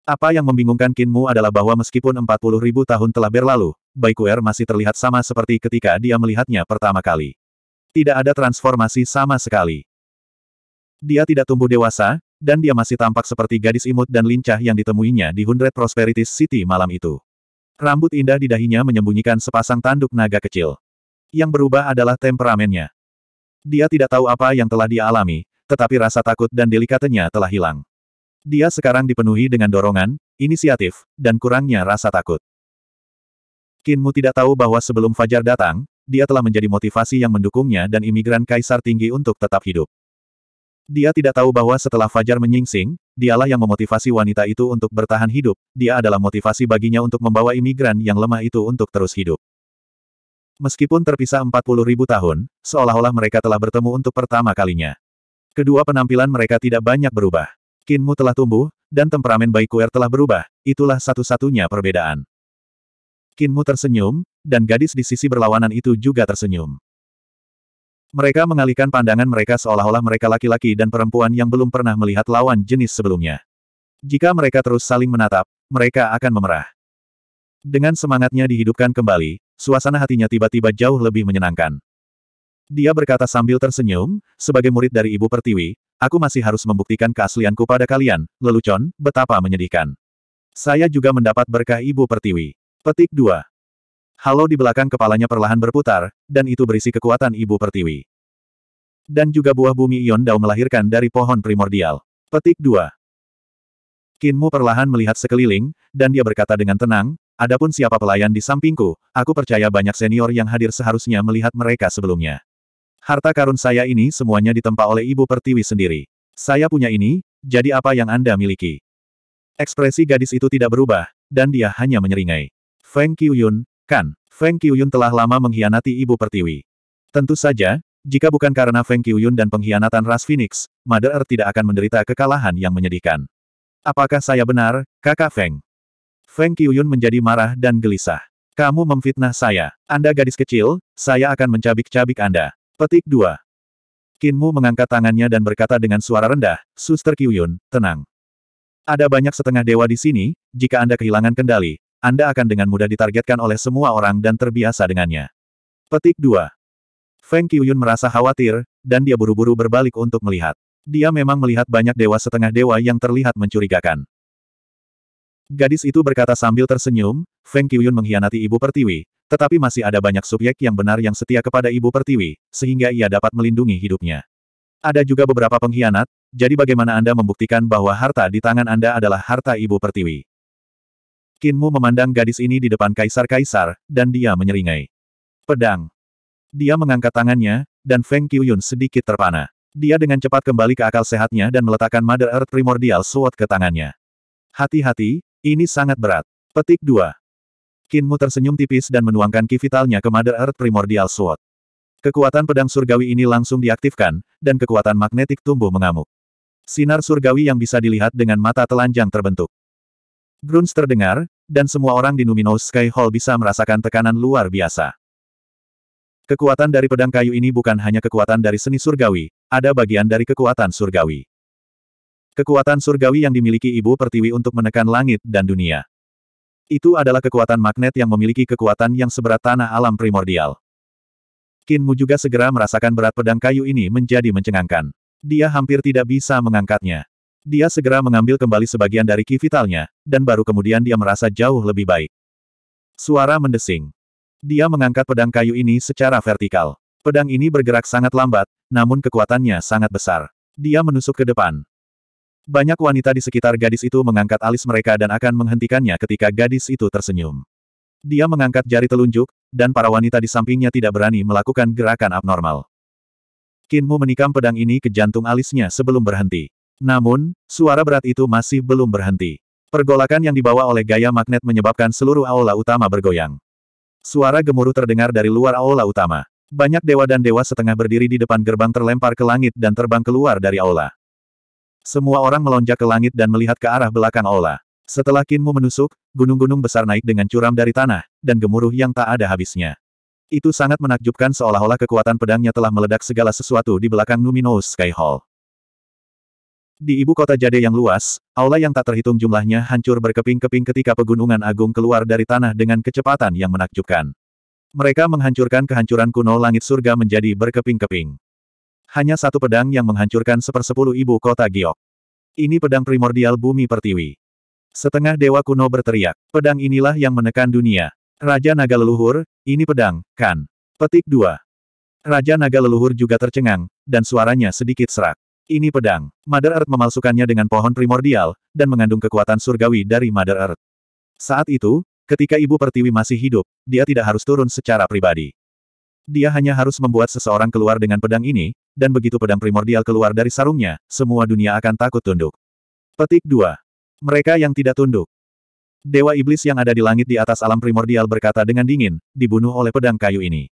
Apa yang membingungkan Kinmu adalah bahwa meskipun 40 ribu tahun telah berlalu, Baikuer masih terlihat sama seperti ketika dia melihatnya pertama kali. Tidak ada transformasi sama sekali. Dia tidak tumbuh dewasa, dan dia masih tampak seperti gadis imut dan lincah yang ditemuinya di Hundred Prosperity City malam itu. Rambut indah di dahinya menyembunyikan sepasang tanduk naga kecil. Yang berubah adalah temperamennya. Dia tidak tahu apa yang telah dia alami, tetapi rasa takut dan delikatenya telah hilang. Dia sekarang dipenuhi dengan dorongan, inisiatif, dan kurangnya rasa takut. Kinmu tidak tahu bahwa sebelum Fajar datang, dia telah menjadi motivasi yang mendukungnya dan imigran kaisar tinggi untuk tetap hidup. Dia tidak tahu bahwa setelah Fajar menyingsing, dialah yang memotivasi wanita itu untuk bertahan hidup, dia adalah motivasi baginya untuk membawa imigran yang lemah itu untuk terus hidup. Meskipun terpisah 40 ribu tahun, seolah-olah mereka telah bertemu untuk pertama kalinya. Kedua penampilan mereka tidak banyak berubah. Kinmu telah tumbuh, dan temperamen Baikuer telah berubah, itulah satu-satunya perbedaan. Kinmu tersenyum, dan gadis di sisi berlawanan itu juga tersenyum. Mereka mengalihkan pandangan mereka seolah-olah mereka laki-laki dan perempuan yang belum pernah melihat lawan jenis sebelumnya. Jika mereka terus saling menatap, mereka akan memerah. Dengan semangatnya dihidupkan kembali, suasana hatinya tiba-tiba jauh lebih menyenangkan. Dia berkata sambil tersenyum, sebagai murid dari Ibu Pertiwi, aku masih harus membuktikan keaslianku pada kalian, lelucon, betapa menyedihkan. Saya juga mendapat berkah Ibu Pertiwi. Petik 2. Halo di belakang kepalanya perlahan berputar, dan itu berisi kekuatan Ibu Pertiwi. Dan juga buah bumi Ion Dao melahirkan dari pohon primordial. Petik 2. Kinmu perlahan melihat sekeliling, dan dia berkata dengan tenang, Adapun siapa pelayan di sampingku, aku percaya banyak senior yang hadir seharusnya melihat mereka sebelumnya. Harta karun saya ini semuanya ditempa oleh Ibu Pertiwi sendiri. Saya punya ini, jadi apa yang Anda miliki? Ekspresi gadis itu tidak berubah, dan dia hanya menyeringai. Feng Qiuyun, kan? Feng Qiuyun telah lama mengkhianati Ibu Pertiwi. Tentu saja, jika bukan karena Feng Qiuyun dan pengkhianatan Ras Phoenix, Mother Earth tidak akan menderita kekalahan yang menyedihkan. Apakah saya benar, kakak Feng? Feng Qiuyun menjadi marah dan gelisah. Kamu memfitnah saya. Anda gadis kecil, saya akan mencabik-cabik Anda. Petik 2. Kinmu mengangkat tangannya dan berkata dengan suara rendah, Suster Kyuyun, tenang. Ada banyak setengah dewa di sini, jika Anda kehilangan kendali, Anda akan dengan mudah ditargetkan oleh semua orang dan terbiasa dengannya. Petik 2. Feng Qiyun merasa khawatir, dan dia buru-buru berbalik untuk melihat. Dia memang melihat banyak dewa setengah dewa yang terlihat mencurigakan. Gadis itu berkata sambil tersenyum, Feng Qiyun mengkhianati Ibu Pertiwi, tetapi masih ada banyak subjek yang benar yang setia kepada Ibu Pertiwi, sehingga ia dapat melindungi hidupnya. Ada juga beberapa pengkhianat, jadi bagaimana Anda membuktikan bahwa harta di tangan Anda adalah harta Ibu Pertiwi? Kinmu memandang gadis ini di depan kaisar-kaisar, dan dia menyeringai. Pedang. Dia mengangkat tangannya, dan Feng Qiyun sedikit terpana. Dia dengan cepat kembali ke akal sehatnya dan meletakkan Mother Earth Primordial Sword ke tangannya. Hati-hati, ini sangat berat. Petik 2. Kinmu tersenyum tipis dan menuangkan ki vitalnya ke Mother Earth Primordial Sword. Kekuatan pedang surgawi ini langsung diaktifkan, dan kekuatan magnetik tumbuh mengamuk. Sinar surgawi yang bisa dilihat dengan mata telanjang terbentuk. Grunts terdengar, dan semua orang di Numinous Sky Hall bisa merasakan tekanan luar biasa. Kekuatan dari pedang kayu ini bukan hanya kekuatan dari seni surgawi, ada bagian dari kekuatan surgawi. Kekuatan surgawi yang dimiliki Ibu Pertiwi untuk menekan langit dan dunia. Itu adalah kekuatan magnet yang memiliki kekuatan yang seberat tanah alam primordial. Kinmu juga segera merasakan berat pedang kayu ini menjadi mencengangkan. Dia hampir tidak bisa mengangkatnya. Dia segera mengambil kembali sebagian dari ki vitalnya, dan baru kemudian dia merasa jauh lebih baik. Suara mendesing. Dia mengangkat pedang kayu ini secara vertikal. Pedang ini bergerak sangat lambat, namun kekuatannya sangat besar. Dia menusuk ke depan. Banyak wanita di sekitar gadis itu mengangkat alis mereka dan akan menghentikannya ketika gadis itu tersenyum. Dia mengangkat jari telunjuk, dan para wanita di sampingnya tidak berani melakukan gerakan abnormal. Kinmu menikam pedang ini ke jantung alisnya sebelum berhenti. Namun, suara berat itu masih belum berhenti. Pergolakan yang dibawa oleh gaya magnet menyebabkan seluruh aula utama bergoyang. Suara gemuruh terdengar dari luar aula utama. Banyak dewa dan dewa setengah berdiri di depan gerbang terlempar ke langit dan terbang keluar dari aula. Semua orang melonjak ke langit dan melihat ke arah belakang Ola. Setelah Kinmu menusuk, gunung-gunung besar naik dengan curam dari tanah, dan gemuruh yang tak ada habisnya. Itu sangat menakjubkan seolah-olah kekuatan pedangnya telah meledak segala sesuatu di belakang Numinous Sky Hall. Di ibu kota Jade yang luas, aula yang tak terhitung jumlahnya hancur berkeping-keping ketika pegunungan agung keluar dari tanah dengan kecepatan yang menakjubkan. Mereka menghancurkan kehancuran kuno langit surga menjadi berkeping-keping. Hanya satu pedang yang menghancurkan sepersepuluh ibu kota Giok. Ini pedang primordial bumi pertiwi. Setengah dewa kuno berteriak, pedang inilah yang menekan dunia. Raja Naga Leluhur, ini pedang, kan? Petik 2. Raja Naga Leluhur juga tercengang, dan suaranya sedikit serak. Ini pedang. Mother Earth memalsukannya dengan pohon primordial, dan mengandung kekuatan surgawi dari Mother Earth. Saat itu, ketika Ibu Pertiwi masih hidup, dia tidak harus turun secara pribadi. Dia hanya harus membuat seseorang keluar dengan pedang ini, dan begitu pedang primordial keluar dari sarungnya, semua dunia akan takut tunduk. Petik 2. Mereka yang tidak tunduk. Dewa iblis yang ada di langit di atas alam primordial berkata dengan dingin, dibunuh oleh pedang kayu ini.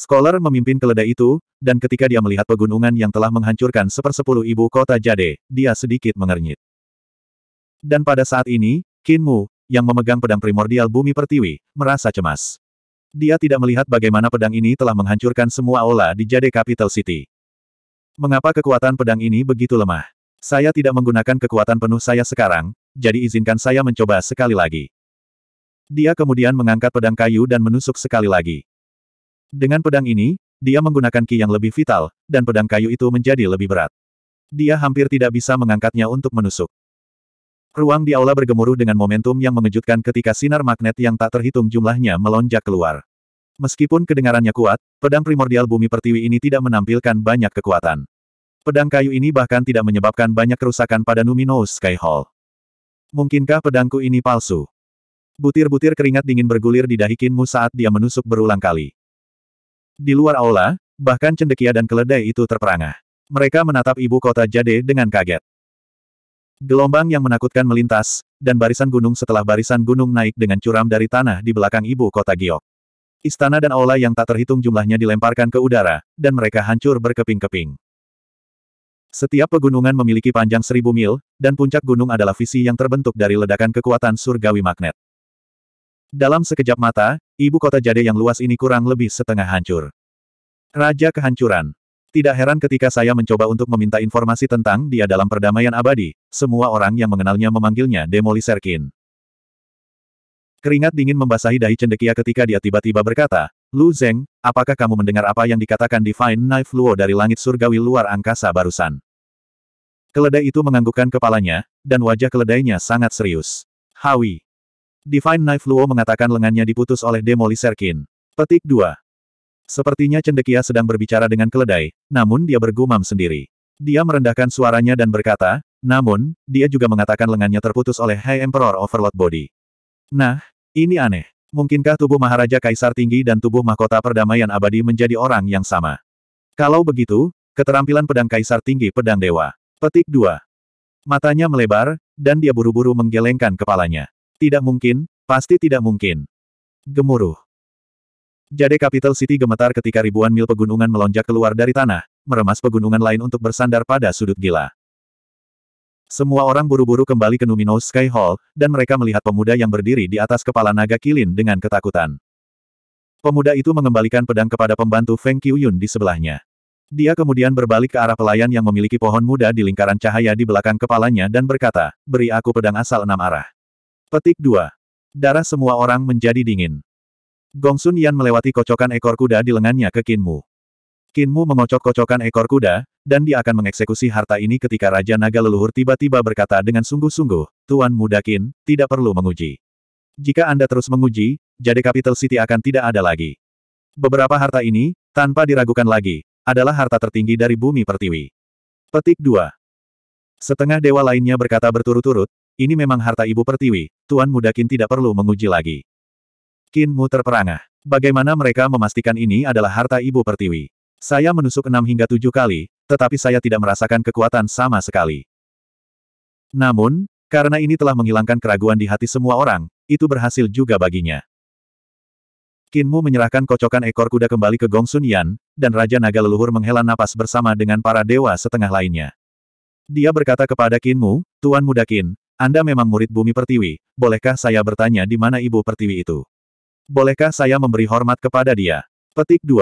Scholar memimpin keledai itu, dan ketika dia melihat pegunungan yang telah menghancurkan sepersepuluh ibu kota Jade, dia sedikit mengernyit. Dan pada saat ini, Kinmu, yang memegang pedang primordial bumi pertiwi, merasa cemas. Dia tidak melihat bagaimana pedang ini telah menghancurkan semua aula di Jade Capital City. Mengapa kekuatan pedang ini begitu lemah? Saya tidak menggunakan kekuatan penuh saya sekarang, jadi izinkan saya mencoba sekali lagi. Dia kemudian mengangkat pedang kayu dan menusuk sekali lagi. Dengan pedang ini, dia menggunakan ki yang lebih vital, dan pedang kayu itu menjadi lebih berat. Dia hampir tidak bisa mengangkatnya untuk menusuk. Ruang di aula bergemuruh dengan momentum yang mengejutkan ketika sinar magnet yang tak terhitung jumlahnya melonjak keluar. Meskipun kedengarannya kuat, pedang primordial bumi pertiwi ini tidak menampilkan banyak kekuatan. Pedang kayu ini bahkan tidak menyebabkan banyak kerusakan pada Numinous Sky Hall. Mungkinkah pedangku ini palsu? Butir-butir keringat dingin bergulir di dahi saat dia menusuk berulang kali. Di luar aula, bahkan cendekia dan keledai itu terperangah. Mereka menatap ibu kota Jade dengan kaget. Gelombang yang menakutkan melintas, dan barisan gunung setelah barisan gunung naik dengan curam dari tanah di belakang ibu kota Giok. Istana dan aula yang tak terhitung jumlahnya dilemparkan ke udara, dan mereka hancur berkeping-keping. Setiap pegunungan memiliki panjang seribu mil, dan puncak gunung adalah visi yang terbentuk dari ledakan kekuatan surgawi magnet. Dalam sekejap mata, ibu kota jade yang luas ini kurang lebih setengah hancur. Raja kehancuran. Tidak heran ketika saya mencoba untuk meminta informasi tentang dia dalam perdamaian abadi, semua orang yang mengenalnya memanggilnya Demoliserkin. Keringat dingin membasahi dahi cendekia ketika dia tiba-tiba berkata, Lu Zeng, apakah kamu mendengar apa yang dikatakan Divine Knife Luo dari langit surgawi luar angkasa barusan? Keledai itu menganggukkan kepalanya, dan wajah keledainya sangat serius. Hawi. Divine Knife Luo mengatakan lengannya diputus oleh Demoliserkin. Petik 2. Sepertinya cendekia sedang berbicara dengan keledai, namun dia bergumam sendiri. Dia merendahkan suaranya dan berkata, namun, dia juga mengatakan lengannya terputus oleh High Emperor Overlord Body. Nah, ini aneh. Mungkinkah tubuh Maharaja Kaisar Tinggi dan tubuh mahkota perdamaian abadi menjadi orang yang sama? Kalau begitu, keterampilan pedang Kaisar Tinggi Pedang Dewa. Petik 2. Matanya melebar, dan dia buru-buru menggelengkan kepalanya. Tidak mungkin, pasti tidak mungkin. Gemuruh. Jade Capital City gemetar ketika ribuan mil pegunungan melonjak keluar dari tanah, meremas pegunungan lain untuk bersandar pada sudut gila. Semua orang buru-buru kembali ke Numinous Sky Hall, dan mereka melihat pemuda yang berdiri di atas kepala naga Kilin dengan ketakutan. Pemuda itu mengembalikan pedang kepada pembantu Feng Qiuyun di sebelahnya. Dia kemudian berbalik ke arah pelayan yang memiliki pohon muda di lingkaran cahaya di belakang kepalanya dan berkata, beri aku pedang asal enam arah. Petik 2. Darah semua orang menjadi dingin. Gong Sun Yan melewati kocokan ekor kuda di lengannya ke Kinmu. Kinmu mengocok kocokan ekor kuda, dan dia akan mengeksekusi harta ini ketika Raja Naga Leluhur tiba-tiba berkata dengan sungguh-sungguh, Tuan Muda Kin, tidak perlu menguji. Jika Anda terus menguji, jadi Capital City akan tidak ada lagi. Beberapa harta ini, tanpa diragukan lagi, adalah harta tertinggi dari bumi pertiwi. Petik 2. Setengah dewa lainnya berkata berturut-turut, ini memang harta ibu pertiwi, Tuan Muda Kin tidak perlu menguji lagi. Kinmu terperangah. Bagaimana mereka memastikan ini adalah harta ibu pertiwi? Saya menusuk enam hingga tujuh kali, tetapi saya tidak merasakan kekuatan sama sekali. Namun, karena ini telah menghilangkan keraguan di hati semua orang, itu berhasil juga baginya. Kinmu menyerahkan kocokan ekor kuda kembali ke Gong Sun Yan, dan Raja Naga Leluhur menghela napas bersama dengan para dewa setengah lainnya. Dia berkata kepada Kinmu, Tuan Muda Kin, Anda memang murid bumi pertiwi, bolehkah saya bertanya di mana ibu pertiwi itu? Bolehkah saya memberi hormat kepada dia? Petik 2.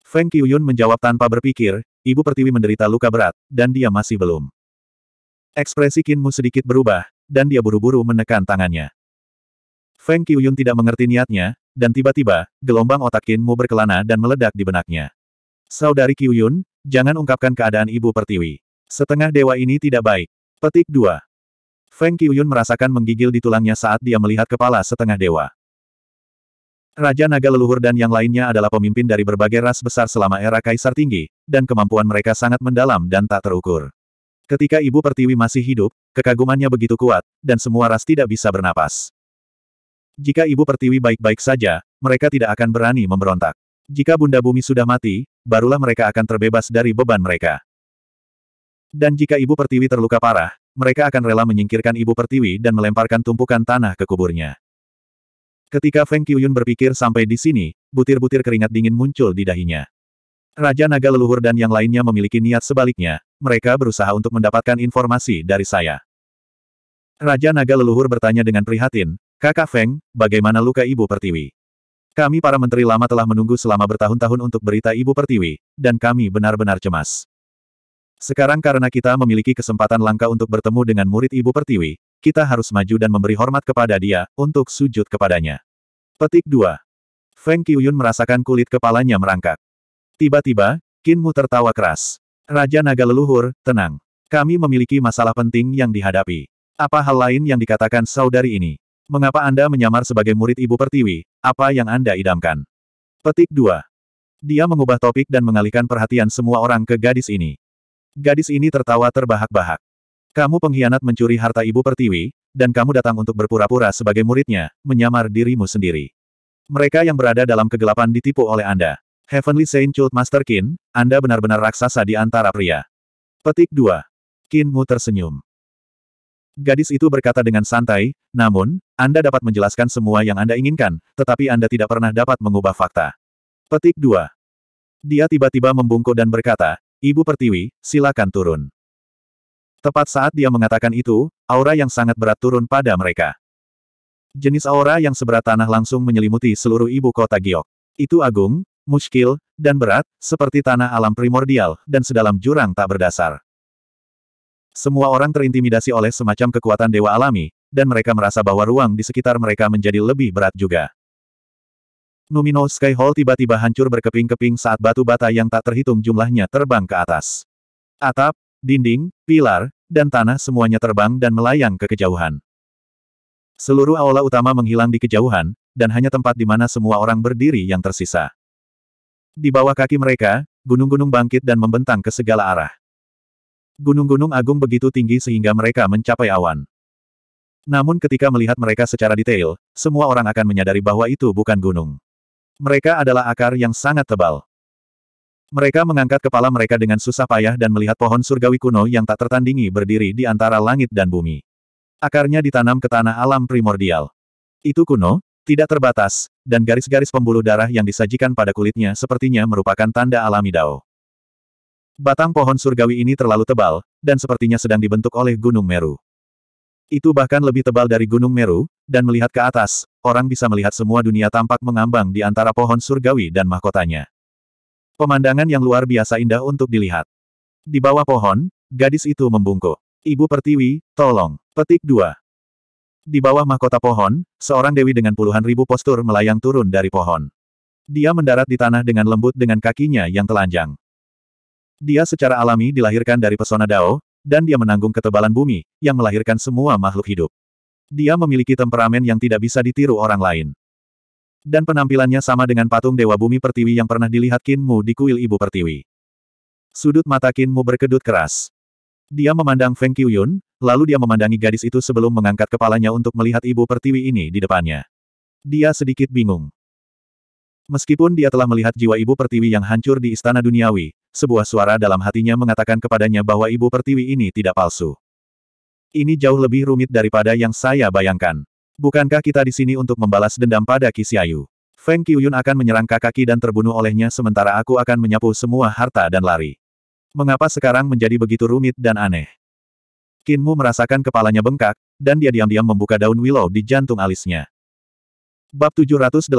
Feng Qiyun menjawab tanpa berpikir, Ibu Pertiwi menderita luka berat, dan dia masih belum. Ekspresi Kinmu sedikit berubah, dan dia buru-buru menekan tangannya. Feng Qiyun tidak mengerti niatnya, dan tiba-tiba, gelombang otak Kinmu berkelana dan meledak di benaknya. Saudari Qiyun, jangan ungkapkan keadaan Ibu Pertiwi. Setengah dewa ini tidak baik. Petik 2. Feng Qiyun merasakan menggigil di tulangnya saat dia melihat kepala setengah dewa. Raja Naga Leluhur dan yang lainnya adalah pemimpin dari berbagai ras besar selama era Kaisar Tinggi, dan kemampuan mereka sangat mendalam dan tak terukur. Ketika Ibu Pertiwi masih hidup, kekagumannya begitu kuat, dan semua ras tidak bisa bernapas. Jika Ibu Pertiwi baik-baik saja, mereka tidak akan berani memberontak. Jika Bunda Bumi sudah mati, barulah mereka akan terbebas dari beban mereka. Dan jika Ibu Pertiwi terluka parah, mereka akan rela menyingkirkan Ibu Pertiwi dan melemparkan tumpukan tanah ke kuburnya. Ketika Feng Qiyun berpikir sampai di sini, butir-butir keringat dingin muncul di dahinya. Raja Naga Leluhur dan yang lainnya memiliki niat sebaliknya, mereka berusaha untuk mendapatkan informasi dari saya. Raja Naga Leluhur bertanya dengan prihatin, Kakak Feng, bagaimana luka Ibu Pertiwi? Kami para menteri lama telah menunggu selama bertahun-tahun untuk berita Ibu Pertiwi, dan kami benar-benar cemas. Sekarang karena kita memiliki kesempatan langka untuk bertemu dengan murid Ibu Pertiwi, kita harus maju dan memberi hormat kepada dia, untuk sujud kepadanya. Petik 2. Feng Qiuyun merasakan kulit kepalanya merangkak. Tiba-tiba, Kinmu tertawa keras. Raja Naga Leluhur, tenang. Kami memiliki masalah penting yang dihadapi. Apa hal lain yang dikatakan saudari ini? Mengapa Anda menyamar sebagai murid Ibu Pertiwi? Apa yang Anda idamkan? Petik 2. Dia mengubah topik dan mengalihkan perhatian semua orang ke gadis ini. Gadis ini tertawa terbahak-bahak. Kamu pengkhianat mencuri harta ibu pertiwi, dan kamu datang untuk berpura-pura sebagai muridnya, menyamar dirimu sendiri. Mereka yang berada dalam kegelapan ditipu oleh Anda. Heavenly Saint Chult Master Kin, Anda benar-benar raksasa di antara pria. Petik 2. Kinmu tersenyum. Gadis itu berkata dengan santai, namun, Anda dapat menjelaskan semua yang Anda inginkan, tetapi Anda tidak pernah dapat mengubah fakta. Petik 2. Dia tiba-tiba membungkuk dan berkata, Ibu Pertiwi, silakan turun. Tepat saat dia mengatakan itu, aura yang sangat berat turun pada mereka. Jenis aura yang seberat tanah langsung menyelimuti seluruh ibu kota Giok. Itu agung, muskil, dan berat, seperti tanah alam primordial, dan sedalam jurang tak berdasar. Semua orang terintimidasi oleh semacam kekuatan dewa alami, dan mereka merasa bahwa ruang di sekitar mereka menjadi lebih berat juga. Numino Sky Hall tiba-tiba hancur berkeping-keping saat batu bata yang tak terhitung jumlahnya terbang ke atas. Atap, dinding, pilar, dan tanah semuanya terbang dan melayang ke kejauhan. Seluruh aula utama menghilang di kejauhan, dan hanya tempat di mana semua orang berdiri yang tersisa. Di bawah kaki mereka, gunung-gunung bangkit dan membentang ke segala arah. Gunung-gunung agung begitu tinggi sehingga mereka mencapai awan. Namun ketika melihat mereka secara detail, semua orang akan menyadari bahwa itu bukan gunung. Mereka adalah akar yang sangat tebal. Mereka mengangkat kepala mereka dengan susah payah dan melihat pohon surgawi kuno yang tak tertandingi berdiri di antara langit dan bumi. Akarnya ditanam ke tanah alam primordial. Itu kuno, tidak terbatas, dan garis-garis pembuluh darah yang disajikan pada kulitnya sepertinya merupakan tanda alami Dao. Batang pohon surgawi ini terlalu tebal, dan sepertinya sedang dibentuk oleh Gunung Meru. Itu bahkan lebih tebal dari Gunung Meru, dan melihat ke atas, orang bisa melihat semua dunia tampak mengambang di antara pohon surgawi dan mahkotanya. Pemandangan yang luar biasa indah untuk dilihat. Di bawah pohon, gadis itu membungkuk. Ibu Pertiwi, tolong. Petik 2. Di bawah mahkota pohon, seorang dewi dengan puluhan ribu postur melayang turun dari pohon. Dia mendarat di tanah dengan lembut dengan kakinya yang telanjang. Dia secara alami dilahirkan dari pesona Dao, dan dia menanggung ketebalan bumi, yang melahirkan semua makhluk hidup. Dia memiliki temperamen yang tidak bisa ditiru orang lain. Dan penampilannya sama dengan patung Dewa Bumi Pertiwi yang pernah dilihat Mu di kuil Ibu Pertiwi. Sudut mata Mu berkedut keras. Dia memandang Feng Qiuyun, lalu dia memandangi gadis itu sebelum mengangkat kepalanya untuk melihat Ibu Pertiwi ini di depannya. Dia sedikit bingung. Meskipun dia telah melihat jiwa Ibu Pertiwi yang hancur di Istana Duniawi, sebuah suara dalam hatinya mengatakan kepadanya bahwa Ibu Pertiwi ini tidak palsu. Ini jauh lebih rumit daripada yang saya bayangkan. Bukankah kita di sini untuk membalas dendam pada Kisiayu? Feng Qiyun akan menyerang Kakaki dan terbunuh olehnya sementara aku akan menyapu semua harta dan lari. Mengapa sekarang menjadi begitu rumit dan aneh? Mu merasakan kepalanya bengkak, dan dia diam-diam membuka daun willow di jantung alisnya. Bab 788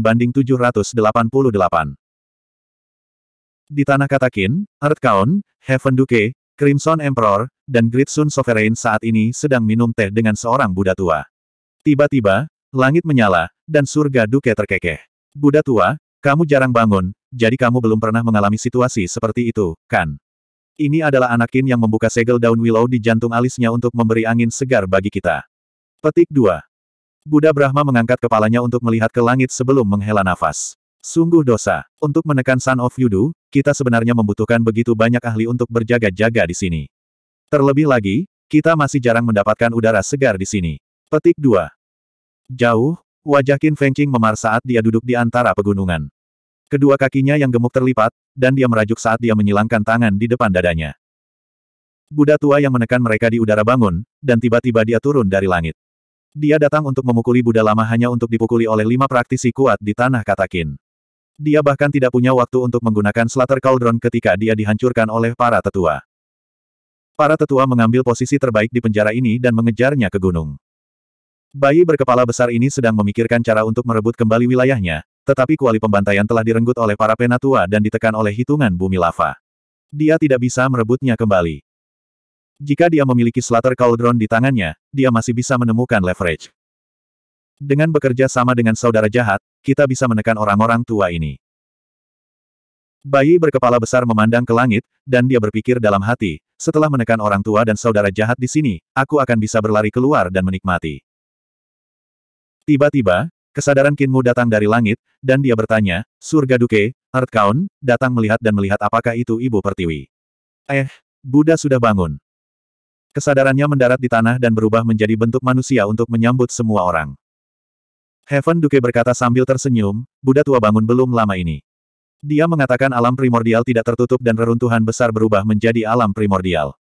banding 788 Di tanah Katakin, Earth Kaon, Heaven Duke, Crimson Emperor, dan Great Sun Sovereign saat ini sedang minum teh dengan seorang Buddha tua. Tiba-tiba, langit menyala, dan surga duke terkekeh. Buddha tua, kamu jarang bangun, jadi kamu belum pernah mengalami situasi seperti itu, kan? Ini adalah Anakin yang membuka segel daun willow di jantung alisnya untuk memberi angin segar bagi kita. Petik 2. Buddha Brahma mengangkat kepalanya untuk melihat ke langit sebelum menghela nafas. Sungguh dosa. Untuk menekan Sun of Yudu, kita sebenarnya membutuhkan begitu banyak ahli untuk berjaga-jaga di sini. Terlebih lagi, kita masih jarang mendapatkan udara segar di sini. Petik 2. Jauh, wajah Qin Fengqing memar saat dia duduk di antara pegunungan. Kedua kakinya yang gemuk terlipat, dan dia merajuk saat dia menyilangkan tangan di depan dadanya. Buddha tua yang menekan mereka di udara bangun, dan tiba-tiba dia turun dari langit. Dia datang untuk memukuli Buddha lama hanya untuk dipukuli oleh lima praktisi kuat di tanah kata Katakin. Dia bahkan tidak punya waktu untuk menggunakan Slater Cauldron ketika dia dihancurkan oleh para tetua. Para tetua mengambil posisi terbaik di penjara ini dan mengejarnya ke gunung. Bayi berkepala besar ini sedang memikirkan cara untuk merebut kembali wilayahnya, tetapi kuali pembantaian telah direnggut oleh para penatua dan ditekan oleh hitungan bumi lava. Dia tidak bisa merebutnya kembali. Jika dia memiliki Slater Cauldron di tangannya, dia masih bisa menemukan leverage. Dengan bekerja sama dengan saudara jahat, kita bisa menekan orang-orang tua ini. Bayi berkepala besar memandang ke langit, dan dia berpikir dalam hati, setelah menekan orang tua dan saudara jahat di sini, aku akan bisa berlari keluar dan menikmati. Tiba-tiba, kesadaran Kinmu datang dari langit, dan dia bertanya, Surga Duke, Earthkaun, datang melihat dan melihat apakah itu Ibu Pertiwi. Eh, Buddha sudah bangun. Kesadarannya mendarat di tanah dan berubah menjadi bentuk manusia untuk menyambut semua orang. Heaven Duke berkata sambil tersenyum, Buddha tua bangun belum lama ini. Dia mengatakan alam primordial tidak tertutup dan reruntuhan besar berubah menjadi alam primordial.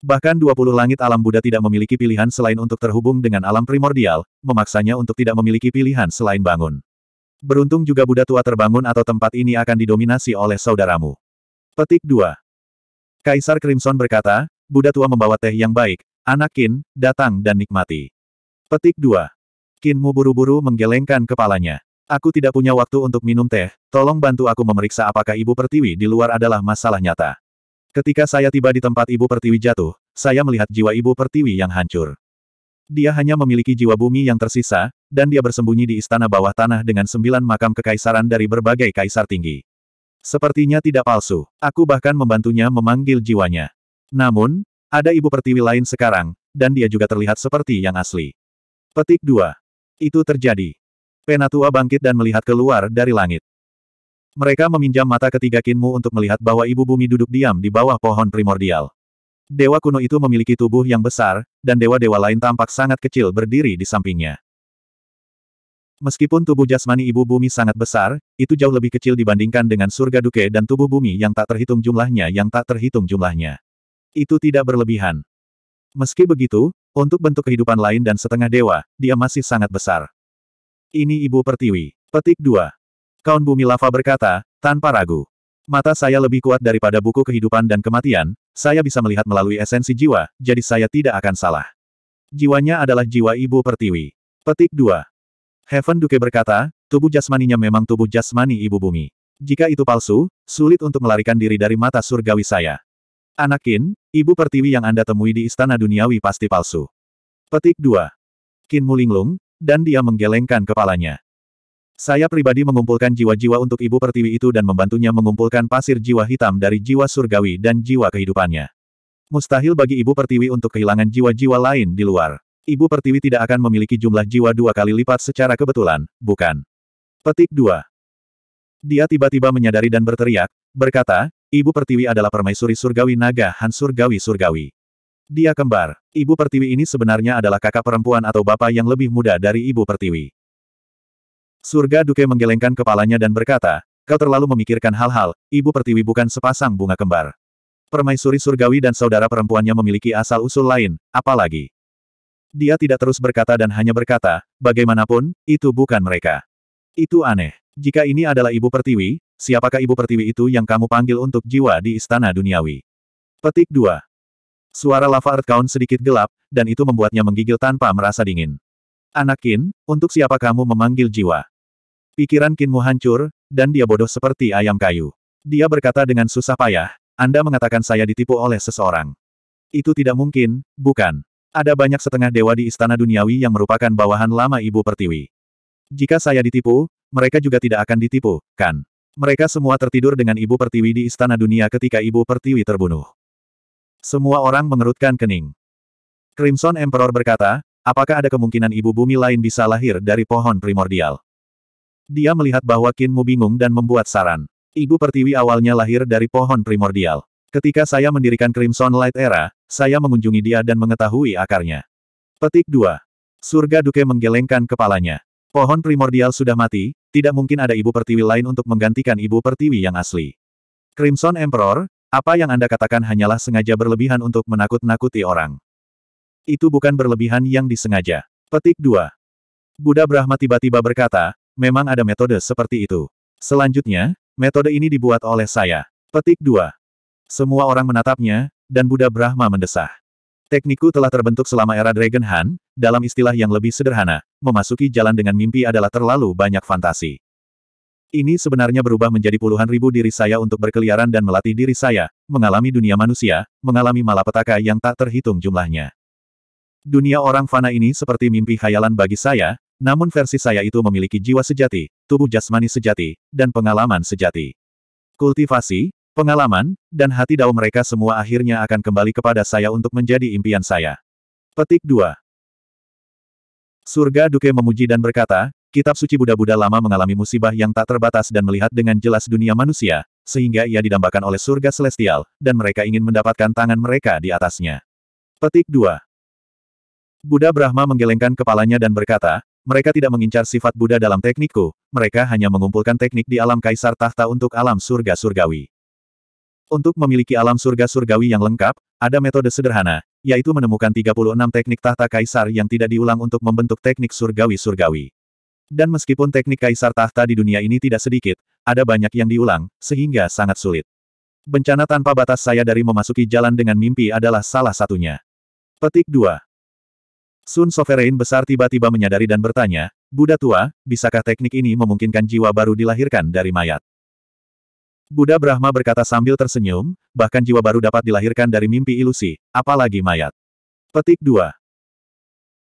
Bahkan 20 langit alam Buddha tidak memiliki pilihan selain untuk terhubung dengan alam primordial, memaksanya untuk tidak memiliki pilihan selain bangun. Beruntung juga Buddha tua terbangun atau tempat ini akan didominasi oleh saudaramu. Petik 2. Kaisar Crimson berkata, Buddha tua membawa teh yang baik, anak Kin, datang dan nikmati. Petik 2. Kinmu buru-buru menggelengkan kepalanya. Aku tidak punya waktu untuk minum teh, tolong bantu aku memeriksa apakah ibu pertiwi di luar adalah masalah nyata. Ketika saya tiba di tempat Ibu Pertiwi jatuh, saya melihat jiwa Ibu Pertiwi yang hancur. Dia hanya memiliki jiwa bumi yang tersisa, dan dia bersembunyi di istana bawah tanah dengan sembilan makam kekaisaran dari berbagai kaisar tinggi. Sepertinya tidak palsu, aku bahkan membantunya memanggil jiwanya. Namun, ada Ibu Pertiwi lain sekarang, dan dia juga terlihat seperti yang asli. Petik 2. Itu terjadi. Penatua bangkit dan melihat keluar dari langit. Mereka meminjam mata ketiga Kinmu untuk melihat bahwa ibu bumi duduk diam di bawah pohon primordial. Dewa kuno itu memiliki tubuh yang besar, dan dewa-dewa lain tampak sangat kecil berdiri di sampingnya. Meskipun tubuh jasmani ibu bumi sangat besar, itu jauh lebih kecil dibandingkan dengan surga duke dan tubuh bumi yang tak terhitung jumlahnya yang tak terhitung jumlahnya. Itu tidak berlebihan. Meski begitu, untuk bentuk kehidupan lain dan setengah dewa, dia masih sangat besar. Ini ibu pertiwi. Petik 2. Kaun Bumi Lava berkata, tanpa ragu. Mata saya lebih kuat daripada buku kehidupan dan kematian, saya bisa melihat melalui esensi jiwa, jadi saya tidak akan salah. Jiwanya adalah jiwa ibu pertiwi. Petik 2. Heaven Duke berkata, tubuh jasmaninya memang tubuh jasmani ibu bumi. Jika itu palsu, sulit untuk melarikan diri dari mata surgawi saya. Anakin, ibu pertiwi yang Anda temui di istana duniawi pasti palsu. Petik 2. Kin Mulinglung, dan dia menggelengkan kepalanya. Saya pribadi mengumpulkan jiwa-jiwa untuk Ibu Pertiwi itu dan membantunya mengumpulkan pasir jiwa hitam dari jiwa surgawi dan jiwa kehidupannya. Mustahil bagi Ibu Pertiwi untuk kehilangan jiwa-jiwa lain di luar. Ibu Pertiwi tidak akan memiliki jumlah jiwa dua kali lipat secara kebetulan, bukan? Petik 2. Dia tiba-tiba menyadari dan berteriak, berkata, Ibu Pertiwi adalah permaisuri surgawi naga Han surgawi surgawi. Dia kembar. Ibu Pertiwi ini sebenarnya adalah kakak perempuan atau bapak yang lebih muda dari Ibu Pertiwi. Surga Duke menggelengkan kepalanya dan berkata, kau terlalu memikirkan hal-hal, ibu pertiwi bukan sepasang bunga kembar. Permaisuri surgawi dan saudara perempuannya memiliki asal-usul lain, apalagi. Dia tidak terus berkata dan hanya berkata, bagaimanapun, itu bukan mereka. Itu aneh. Jika ini adalah ibu pertiwi, siapakah ibu pertiwi itu yang kamu panggil untuk jiwa di istana duniawi? Petik 2. Suara lava kaun sedikit gelap, dan itu membuatnya menggigil tanpa merasa dingin. Anakin, untuk siapa kamu memanggil jiwa? Pikiran Kinmu hancur, dan dia bodoh seperti ayam kayu. Dia berkata dengan susah payah, Anda mengatakan saya ditipu oleh seseorang. Itu tidak mungkin, bukan. Ada banyak setengah dewa di istana duniawi yang merupakan bawahan lama Ibu Pertiwi. Jika saya ditipu, mereka juga tidak akan ditipu, kan? Mereka semua tertidur dengan Ibu Pertiwi di istana dunia ketika Ibu Pertiwi terbunuh. Semua orang mengerutkan kening. Crimson Emperor berkata, apakah ada kemungkinan Ibu Bumi lain bisa lahir dari pohon primordial? Dia melihat bahwa Kinmu bingung dan membuat saran. Ibu Pertiwi awalnya lahir dari pohon primordial. Ketika saya mendirikan Crimson Light Era, saya mengunjungi dia dan mengetahui akarnya. Petik 2. Surga Duke menggelengkan kepalanya. Pohon primordial sudah mati, tidak mungkin ada ibu pertiwi lain untuk menggantikan ibu pertiwi yang asli. Crimson Emperor, apa yang Anda katakan hanyalah sengaja berlebihan untuk menakut-nakuti orang. Itu bukan berlebihan yang disengaja. Petik 2. Buddha Brahma tiba-tiba berkata, memang ada metode seperti itu. Selanjutnya, metode ini dibuat oleh saya. Petik 2. Semua orang menatapnya, dan Buddha Brahma mendesah. Teknikku telah terbentuk selama era Dragon Han, dalam istilah yang lebih sederhana, memasuki jalan dengan mimpi adalah terlalu banyak fantasi. Ini sebenarnya berubah menjadi puluhan ribu diri saya untuk berkeliaran dan melatih diri saya, mengalami dunia manusia, mengalami malapetaka yang tak terhitung jumlahnya. Dunia orang fana ini seperti mimpi khayalan bagi saya, namun versi saya itu memiliki jiwa sejati, tubuh jasmani sejati, dan pengalaman sejati. Kultivasi, pengalaman, dan hati dao mereka semua akhirnya akan kembali kepada saya untuk menjadi impian saya. Petik 2 Surga Duke memuji dan berkata, Kitab suci Buddha-Buddha lama mengalami musibah yang tak terbatas dan melihat dengan jelas dunia manusia, sehingga ia didambakan oleh surga celestial, dan mereka ingin mendapatkan tangan mereka di atasnya. Petik 2 Buddha Brahma menggelengkan kepalanya dan berkata, mereka tidak mengincar sifat Buddha dalam teknikku, mereka hanya mengumpulkan teknik di alam kaisar tahta untuk alam surga surgawi. Untuk memiliki alam surga surgawi yang lengkap, ada metode sederhana, yaitu menemukan 36 teknik tahta kaisar yang tidak diulang untuk membentuk teknik surgawi surgawi. Dan meskipun teknik kaisar tahta di dunia ini tidak sedikit, ada banyak yang diulang, sehingga sangat sulit. Bencana tanpa batas saya dari memasuki jalan dengan mimpi adalah salah satunya. Petik 2. Sun Sovereign besar tiba-tiba menyadari dan bertanya, Buddha tua, bisakah teknik ini memungkinkan jiwa baru dilahirkan dari mayat? Buddha Brahma berkata sambil tersenyum, bahkan jiwa baru dapat dilahirkan dari mimpi ilusi, apalagi mayat. Petik 2.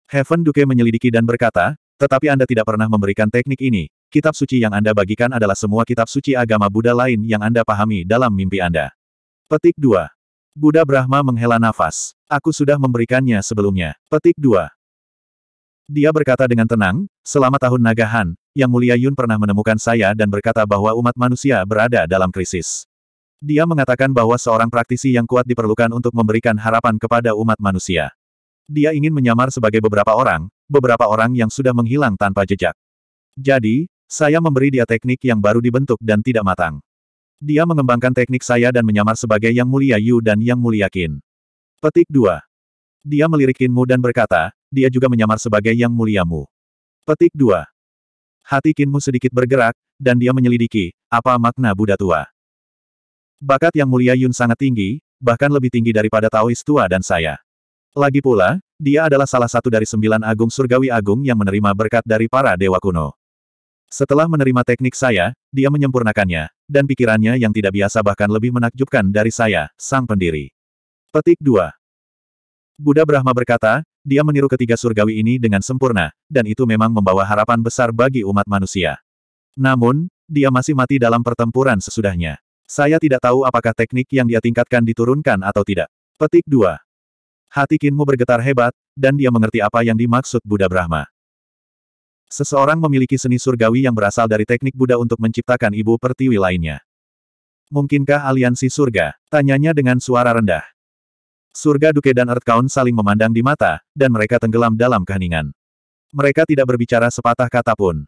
Heaven Duke menyelidiki dan berkata, tetapi Anda tidak pernah memberikan teknik ini, kitab suci yang Anda bagikan adalah semua kitab suci agama Buddha lain yang Anda pahami dalam mimpi Anda. Petik 2. Buddha Brahma menghela nafas. Aku sudah memberikannya sebelumnya. Petik 2. Dia berkata dengan tenang, selama tahun nagahan, Yang Mulia Yun pernah menemukan saya dan berkata bahwa umat manusia berada dalam krisis. Dia mengatakan bahwa seorang praktisi yang kuat diperlukan untuk memberikan harapan kepada umat manusia. Dia ingin menyamar sebagai beberapa orang, beberapa orang yang sudah menghilang tanpa jejak. Jadi, saya memberi dia teknik yang baru dibentuk dan tidak matang. Dia mengembangkan teknik saya dan menyamar sebagai Yang Mulia Yu dan Yang Mulia Qin. Petik 2. Dia melirikinmu dan berkata, dia juga menyamar sebagai yang muliamu. Petik 2. Hati Kinmu sedikit bergerak, dan dia menyelidiki, apa makna Buddha tua. Bakat yang mulia Yun sangat tinggi, bahkan lebih tinggi daripada Taois tua dan saya. Lagi pula, dia adalah salah satu dari sembilan agung surgawi agung yang menerima berkat dari para dewa kuno. Setelah menerima teknik saya, dia menyempurnakannya, dan pikirannya yang tidak biasa bahkan lebih menakjubkan dari saya, sang pendiri. Petik 2. Buddha Brahma berkata, dia meniru ketiga surgawi ini dengan sempurna, dan itu memang membawa harapan besar bagi umat manusia. Namun, dia masih mati dalam pertempuran sesudahnya. Saya tidak tahu apakah teknik yang dia tingkatkan diturunkan atau tidak. Petik 2. Hati Kinmu bergetar hebat, dan dia mengerti apa yang dimaksud Buddha Brahma. Seseorang memiliki seni surgawi yang berasal dari teknik Buddha untuk menciptakan ibu pertiwi lainnya. Mungkinkah aliansi surga? Tanyanya dengan suara rendah. Surga Duke dan Earth Count saling memandang di mata, dan mereka tenggelam dalam keheningan. Mereka tidak berbicara sepatah kata pun.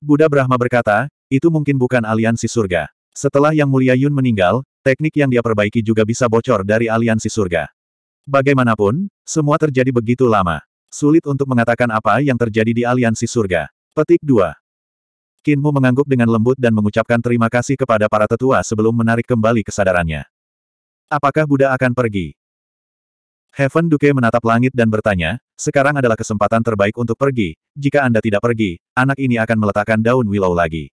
Buddha Brahma berkata, itu mungkin bukan aliansi surga. Setelah Yang Mulia Yun meninggal, teknik yang dia perbaiki juga bisa bocor dari aliansi surga. Bagaimanapun, semua terjadi begitu lama. Sulit untuk mengatakan apa yang terjadi di aliansi surga. Petik 2. Kinmu mengangguk dengan lembut dan mengucapkan terima kasih kepada para tetua sebelum menarik kembali kesadarannya. Apakah Buddha akan pergi? Heaven Duke menatap langit dan bertanya, sekarang adalah kesempatan terbaik untuk pergi, jika Anda tidak pergi, anak ini akan meletakkan daun willow lagi.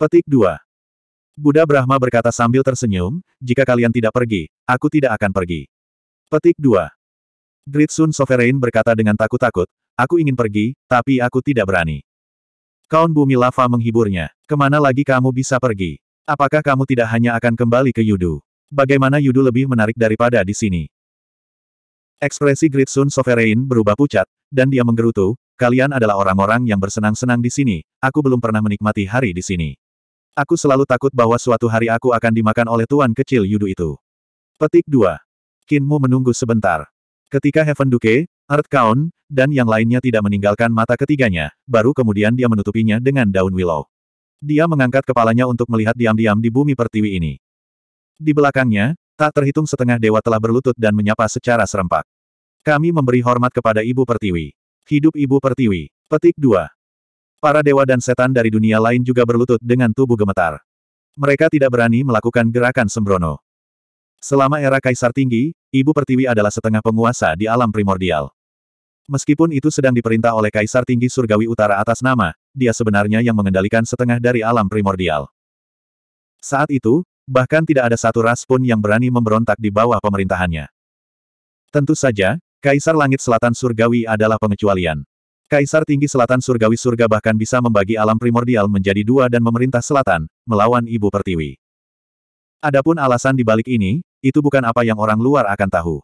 Petik 2. Buddha Brahma berkata sambil tersenyum, jika kalian tidak pergi, aku tidak akan pergi. Petik 2. Gritsun Sovereign berkata dengan takut-takut, aku ingin pergi, tapi aku tidak berani. Kaun Bumi Lava menghiburnya, kemana lagi kamu bisa pergi? Apakah kamu tidak hanya akan kembali ke Yudu? Bagaimana Yudu lebih menarik daripada di sini? Ekspresi Gritsun Sovereign berubah pucat, dan dia menggerutu, kalian adalah orang-orang yang bersenang-senang di sini, aku belum pernah menikmati hari di sini. Aku selalu takut bahwa suatu hari aku akan dimakan oleh tuan kecil Yudu itu. Petik 2. Kinmu menunggu sebentar. Ketika Heaven Duke, Earth Count, dan yang lainnya tidak meninggalkan mata ketiganya, baru kemudian dia menutupinya dengan daun willow. Dia mengangkat kepalanya untuk melihat diam-diam di bumi pertiwi ini. Di belakangnya, Tak terhitung setengah dewa telah berlutut dan menyapa secara serempak. Kami memberi hormat kepada Ibu Pertiwi. Hidup Ibu Pertiwi. Petik 2. Para dewa dan setan dari dunia lain juga berlutut dengan tubuh gemetar. Mereka tidak berani melakukan gerakan sembrono. Selama era Kaisar Tinggi, Ibu Pertiwi adalah setengah penguasa di alam primordial. Meskipun itu sedang diperintah oleh Kaisar Tinggi Surgawi Utara atas nama, dia sebenarnya yang mengendalikan setengah dari alam primordial. Saat itu, Bahkan tidak ada satu ras pun yang berani memberontak di bawah pemerintahannya. Tentu saja, Kaisar Langit Selatan Surgawi adalah pengecualian. Kaisar Tinggi Selatan Surgawi Surga bahkan bisa membagi alam primordial menjadi dua dan memerintah selatan, melawan Ibu Pertiwi. Adapun alasan di balik ini, itu bukan apa yang orang luar akan tahu.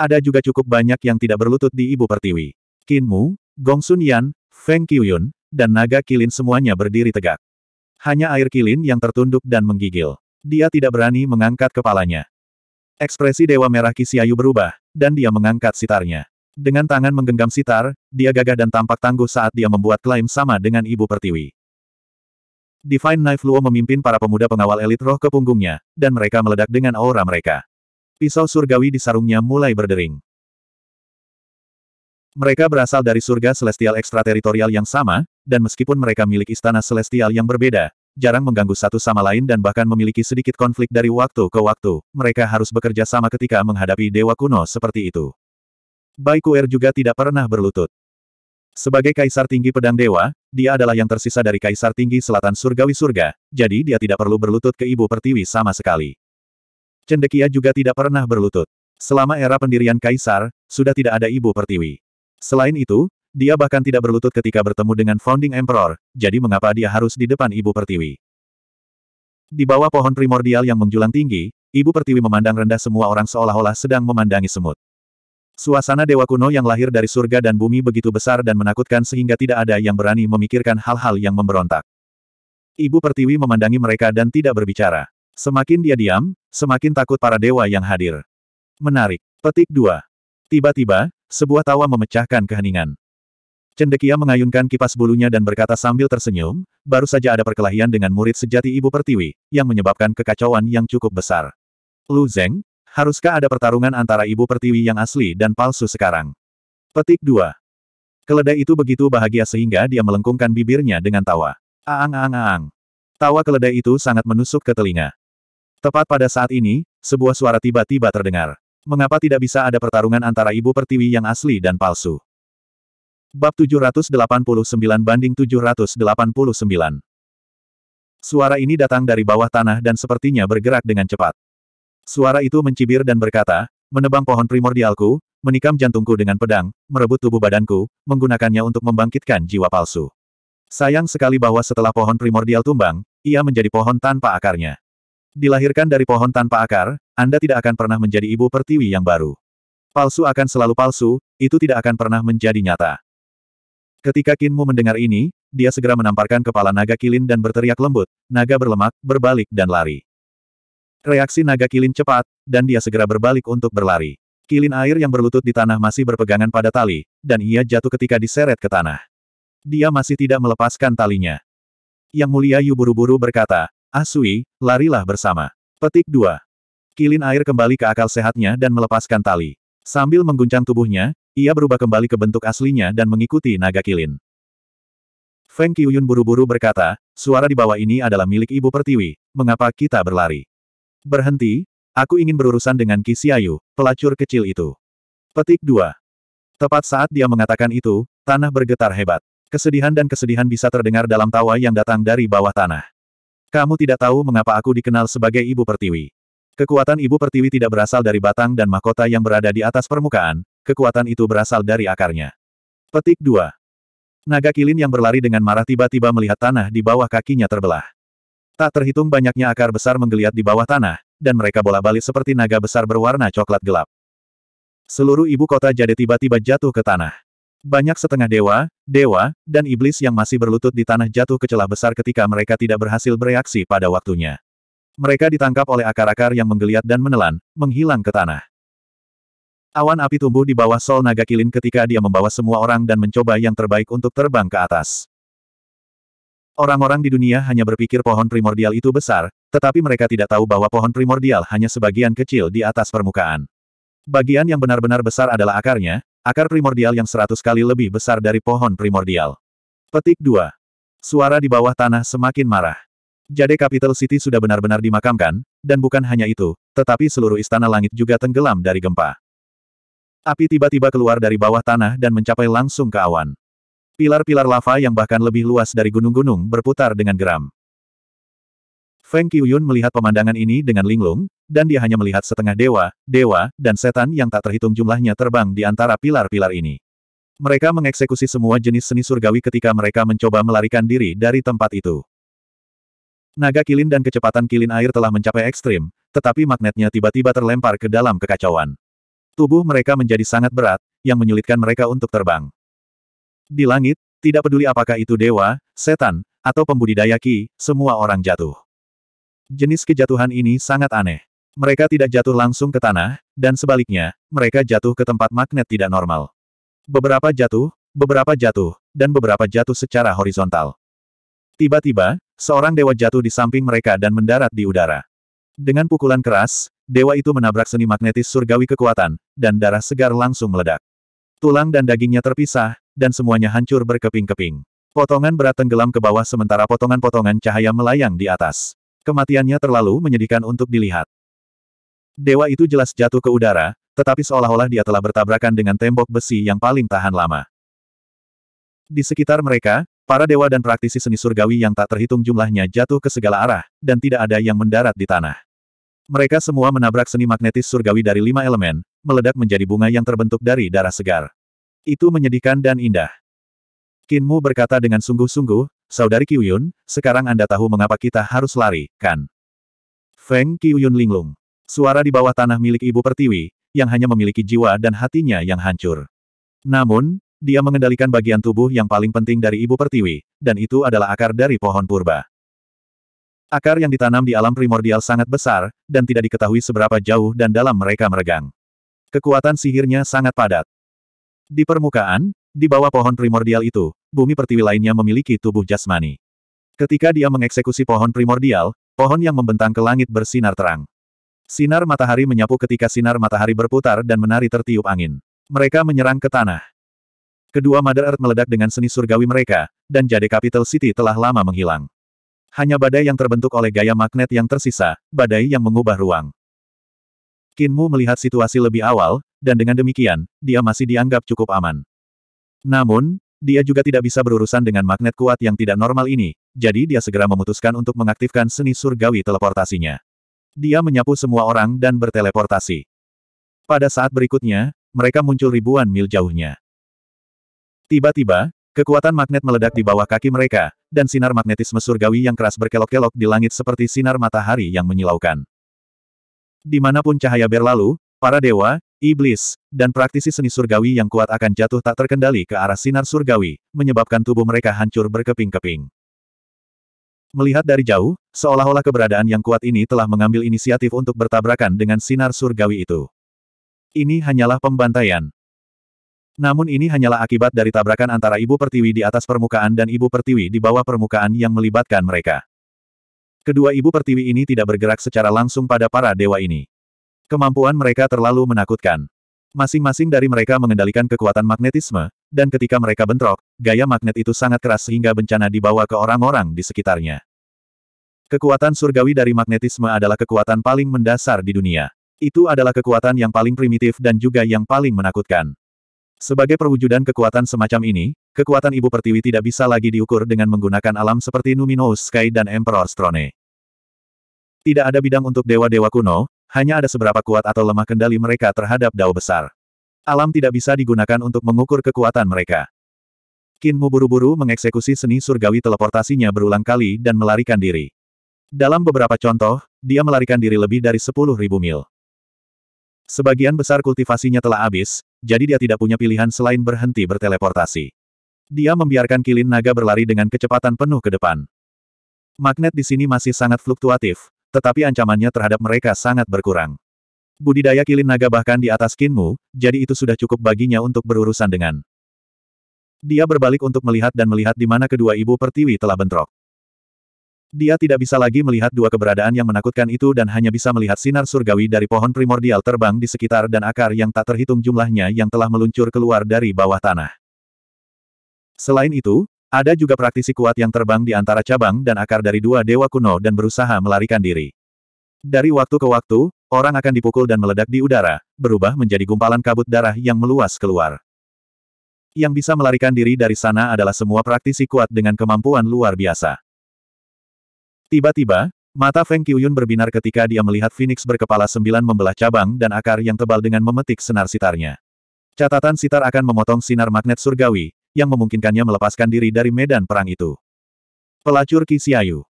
Ada juga cukup banyak yang tidak berlutut di Ibu Pertiwi. Qin Mu, Gong Sun Yan, Feng Qiyun, dan Naga Kilin semuanya berdiri tegak. Hanya air kilin yang tertunduk dan menggigil. Dia tidak berani mengangkat kepalanya. Ekspresi Dewa Merah Kisiayu berubah, dan dia mengangkat sitarnya. Dengan tangan menggenggam sitar, dia gagah dan tampak tangguh saat dia membuat klaim sama dengan Ibu Pertiwi. Divine Knife Luo memimpin para pemuda pengawal elit roh ke punggungnya, dan mereka meledak dengan aura mereka. Pisau surgawi di sarungnya mulai berdering. Mereka berasal dari surga celestial ekstrateritorial yang sama, dan meskipun mereka milik istana celestial yang berbeda, jarang mengganggu satu sama lain dan bahkan memiliki sedikit konflik dari waktu ke waktu, mereka harus bekerja sama ketika menghadapi dewa kuno seperti itu. Baikuer Kuer juga tidak pernah berlutut. Sebagai kaisar tinggi pedang dewa, dia adalah yang tersisa dari kaisar tinggi selatan surgawi surga, jadi dia tidak perlu berlutut ke ibu pertiwi sama sekali. Cendekia juga tidak pernah berlutut. Selama era pendirian kaisar, sudah tidak ada ibu pertiwi. Selain itu, dia bahkan tidak berlutut ketika bertemu dengan Founding Emperor, jadi mengapa dia harus di depan Ibu Pertiwi? Di bawah pohon primordial yang menjulang tinggi, Ibu Pertiwi memandang rendah semua orang seolah-olah sedang memandangi semut. Suasana dewa kuno yang lahir dari surga dan bumi begitu besar dan menakutkan sehingga tidak ada yang berani memikirkan hal-hal yang memberontak. Ibu Pertiwi memandangi mereka dan tidak berbicara. Semakin dia diam, semakin takut para dewa yang hadir. Menarik. Petik 2. Tiba-tiba, sebuah tawa memecahkan keheningan. Cendekia mengayunkan kipas bulunya dan berkata sambil tersenyum, baru saja ada perkelahian dengan murid sejati Ibu Pertiwi, yang menyebabkan kekacauan yang cukup besar. Lu Zeng, haruskah ada pertarungan antara Ibu Pertiwi yang asli dan palsu sekarang? Petik 2. Keledai itu begitu bahagia sehingga dia melengkungkan bibirnya dengan tawa. Aang-aang-aang. Tawa keledai itu sangat menusuk ke telinga. Tepat pada saat ini, sebuah suara tiba-tiba terdengar. Mengapa tidak bisa ada pertarungan antara ibu pertiwi yang asli dan palsu? Bab 789 banding 789. Suara ini datang dari bawah tanah dan sepertinya bergerak dengan cepat. Suara itu mencibir dan berkata, menebang pohon primordialku, menikam jantungku dengan pedang, merebut tubuh badanku, menggunakannya untuk membangkitkan jiwa palsu. Sayang sekali bahwa setelah pohon primordial tumbang, ia menjadi pohon tanpa akarnya. Dilahirkan dari pohon tanpa akar, Anda tidak akan pernah menjadi ibu pertiwi yang baru. Palsu akan selalu palsu, itu tidak akan pernah menjadi nyata. Ketika Kinmu mendengar ini, dia segera menamparkan kepala naga kilin dan berteriak lembut, naga berlemak, berbalik dan lari. Reaksi naga kilin cepat, dan dia segera berbalik untuk berlari. Kilin air yang berlutut di tanah masih berpegangan pada tali, dan ia jatuh ketika diseret ke tanah. Dia masih tidak melepaskan talinya. Yang mulia Yu buru-buru berkata, Asui, ah larilah bersama. Petik 2. Kilin air kembali ke akal sehatnya dan melepaskan tali. Sambil mengguncang tubuhnya, ia berubah kembali ke bentuk aslinya dan mengikuti naga kilin. Feng Qiyun buru-buru berkata, suara di bawah ini adalah milik Ibu Pertiwi, mengapa kita berlari? Berhenti, aku ingin berurusan dengan Siayu, pelacur kecil itu. Petik 2. Tepat saat dia mengatakan itu, tanah bergetar hebat. Kesedihan dan kesedihan bisa terdengar dalam tawa yang datang dari bawah tanah. Kamu tidak tahu mengapa aku dikenal sebagai Ibu Pertiwi. Kekuatan Ibu Pertiwi tidak berasal dari batang dan mahkota yang berada di atas permukaan, kekuatan itu berasal dari akarnya. Petik 2. Naga kilin yang berlari dengan marah tiba-tiba melihat tanah di bawah kakinya terbelah. Tak terhitung banyaknya akar besar menggeliat di bawah tanah, dan mereka bola-balik seperti naga besar berwarna coklat gelap. Seluruh ibu kota jadi tiba-tiba jatuh ke tanah. Banyak setengah dewa, dewa, dan iblis yang masih berlutut di tanah jatuh ke celah besar ketika mereka tidak berhasil bereaksi pada waktunya. Mereka ditangkap oleh akar-akar yang menggeliat dan menelan, menghilang ke tanah. Awan api tumbuh di bawah sol naga kilin ketika dia membawa semua orang dan mencoba yang terbaik untuk terbang ke atas. Orang-orang di dunia hanya berpikir pohon primordial itu besar, tetapi mereka tidak tahu bahwa pohon primordial hanya sebagian kecil di atas permukaan. Bagian yang benar-benar besar adalah akarnya, akar primordial yang seratus kali lebih besar dari pohon primordial. Petik 2. Suara di bawah tanah semakin marah. Jade Capital City sudah benar-benar dimakamkan, dan bukan hanya itu, tetapi seluruh istana langit juga tenggelam dari gempa. Api tiba-tiba keluar dari bawah tanah dan mencapai langsung ke awan. Pilar-pilar lava yang bahkan lebih luas dari gunung-gunung berputar dengan geram. Feng Qiuyun melihat pemandangan ini dengan linglung, dan dia hanya melihat setengah dewa, dewa, dan setan yang tak terhitung jumlahnya terbang di antara pilar-pilar ini. Mereka mengeksekusi semua jenis seni surgawi ketika mereka mencoba melarikan diri dari tempat itu. Naga kilin dan kecepatan kilin air telah mencapai ekstrim, tetapi magnetnya tiba-tiba terlempar ke dalam kekacauan. Tubuh mereka menjadi sangat berat, yang menyulitkan mereka untuk terbang. Di langit, tidak peduli apakah itu dewa, setan, atau pembudidaya ki, semua orang jatuh jenis kejatuhan ini sangat aneh. Mereka tidak jatuh langsung ke tanah, dan sebaliknya, mereka jatuh ke tempat magnet tidak normal. Beberapa jatuh, beberapa jatuh, dan beberapa jatuh secara horizontal. Tiba-tiba, seorang dewa jatuh di samping mereka dan mendarat di udara. Dengan pukulan keras, dewa itu menabrak seni magnetis surgawi kekuatan, dan darah segar langsung meledak. Tulang dan dagingnya terpisah, dan semuanya hancur berkeping-keping. Potongan berat tenggelam ke bawah sementara potongan-potongan cahaya melayang di atas. Kematiannya terlalu menyedihkan untuk dilihat. Dewa itu jelas jatuh ke udara, tetapi seolah-olah dia telah bertabrakan dengan tembok besi yang paling tahan lama. Di sekitar mereka, para dewa dan praktisi seni surgawi yang tak terhitung jumlahnya jatuh ke segala arah, dan tidak ada yang mendarat di tanah. Mereka semua menabrak seni magnetis surgawi dari lima elemen, meledak menjadi bunga yang terbentuk dari darah segar. Itu menyedihkan dan indah. Kinmu berkata dengan sungguh-sungguh, Saudari Kiuyun, sekarang Anda tahu mengapa kita harus lari, kan? Feng Kiuyun linglung. Suara di bawah tanah milik Ibu Pertiwi, yang hanya memiliki jiwa dan hatinya yang hancur. Namun, dia mengendalikan bagian tubuh yang paling penting dari Ibu Pertiwi, dan itu adalah akar dari pohon purba. Akar yang ditanam di alam primordial sangat besar, dan tidak diketahui seberapa jauh dan dalam mereka meregang. Kekuatan sihirnya sangat padat. Di permukaan, di bawah pohon primordial itu, bumi pertiwi lainnya memiliki tubuh jasmani. Ketika dia mengeksekusi pohon primordial, pohon yang membentang ke langit bersinar terang. Sinar matahari menyapu ketika sinar matahari berputar dan menari tertiup angin. Mereka menyerang ke tanah. Kedua Mother Earth meledak dengan seni surgawi mereka, dan Jade Capital City telah lama menghilang. Hanya badai yang terbentuk oleh gaya magnet yang tersisa, badai yang mengubah ruang. Kinmu melihat situasi lebih awal, dan dengan demikian, dia masih dianggap cukup aman. Namun, dia juga tidak bisa berurusan dengan magnet kuat yang tidak normal ini, jadi dia segera memutuskan untuk mengaktifkan seni surgawi teleportasinya. Dia menyapu semua orang dan berteleportasi. Pada saat berikutnya, mereka muncul ribuan mil jauhnya. Tiba-tiba, kekuatan magnet meledak di bawah kaki mereka, dan sinar magnetisme surgawi yang keras berkelok-kelok di langit seperti sinar matahari yang menyilaukan. Dimanapun cahaya berlalu, para dewa, iblis, dan praktisi seni surgawi yang kuat akan jatuh tak terkendali ke arah sinar surgawi, menyebabkan tubuh mereka hancur berkeping-keping. Melihat dari jauh, seolah-olah keberadaan yang kuat ini telah mengambil inisiatif untuk bertabrakan dengan sinar surgawi itu. Ini hanyalah pembantaian. Namun ini hanyalah akibat dari tabrakan antara Ibu Pertiwi di atas permukaan dan Ibu Pertiwi di bawah permukaan yang melibatkan mereka. Kedua Ibu Pertiwi ini tidak bergerak secara langsung pada para dewa ini. Kemampuan mereka terlalu menakutkan. Masing-masing dari mereka mengendalikan kekuatan magnetisme, dan ketika mereka bentrok, gaya magnet itu sangat keras sehingga bencana dibawa ke orang-orang di sekitarnya. Kekuatan surgawi dari magnetisme adalah kekuatan paling mendasar di dunia. Itu adalah kekuatan yang paling primitif dan juga yang paling menakutkan. Sebagai perwujudan kekuatan semacam ini, kekuatan Ibu Pertiwi tidak bisa lagi diukur dengan menggunakan alam seperti Numinous Sky dan Emperor Strone. Tidak ada bidang untuk dewa-dewa kuno, hanya ada seberapa kuat atau lemah kendali mereka terhadap dao besar. Alam tidak bisa digunakan untuk mengukur kekuatan mereka. Kinmu buru-buru mengeksekusi seni surgawi teleportasinya berulang kali dan melarikan diri. Dalam beberapa contoh, dia melarikan diri lebih dari 10.000 mil. Sebagian besar kultivasinya telah habis, jadi dia tidak punya pilihan selain berhenti berteleportasi. Dia membiarkan kilin naga berlari dengan kecepatan penuh ke depan. Magnet di sini masih sangat fluktuatif, tetapi ancamannya terhadap mereka sangat berkurang. Budidaya kilin naga bahkan di atas kinmu, jadi itu sudah cukup baginya untuk berurusan dengan. Dia berbalik untuk melihat dan melihat di mana kedua ibu pertiwi telah bentrok. Dia tidak bisa lagi melihat dua keberadaan yang menakutkan itu dan hanya bisa melihat sinar surgawi dari pohon primordial terbang di sekitar dan akar yang tak terhitung jumlahnya yang telah meluncur keluar dari bawah tanah. Selain itu, ada juga praktisi kuat yang terbang di antara cabang dan akar dari dua dewa kuno dan berusaha melarikan diri. Dari waktu ke waktu, orang akan dipukul dan meledak di udara, berubah menjadi gumpalan kabut darah yang meluas keluar. Yang bisa melarikan diri dari sana adalah semua praktisi kuat dengan kemampuan luar biasa. Tiba-tiba, mata Feng Qiyun berbinar ketika dia melihat Phoenix berkepala sembilan membelah cabang dan akar yang tebal dengan memetik senar sitarnya. Catatan sitar akan memotong sinar magnet surgawi, yang memungkinkannya melepaskan diri dari medan perang itu. Pelacur Kisiayu.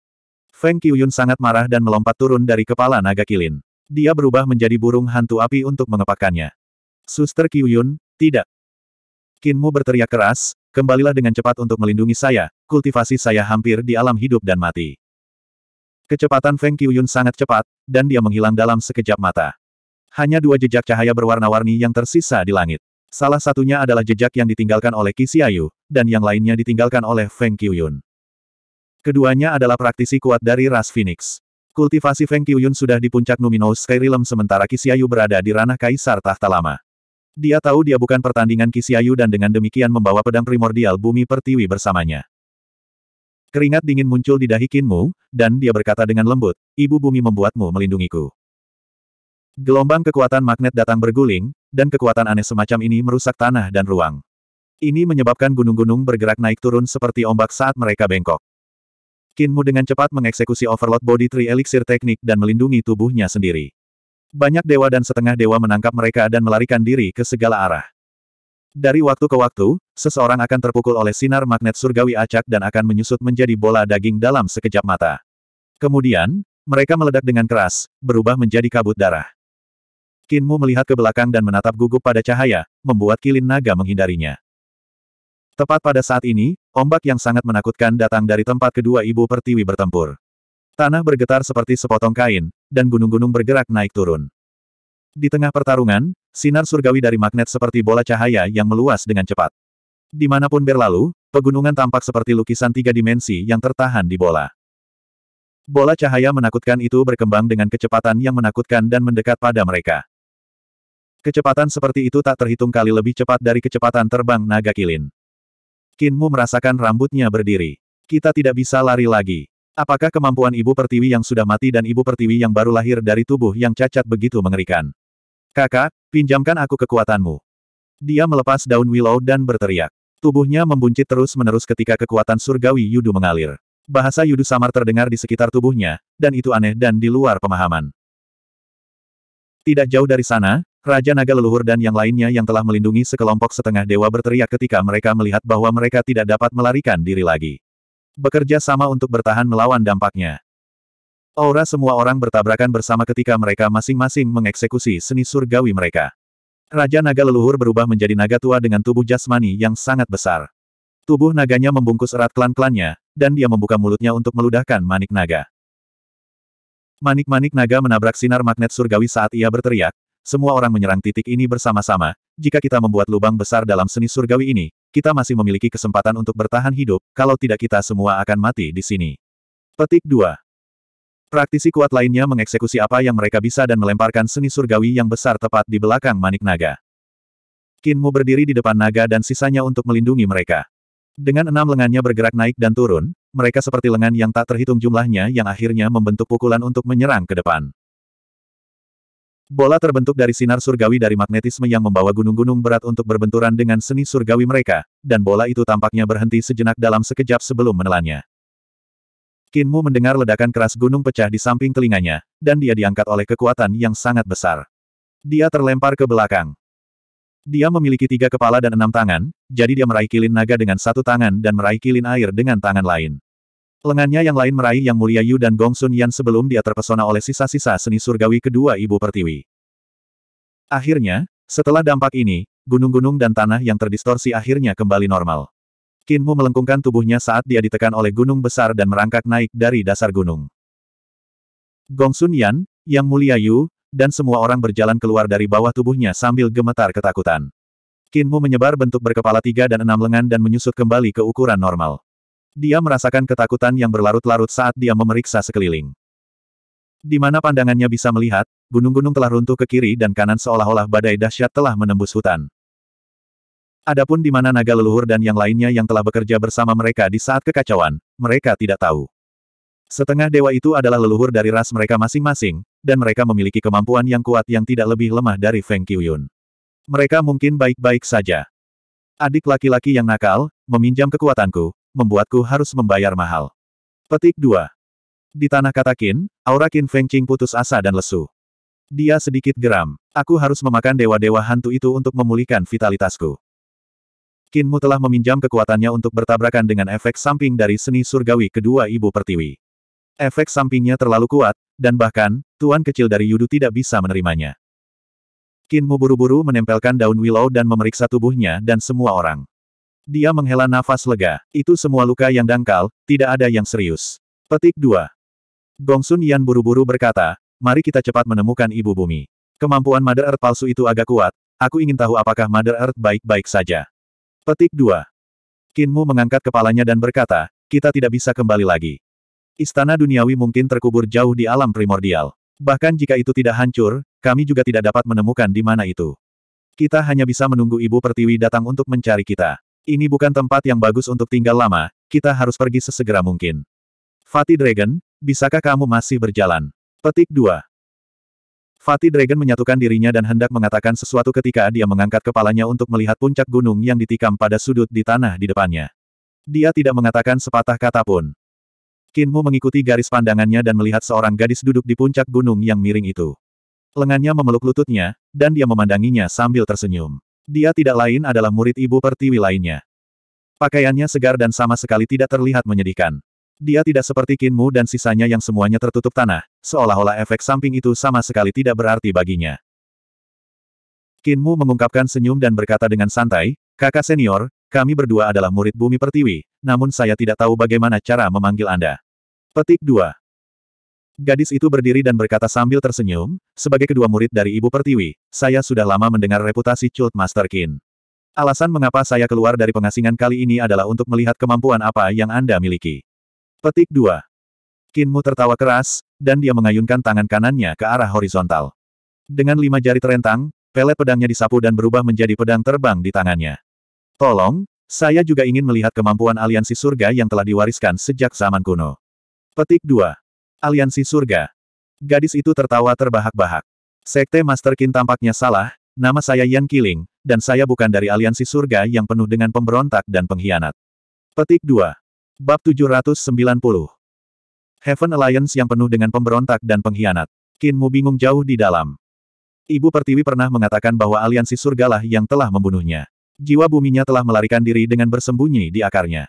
Feng Qiyun sangat marah dan melompat turun dari kepala naga kilin. Dia berubah menjadi burung hantu api untuk mengepakkannya. Suster Qiyun, tidak. Kinmu berteriak keras, kembalilah dengan cepat untuk melindungi saya, kultivasi saya hampir di alam hidup dan mati. Kecepatan Feng Qiyun sangat cepat, dan dia menghilang dalam sekejap mata. Hanya dua jejak cahaya berwarna-warni yang tersisa di langit. Salah satunya adalah jejak yang ditinggalkan oleh Kisiayu, dan yang lainnya ditinggalkan oleh Feng Qiyun. Keduanya adalah praktisi kuat dari ras Phoenix. Kultivasi Feng Qiyun sudah di puncak Numinous Skyrim sementara Kisiayu berada di ranah Kaisar Tahta Lama. Dia tahu dia bukan pertandingan Kisiayu dan dengan demikian membawa pedang primordial bumi pertiwi bersamanya. Keringat dingin muncul di dahi Kinmu, dan dia berkata dengan lembut, Ibu Bumi membuatmu melindungiku. Gelombang kekuatan magnet datang berguling, dan kekuatan aneh semacam ini merusak tanah dan ruang. Ini menyebabkan gunung-gunung bergerak naik turun seperti ombak saat mereka bengkok. Kinmu dengan cepat mengeksekusi Overload Body Tree Elixir teknik dan melindungi tubuhnya sendiri. Banyak dewa dan setengah dewa menangkap mereka dan melarikan diri ke segala arah. Dari waktu ke waktu, seseorang akan terpukul oleh sinar magnet surgawi acak dan akan menyusut menjadi bola daging dalam sekejap mata. Kemudian, mereka meledak dengan keras, berubah menjadi kabut darah. Kinmu melihat ke belakang dan menatap gugup pada cahaya, membuat kilin naga menghindarinya. Tepat pada saat ini, ombak yang sangat menakutkan datang dari tempat kedua ibu pertiwi bertempur. Tanah bergetar seperti sepotong kain, dan gunung-gunung bergerak naik turun. Di tengah pertarungan, sinar surgawi dari magnet seperti bola cahaya yang meluas dengan cepat. Dimanapun berlalu, pegunungan tampak seperti lukisan tiga dimensi yang tertahan di bola. Bola cahaya menakutkan itu berkembang dengan kecepatan yang menakutkan dan mendekat pada mereka. Kecepatan seperti itu tak terhitung kali lebih cepat dari kecepatan terbang naga kilin. Kinmu merasakan rambutnya berdiri. Kita tidak bisa lari lagi. Apakah kemampuan ibu pertiwi yang sudah mati dan ibu pertiwi yang baru lahir dari tubuh yang cacat begitu mengerikan? Kakak, pinjamkan aku kekuatanmu. Dia melepas daun willow dan berteriak. Tubuhnya membuncit terus-menerus ketika kekuatan surgawi Yudu mengalir. Bahasa Yudu samar terdengar di sekitar tubuhnya, dan itu aneh dan di luar pemahaman. Tidak jauh dari sana, Raja Naga Leluhur dan yang lainnya yang telah melindungi sekelompok setengah dewa berteriak ketika mereka melihat bahwa mereka tidak dapat melarikan diri lagi. Bekerja sama untuk bertahan melawan dampaknya. Aura semua orang bertabrakan bersama ketika mereka masing-masing mengeksekusi seni surgawi mereka. Raja Naga Leluhur berubah menjadi naga tua dengan tubuh jasmani yang sangat besar. Tubuh naganya membungkus erat klan-klannya, dan dia membuka mulutnya untuk meludahkan manik naga. Manik-manik naga menabrak sinar magnet surgawi saat ia berteriak, semua orang menyerang titik ini bersama-sama, jika kita membuat lubang besar dalam seni surgawi ini, kita masih memiliki kesempatan untuk bertahan hidup, kalau tidak kita semua akan mati di sini. Petik 2. Praktisi kuat lainnya mengeksekusi apa yang mereka bisa dan melemparkan seni surgawi yang besar tepat di belakang manik naga. Kinmu berdiri di depan naga dan sisanya untuk melindungi mereka. Dengan enam lengannya bergerak naik dan turun, mereka seperti lengan yang tak terhitung jumlahnya yang akhirnya membentuk pukulan untuk menyerang ke depan. Bola terbentuk dari sinar surgawi dari magnetisme yang membawa gunung-gunung berat untuk berbenturan dengan seni surgawi mereka, dan bola itu tampaknya berhenti sejenak dalam sekejap sebelum menelannya. Kinmu mendengar ledakan keras gunung pecah di samping telinganya, dan dia diangkat oleh kekuatan yang sangat besar. Dia terlempar ke belakang. Dia memiliki tiga kepala dan enam tangan, jadi dia meraih kilin naga dengan satu tangan dan meraih kilin air dengan tangan lain. Lengannya yang lain meraih Yang Mulia Yu dan Gong Sun Yan sebelum dia terpesona oleh sisa-sisa seni surgawi kedua ibu pertiwi. Akhirnya, setelah dampak ini, gunung-gunung dan tanah yang terdistorsi akhirnya kembali normal. Kinmu melengkungkan tubuhnya saat dia ditekan oleh gunung besar dan merangkak naik dari dasar gunung. Gong Sun Yan, Yang Mulia Yu, dan semua orang berjalan keluar dari bawah tubuhnya sambil gemetar ketakutan. Kinmu menyebar bentuk berkepala tiga dan enam lengan dan menyusut kembali ke ukuran normal. Dia merasakan ketakutan yang berlarut-larut saat dia memeriksa sekeliling. Di mana pandangannya bisa melihat, gunung-gunung telah runtuh ke kiri dan kanan seolah-olah badai dahsyat telah menembus hutan. Adapun di mana naga leluhur dan yang lainnya yang telah bekerja bersama mereka di saat kekacauan, mereka tidak tahu. Setengah dewa itu adalah leluhur dari ras mereka masing-masing, dan mereka memiliki kemampuan yang kuat yang tidak lebih lemah dari Feng Qiyun. Mereka mungkin baik-baik saja. Adik laki-laki yang nakal, meminjam kekuatanku, membuatku harus membayar mahal. Petik 2. Di tanah katakin, aura Qin Feng Qing putus asa dan lesu. Dia sedikit geram. Aku harus memakan dewa-dewa hantu itu untuk memulihkan vitalitasku. Kinmu telah meminjam kekuatannya untuk bertabrakan dengan efek samping dari seni surgawi kedua ibu pertiwi. Efek sampingnya terlalu kuat, dan bahkan, tuan kecil dari Yudu tidak bisa menerimanya. Kinmu buru-buru menempelkan daun willow dan memeriksa tubuhnya dan semua orang. Dia menghela nafas lega. Itu semua luka yang dangkal, tidak ada yang serius. Petik 2. Gongsun Yan buru-buru berkata, mari kita cepat menemukan ibu bumi. Kemampuan Mother Earth palsu itu agak kuat, aku ingin tahu apakah Mother Earth baik-baik saja. Petik 2. Kinmu mengangkat kepalanya dan berkata, kita tidak bisa kembali lagi. Istana duniawi mungkin terkubur jauh di alam primordial. Bahkan jika itu tidak hancur, kami juga tidak dapat menemukan di mana itu. Kita hanya bisa menunggu Ibu Pertiwi datang untuk mencari kita. Ini bukan tempat yang bagus untuk tinggal lama, kita harus pergi sesegera mungkin. Fatih Dragon, bisakah kamu masih berjalan? Petik 2. Fatih Dragon menyatukan dirinya dan hendak mengatakan sesuatu ketika dia mengangkat kepalanya untuk melihat puncak gunung yang ditikam pada sudut di tanah di depannya. Dia tidak mengatakan sepatah kata pun. Kinmu mengikuti garis pandangannya dan melihat seorang gadis duduk di puncak gunung yang miring itu. Lengannya memeluk lututnya, dan dia memandanginya sambil tersenyum. Dia tidak lain adalah murid ibu pertiwi lainnya. Pakaiannya segar dan sama sekali tidak terlihat menyedihkan. Dia tidak seperti Kinmu dan sisanya yang semuanya tertutup tanah, seolah-olah efek samping itu sama sekali tidak berarti baginya. Kinmu mengungkapkan senyum dan berkata dengan santai, Kakak senior, kami berdua adalah murid bumi pertiwi, namun saya tidak tahu bagaimana cara memanggil Anda. Petik 2. Gadis itu berdiri dan berkata sambil tersenyum, sebagai kedua murid dari Ibu Pertiwi, saya sudah lama mendengar reputasi Cult Master Qin. Alasan mengapa saya keluar dari pengasingan kali ini adalah untuk melihat kemampuan apa yang Anda miliki. Petik 2. Kinmu tertawa keras, dan dia mengayunkan tangan kanannya ke arah horizontal. Dengan lima jari terentang, pelet pedangnya disapu dan berubah menjadi pedang terbang di tangannya. Tolong, saya juga ingin melihat kemampuan aliansi surga yang telah diwariskan sejak zaman kuno. Petik 2. Aliansi Surga. Gadis itu tertawa terbahak-bahak. Sekte Master Qin tampaknya salah, nama saya Yan Kiling, dan saya bukan dari Aliansi Surga yang penuh dengan pemberontak dan pengkhianat. Petik 2. Bab 790. Heaven Alliance yang penuh dengan pemberontak dan pengkhianat. Kinmu bingung jauh di dalam. Ibu Pertiwi pernah mengatakan bahwa aliansi surgalah yang telah membunuhnya. Jiwa buminya telah melarikan diri dengan bersembunyi di akarnya.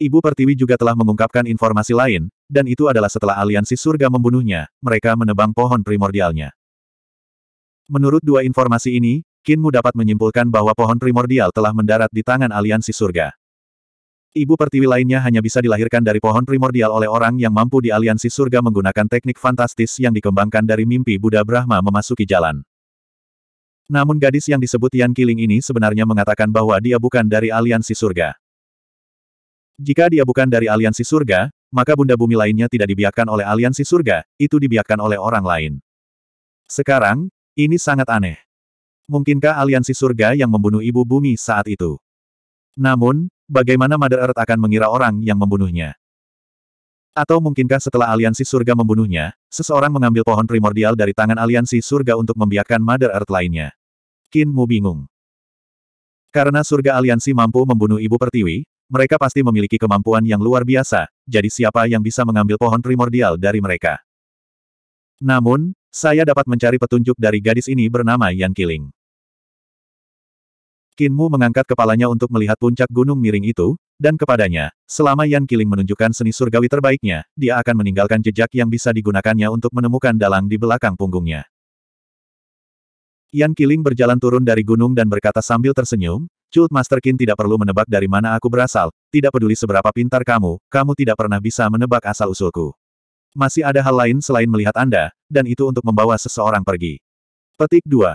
Ibu Pertiwi juga telah mengungkapkan informasi lain, dan itu adalah setelah aliansi surga membunuhnya, mereka menebang pohon primordialnya. Menurut dua informasi ini, Kinmu dapat menyimpulkan bahwa pohon primordial telah mendarat di tangan aliansi surga. Ibu pertiwi lainnya hanya bisa dilahirkan dari pohon primordial oleh orang yang mampu di aliansi surga menggunakan teknik fantastis yang dikembangkan dari mimpi Buddha Brahma memasuki jalan. Namun gadis yang disebut Yan Kiling ini sebenarnya mengatakan bahwa dia bukan dari aliansi surga. Jika dia bukan dari aliansi surga, maka bunda bumi lainnya tidak dibiarkan oleh aliansi surga, itu dibiarkan oleh orang lain. Sekarang, ini sangat aneh. Mungkinkah aliansi surga yang membunuh ibu bumi saat itu? Namun, bagaimana Mother Earth akan mengira orang yang membunuhnya? Atau mungkinkah setelah aliansi surga membunuhnya, seseorang mengambil pohon primordial dari tangan aliansi surga untuk membiarkan Mother Earth lainnya? Kinmu bingung. Karena surga aliansi mampu membunuh ibu pertiwi, mereka pasti memiliki kemampuan yang luar biasa, jadi siapa yang bisa mengambil pohon primordial dari mereka? Namun, saya dapat mencari petunjuk dari gadis ini bernama Yan Kiling. Kinmu mengangkat kepalanya untuk melihat puncak gunung miring itu, dan kepadanya, selama Yan Killing menunjukkan seni surgawi terbaiknya, dia akan meninggalkan jejak yang bisa digunakannya untuk menemukan dalang di belakang punggungnya. Yan Killing berjalan turun dari gunung dan berkata sambil tersenyum, Cult Master Qin tidak perlu menebak dari mana aku berasal, tidak peduli seberapa pintar kamu, kamu tidak pernah bisa menebak asal-usulku. Masih ada hal lain selain melihat Anda, dan itu untuk membawa seseorang pergi. Petik 2.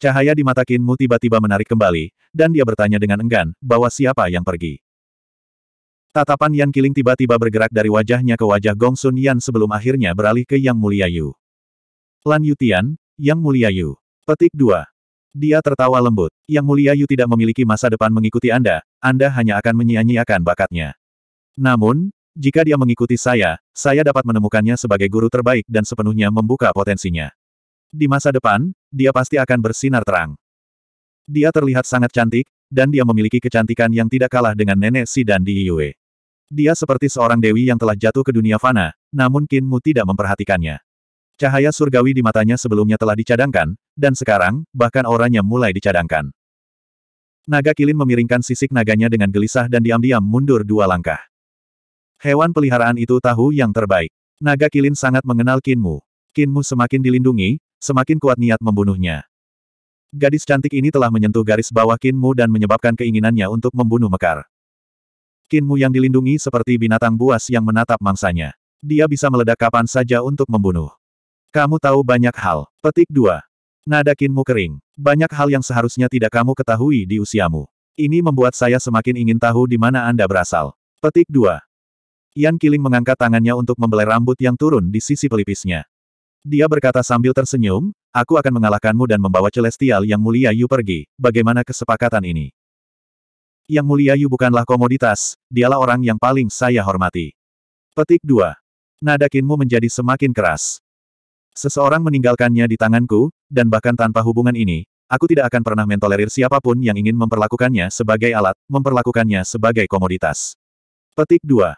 Cahaya di mata Kinmu tiba-tiba menarik kembali, dan dia bertanya dengan enggan, bahwa siapa yang pergi. Tatapan Yan Kiling tiba-tiba bergerak dari wajahnya ke wajah Gong Sun Yan sebelum akhirnya beralih ke Yang Mulia Yu. Lan Yutian, Yang Mulia Yu. Petik 2. Dia tertawa lembut. Yang mulia Yu tidak memiliki masa depan mengikuti Anda, Anda hanya akan menyia-nyiakan bakatnya. Namun, jika dia mengikuti saya, saya dapat menemukannya sebagai guru terbaik dan sepenuhnya membuka potensinya. Di masa depan, dia pasti akan bersinar terang. Dia terlihat sangat cantik, dan dia memiliki kecantikan yang tidak kalah dengan nenek Si dan Di Yue. Dia seperti seorang dewi yang telah jatuh ke dunia fana, namun Kinmu tidak memperhatikannya. Cahaya surgawi di matanya sebelumnya telah dicadangkan, dan sekarang, bahkan auranya mulai dicadangkan. Naga kilin memiringkan sisik naganya dengan gelisah dan diam-diam mundur dua langkah. Hewan peliharaan itu tahu yang terbaik. Naga kilin sangat mengenal Kinmu. Kinmu semakin dilindungi, semakin kuat niat membunuhnya. Gadis cantik ini telah menyentuh garis bawah Kinmu dan menyebabkan keinginannya untuk membunuh Mekar. Kinmu yang dilindungi seperti binatang buas yang menatap mangsanya. Dia bisa meledak kapan saja untuk membunuh. Kamu tahu banyak hal. Petik 2. Nada kinmu kering. Banyak hal yang seharusnya tidak kamu ketahui di usiamu. Ini membuat saya semakin ingin tahu di mana Anda berasal. Petik 2. Yan Kiling mengangkat tangannya untuk membelai rambut yang turun di sisi pelipisnya. Dia berkata sambil tersenyum, aku akan mengalahkanmu dan membawa Celestial yang mulia Yu pergi. Bagaimana kesepakatan ini? Yang mulia Yu bukanlah komoditas, dialah orang yang paling saya hormati. Petik 2. Nada menjadi semakin keras. Seseorang meninggalkannya di tanganku, dan bahkan tanpa hubungan ini, aku tidak akan pernah mentolerir siapapun yang ingin memperlakukannya sebagai alat, memperlakukannya sebagai komoditas. Petik 2.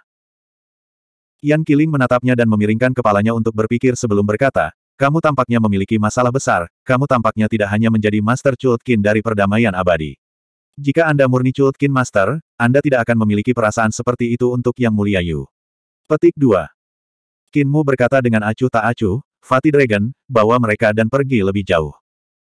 Yan Kiling menatapnya dan memiringkan kepalanya untuk berpikir sebelum berkata, kamu tampaknya memiliki masalah besar, kamu tampaknya tidak hanya menjadi Master Chultkin dari perdamaian abadi. Jika Anda murni Chultkin Master, Anda tidak akan memiliki perasaan seperti itu untuk Yang Mulia Yu. Petik 2. Kinmu berkata dengan acuh tak acuh, Fatih Dragon, bawa mereka dan pergi lebih jauh.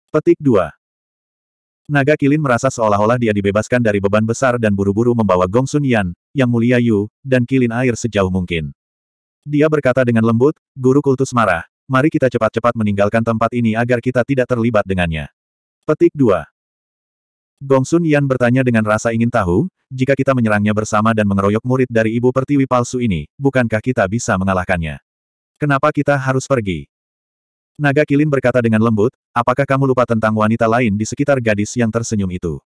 Petik 2. Naga Kilin merasa seolah-olah dia dibebaskan dari beban besar dan buru-buru membawa Gong Sun Yan, Yang Mulia Yu, dan Kilin Air sejauh mungkin. Dia berkata dengan lembut, Guru Kultus marah, mari kita cepat-cepat meninggalkan tempat ini agar kita tidak terlibat dengannya. Petik 2. Gong Sun Yan bertanya dengan rasa ingin tahu, jika kita menyerangnya bersama dan mengeroyok murid dari ibu pertiwi palsu ini, bukankah kita bisa mengalahkannya? Kenapa kita harus pergi? Naga Kilin berkata dengan lembut, apakah kamu lupa tentang wanita lain di sekitar gadis yang tersenyum itu?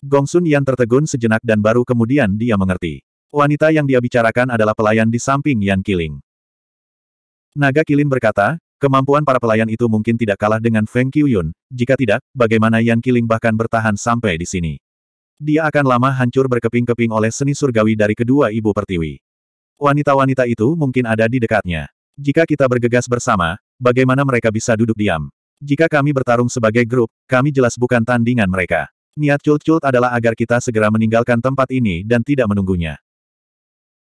Gong Sun Yan tertegun sejenak dan baru kemudian dia mengerti. Wanita yang dia bicarakan adalah pelayan di samping Yan Kiling. Naga Kilin berkata, Kemampuan para pelayan itu mungkin tidak kalah dengan Feng Qiuyun, jika tidak, bagaimana Yan Kiling bahkan bertahan sampai di sini. Dia akan lama hancur berkeping-keping oleh seni surgawi dari kedua ibu pertiwi. Wanita-wanita itu mungkin ada di dekatnya. Jika kita bergegas bersama, bagaimana mereka bisa duduk diam? Jika kami bertarung sebagai grup, kami jelas bukan tandingan mereka. Niat cult-cult adalah agar kita segera meninggalkan tempat ini dan tidak menunggunya.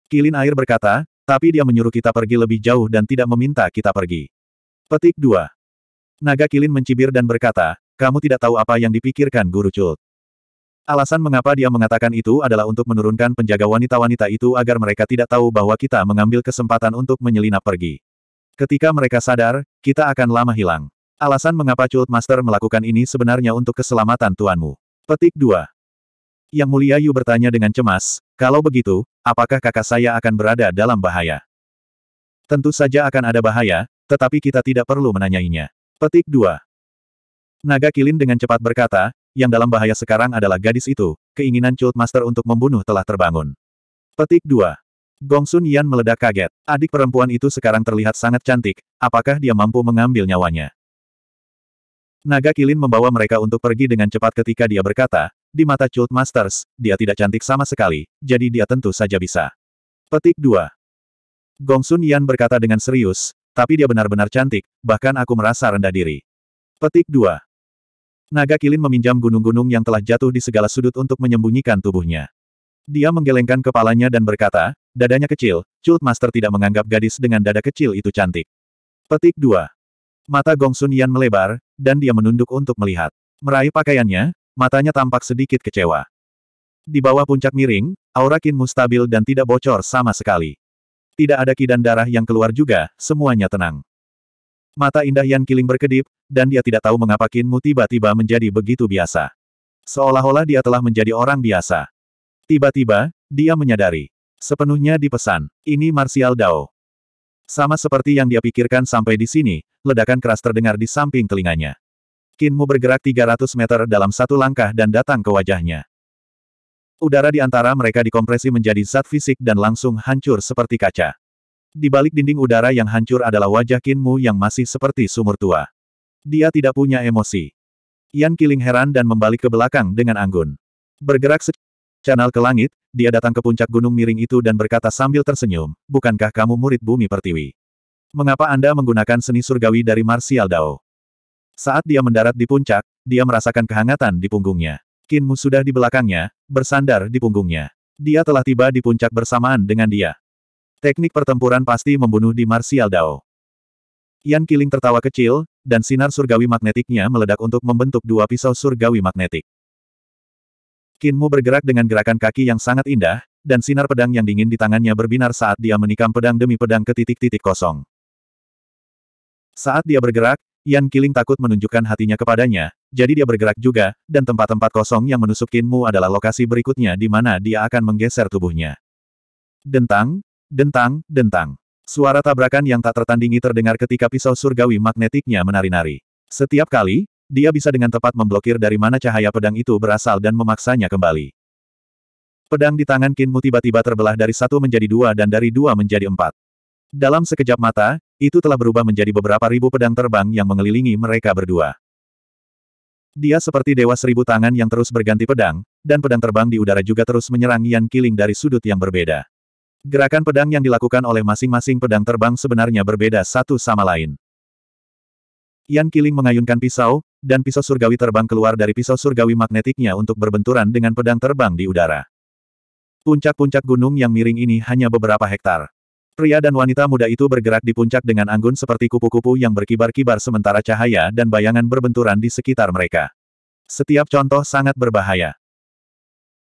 Kilin air berkata, tapi dia menyuruh kita pergi lebih jauh dan tidak meminta kita pergi. Petik 2. Naga Kilin mencibir dan berkata, kamu tidak tahu apa yang dipikirkan guru cult. Alasan mengapa dia mengatakan itu adalah untuk menurunkan penjaga wanita-wanita itu agar mereka tidak tahu bahwa kita mengambil kesempatan untuk menyelinap pergi. Ketika mereka sadar, kita akan lama hilang. Alasan mengapa Cult Master melakukan ini sebenarnya untuk keselamatan tuanmu. Petik 2. Yang Mulia Yu bertanya dengan cemas, kalau begitu, apakah kakak saya akan berada dalam bahaya? Tentu saja akan ada bahaya, tetapi kita tidak perlu menanyainya. Petik 2. Naga Kilin dengan cepat berkata, yang dalam bahaya sekarang adalah gadis itu, keinginan Cult Master untuk membunuh telah terbangun. Petik 2. Gong Sun Yan meledak kaget. Adik perempuan itu sekarang terlihat sangat cantik, apakah dia mampu mengambil nyawanya? Naga Kilin membawa mereka untuk pergi dengan cepat ketika dia berkata, di mata Cult Masters, dia tidak cantik sama sekali, jadi dia tentu saja bisa. Petik 2. Gong Sun Yan berkata dengan serius, tapi dia benar-benar cantik, bahkan aku merasa rendah diri. Petik 2. Naga Kilin meminjam gunung-gunung yang telah jatuh di segala sudut untuk menyembunyikan tubuhnya. Dia menggelengkan kepalanya dan berkata, dadanya kecil, Cult Master tidak menganggap gadis dengan dada kecil itu cantik. Petik 2. Mata Gong Sun Yan melebar, dan dia menunduk untuk melihat. Meraih pakaiannya, matanya tampak sedikit kecewa. Di bawah puncak miring, aura Kin stabil dan tidak bocor sama sekali. Tidak ada kidan darah yang keluar juga, semuanya tenang. Mata indah Yan Kiling berkedip, dan dia tidak tahu mengapa Kinmu tiba-tiba menjadi begitu biasa. Seolah-olah dia telah menjadi orang biasa. Tiba-tiba, dia menyadari. Sepenuhnya dipesan. Ini Martial Dao. Sama seperti yang dia pikirkan sampai di sini, ledakan keras terdengar di samping telinganya. Kinmu bergerak 300 meter dalam satu langkah dan datang ke wajahnya. Udara di antara mereka dikompresi menjadi zat fisik dan langsung hancur seperti kaca. Di balik dinding udara yang hancur adalah wajah Mu yang masih seperti sumur tua. Dia tidak punya emosi. Yan Qiling heran dan membalik ke belakang dengan anggun. Bergerak secanal ke langit, dia datang ke puncak gunung miring itu dan berkata sambil tersenyum, Bukankah kamu murid bumi pertiwi? Mengapa Anda menggunakan seni surgawi dari Martial Dao? Saat dia mendarat di puncak, dia merasakan kehangatan di punggungnya. Mu sudah di belakangnya, bersandar di punggungnya. Dia telah tiba di puncak bersamaan dengan dia. Teknik pertempuran pasti membunuh di Martial Dao. Yan Kiling tertawa kecil, dan sinar surgawi magnetiknya meledak untuk membentuk dua pisau surgawi magnetik. Kinmu bergerak dengan gerakan kaki yang sangat indah, dan sinar pedang yang dingin di tangannya berbinar saat dia menikam pedang demi pedang ke titik-titik kosong. Saat dia bergerak, Yan Kiling takut menunjukkan hatinya kepadanya, jadi dia bergerak juga, dan tempat-tempat kosong yang menusuk Kinmu adalah lokasi berikutnya di mana dia akan menggeser tubuhnya. Dentang, Dentang, dentang. Suara tabrakan yang tak tertandingi terdengar ketika pisau surgawi magnetiknya menari-nari. Setiap kali, dia bisa dengan tepat memblokir dari mana cahaya pedang itu berasal dan memaksanya kembali. Pedang di tangan Kinmu tiba-tiba terbelah dari satu menjadi dua dan dari dua menjadi empat. Dalam sekejap mata, itu telah berubah menjadi beberapa ribu pedang terbang yang mengelilingi mereka berdua. Dia seperti dewa seribu tangan yang terus berganti pedang, dan pedang terbang di udara juga terus menyerang Yan Kiling dari sudut yang berbeda. Gerakan pedang yang dilakukan oleh masing-masing pedang terbang sebenarnya berbeda satu sama lain. Yan Kiling mengayunkan pisau, dan pisau surgawi terbang keluar dari pisau surgawi magnetiknya untuk berbenturan dengan pedang terbang di udara. Puncak-puncak gunung yang miring ini hanya beberapa hektar. Pria dan wanita muda itu bergerak di puncak dengan anggun seperti kupu-kupu yang berkibar-kibar sementara cahaya dan bayangan berbenturan di sekitar mereka. Setiap contoh sangat berbahaya.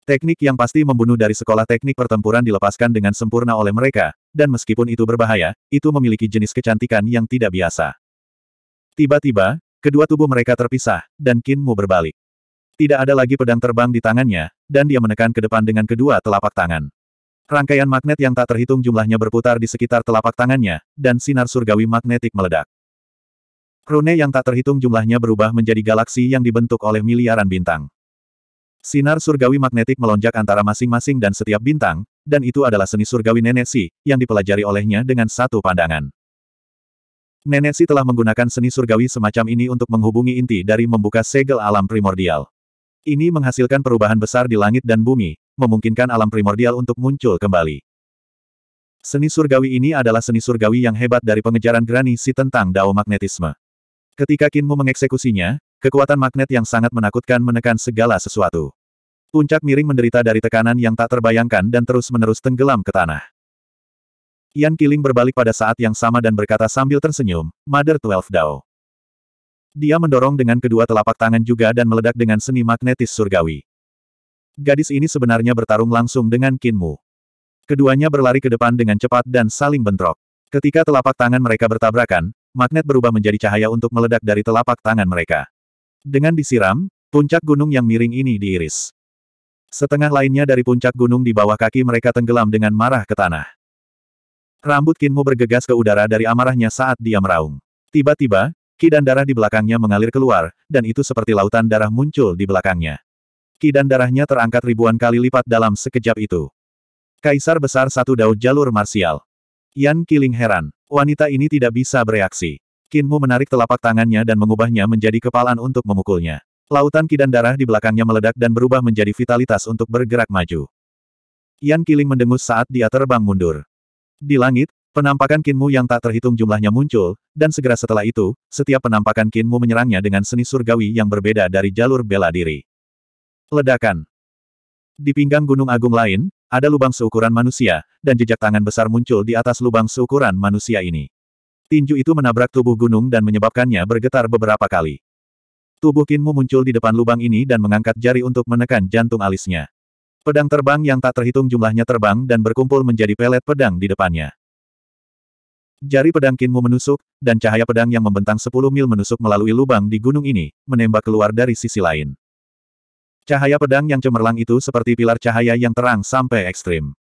Teknik yang pasti membunuh dari sekolah teknik pertempuran dilepaskan dengan sempurna oleh mereka, dan meskipun itu berbahaya, itu memiliki jenis kecantikan yang tidak biasa. Tiba-tiba, kedua tubuh mereka terpisah, dan Mu berbalik. Tidak ada lagi pedang terbang di tangannya, dan dia menekan ke depan dengan kedua telapak tangan. Rangkaian magnet yang tak terhitung jumlahnya berputar di sekitar telapak tangannya, dan sinar surgawi magnetik meledak. Rune yang tak terhitung jumlahnya berubah menjadi galaksi yang dibentuk oleh miliaran bintang. Sinar surgawi magnetik melonjak antara masing-masing dan setiap bintang, dan itu adalah seni surgawi Si, yang dipelajari olehnya dengan satu pandangan. Si telah menggunakan seni surgawi semacam ini untuk menghubungi inti dari membuka segel alam primordial. Ini menghasilkan perubahan besar di langit dan bumi, memungkinkan alam primordial untuk muncul kembali. Seni surgawi ini adalah seni surgawi yang hebat dari pengejaran Granny Si tentang Dao Magnetisme. Ketika Kinmu mengeksekusinya, kekuatan magnet yang sangat menakutkan menekan segala sesuatu. Puncak miring menderita dari tekanan yang tak terbayangkan dan terus-menerus tenggelam ke tanah. Yan Kiling berbalik pada saat yang sama dan berkata sambil tersenyum, Mother Twelve Dao. Dia mendorong dengan kedua telapak tangan juga dan meledak dengan seni magnetis surgawi. Gadis ini sebenarnya bertarung langsung dengan Kinmu. Keduanya berlari ke depan dengan cepat dan saling bentrok. Ketika telapak tangan mereka bertabrakan, magnet berubah menjadi cahaya untuk meledak dari telapak tangan mereka. Dengan disiram, puncak gunung yang miring ini diiris. Setengah lainnya dari puncak gunung di bawah kaki mereka tenggelam dengan marah ke tanah. Rambut Kinmu bergegas ke udara dari amarahnya saat dia meraung. Tiba-tiba, ki dan darah di belakangnya mengalir keluar, dan itu seperti lautan darah muncul di belakangnya. Ki dan darahnya terangkat ribuan kali lipat dalam sekejap itu. Kaisar besar satu daun jalur marsial. Yan Kiling heran. Wanita ini tidak bisa bereaksi. Kinmu menarik telapak tangannya dan mengubahnya menjadi kepalan untuk memukulnya. Lautan kidan darah di belakangnya meledak dan berubah menjadi vitalitas untuk bergerak maju. Yan Kiling mendengus saat dia terbang mundur. Di langit, penampakan Kinmu yang tak terhitung jumlahnya muncul, dan segera setelah itu, setiap penampakan Kinmu menyerangnya dengan seni surgawi yang berbeda dari jalur bela diri. Ledakan. Di pinggang gunung agung lain, ada lubang seukuran manusia, dan jejak tangan besar muncul di atas lubang seukuran manusia ini. Tinju itu menabrak tubuh gunung dan menyebabkannya bergetar beberapa kali. Tubuh Kinmu muncul di depan lubang ini dan mengangkat jari untuk menekan jantung alisnya. Pedang terbang yang tak terhitung jumlahnya terbang dan berkumpul menjadi pelet pedang di depannya. Jari pedang Kinmu menusuk, dan cahaya pedang yang membentang 10 mil menusuk melalui lubang di gunung ini, menembak keluar dari sisi lain. Cahaya pedang yang cemerlang itu seperti pilar cahaya yang terang sampai ekstrim.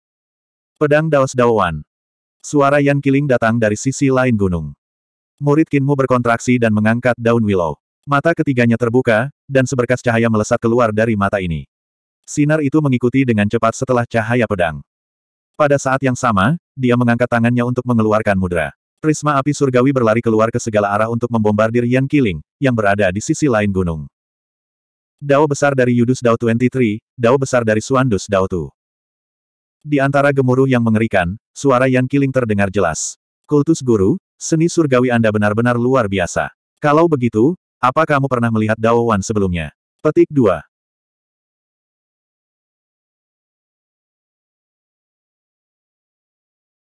Pedang Daos Dawan. Suara Yan Kiling datang dari sisi lain gunung. Murid Kinmu berkontraksi dan mengangkat daun willow. Mata ketiganya terbuka, dan seberkas cahaya melesat keluar dari mata ini. Sinar itu mengikuti dengan cepat setelah cahaya pedang. Pada saat yang sama, dia mengangkat tangannya untuk mengeluarkan mudra. Prisma api surgawi berlari keluar ke segala arah untuk membombardir Yan Killing, yang berada di sisi lain gunung. Dao besar dari Yudus Dao 23, Dao besar dari Suandus Dao Tu. Di antara gemuruh yang mengerikan, suara Yan Killing terdengar jelas. Kultus guru, seni surgawi Anda benar-benar luar biasa. Kalau begitu, apa kamu pernah melihat Dao Wan sebelumnya? Petik 2.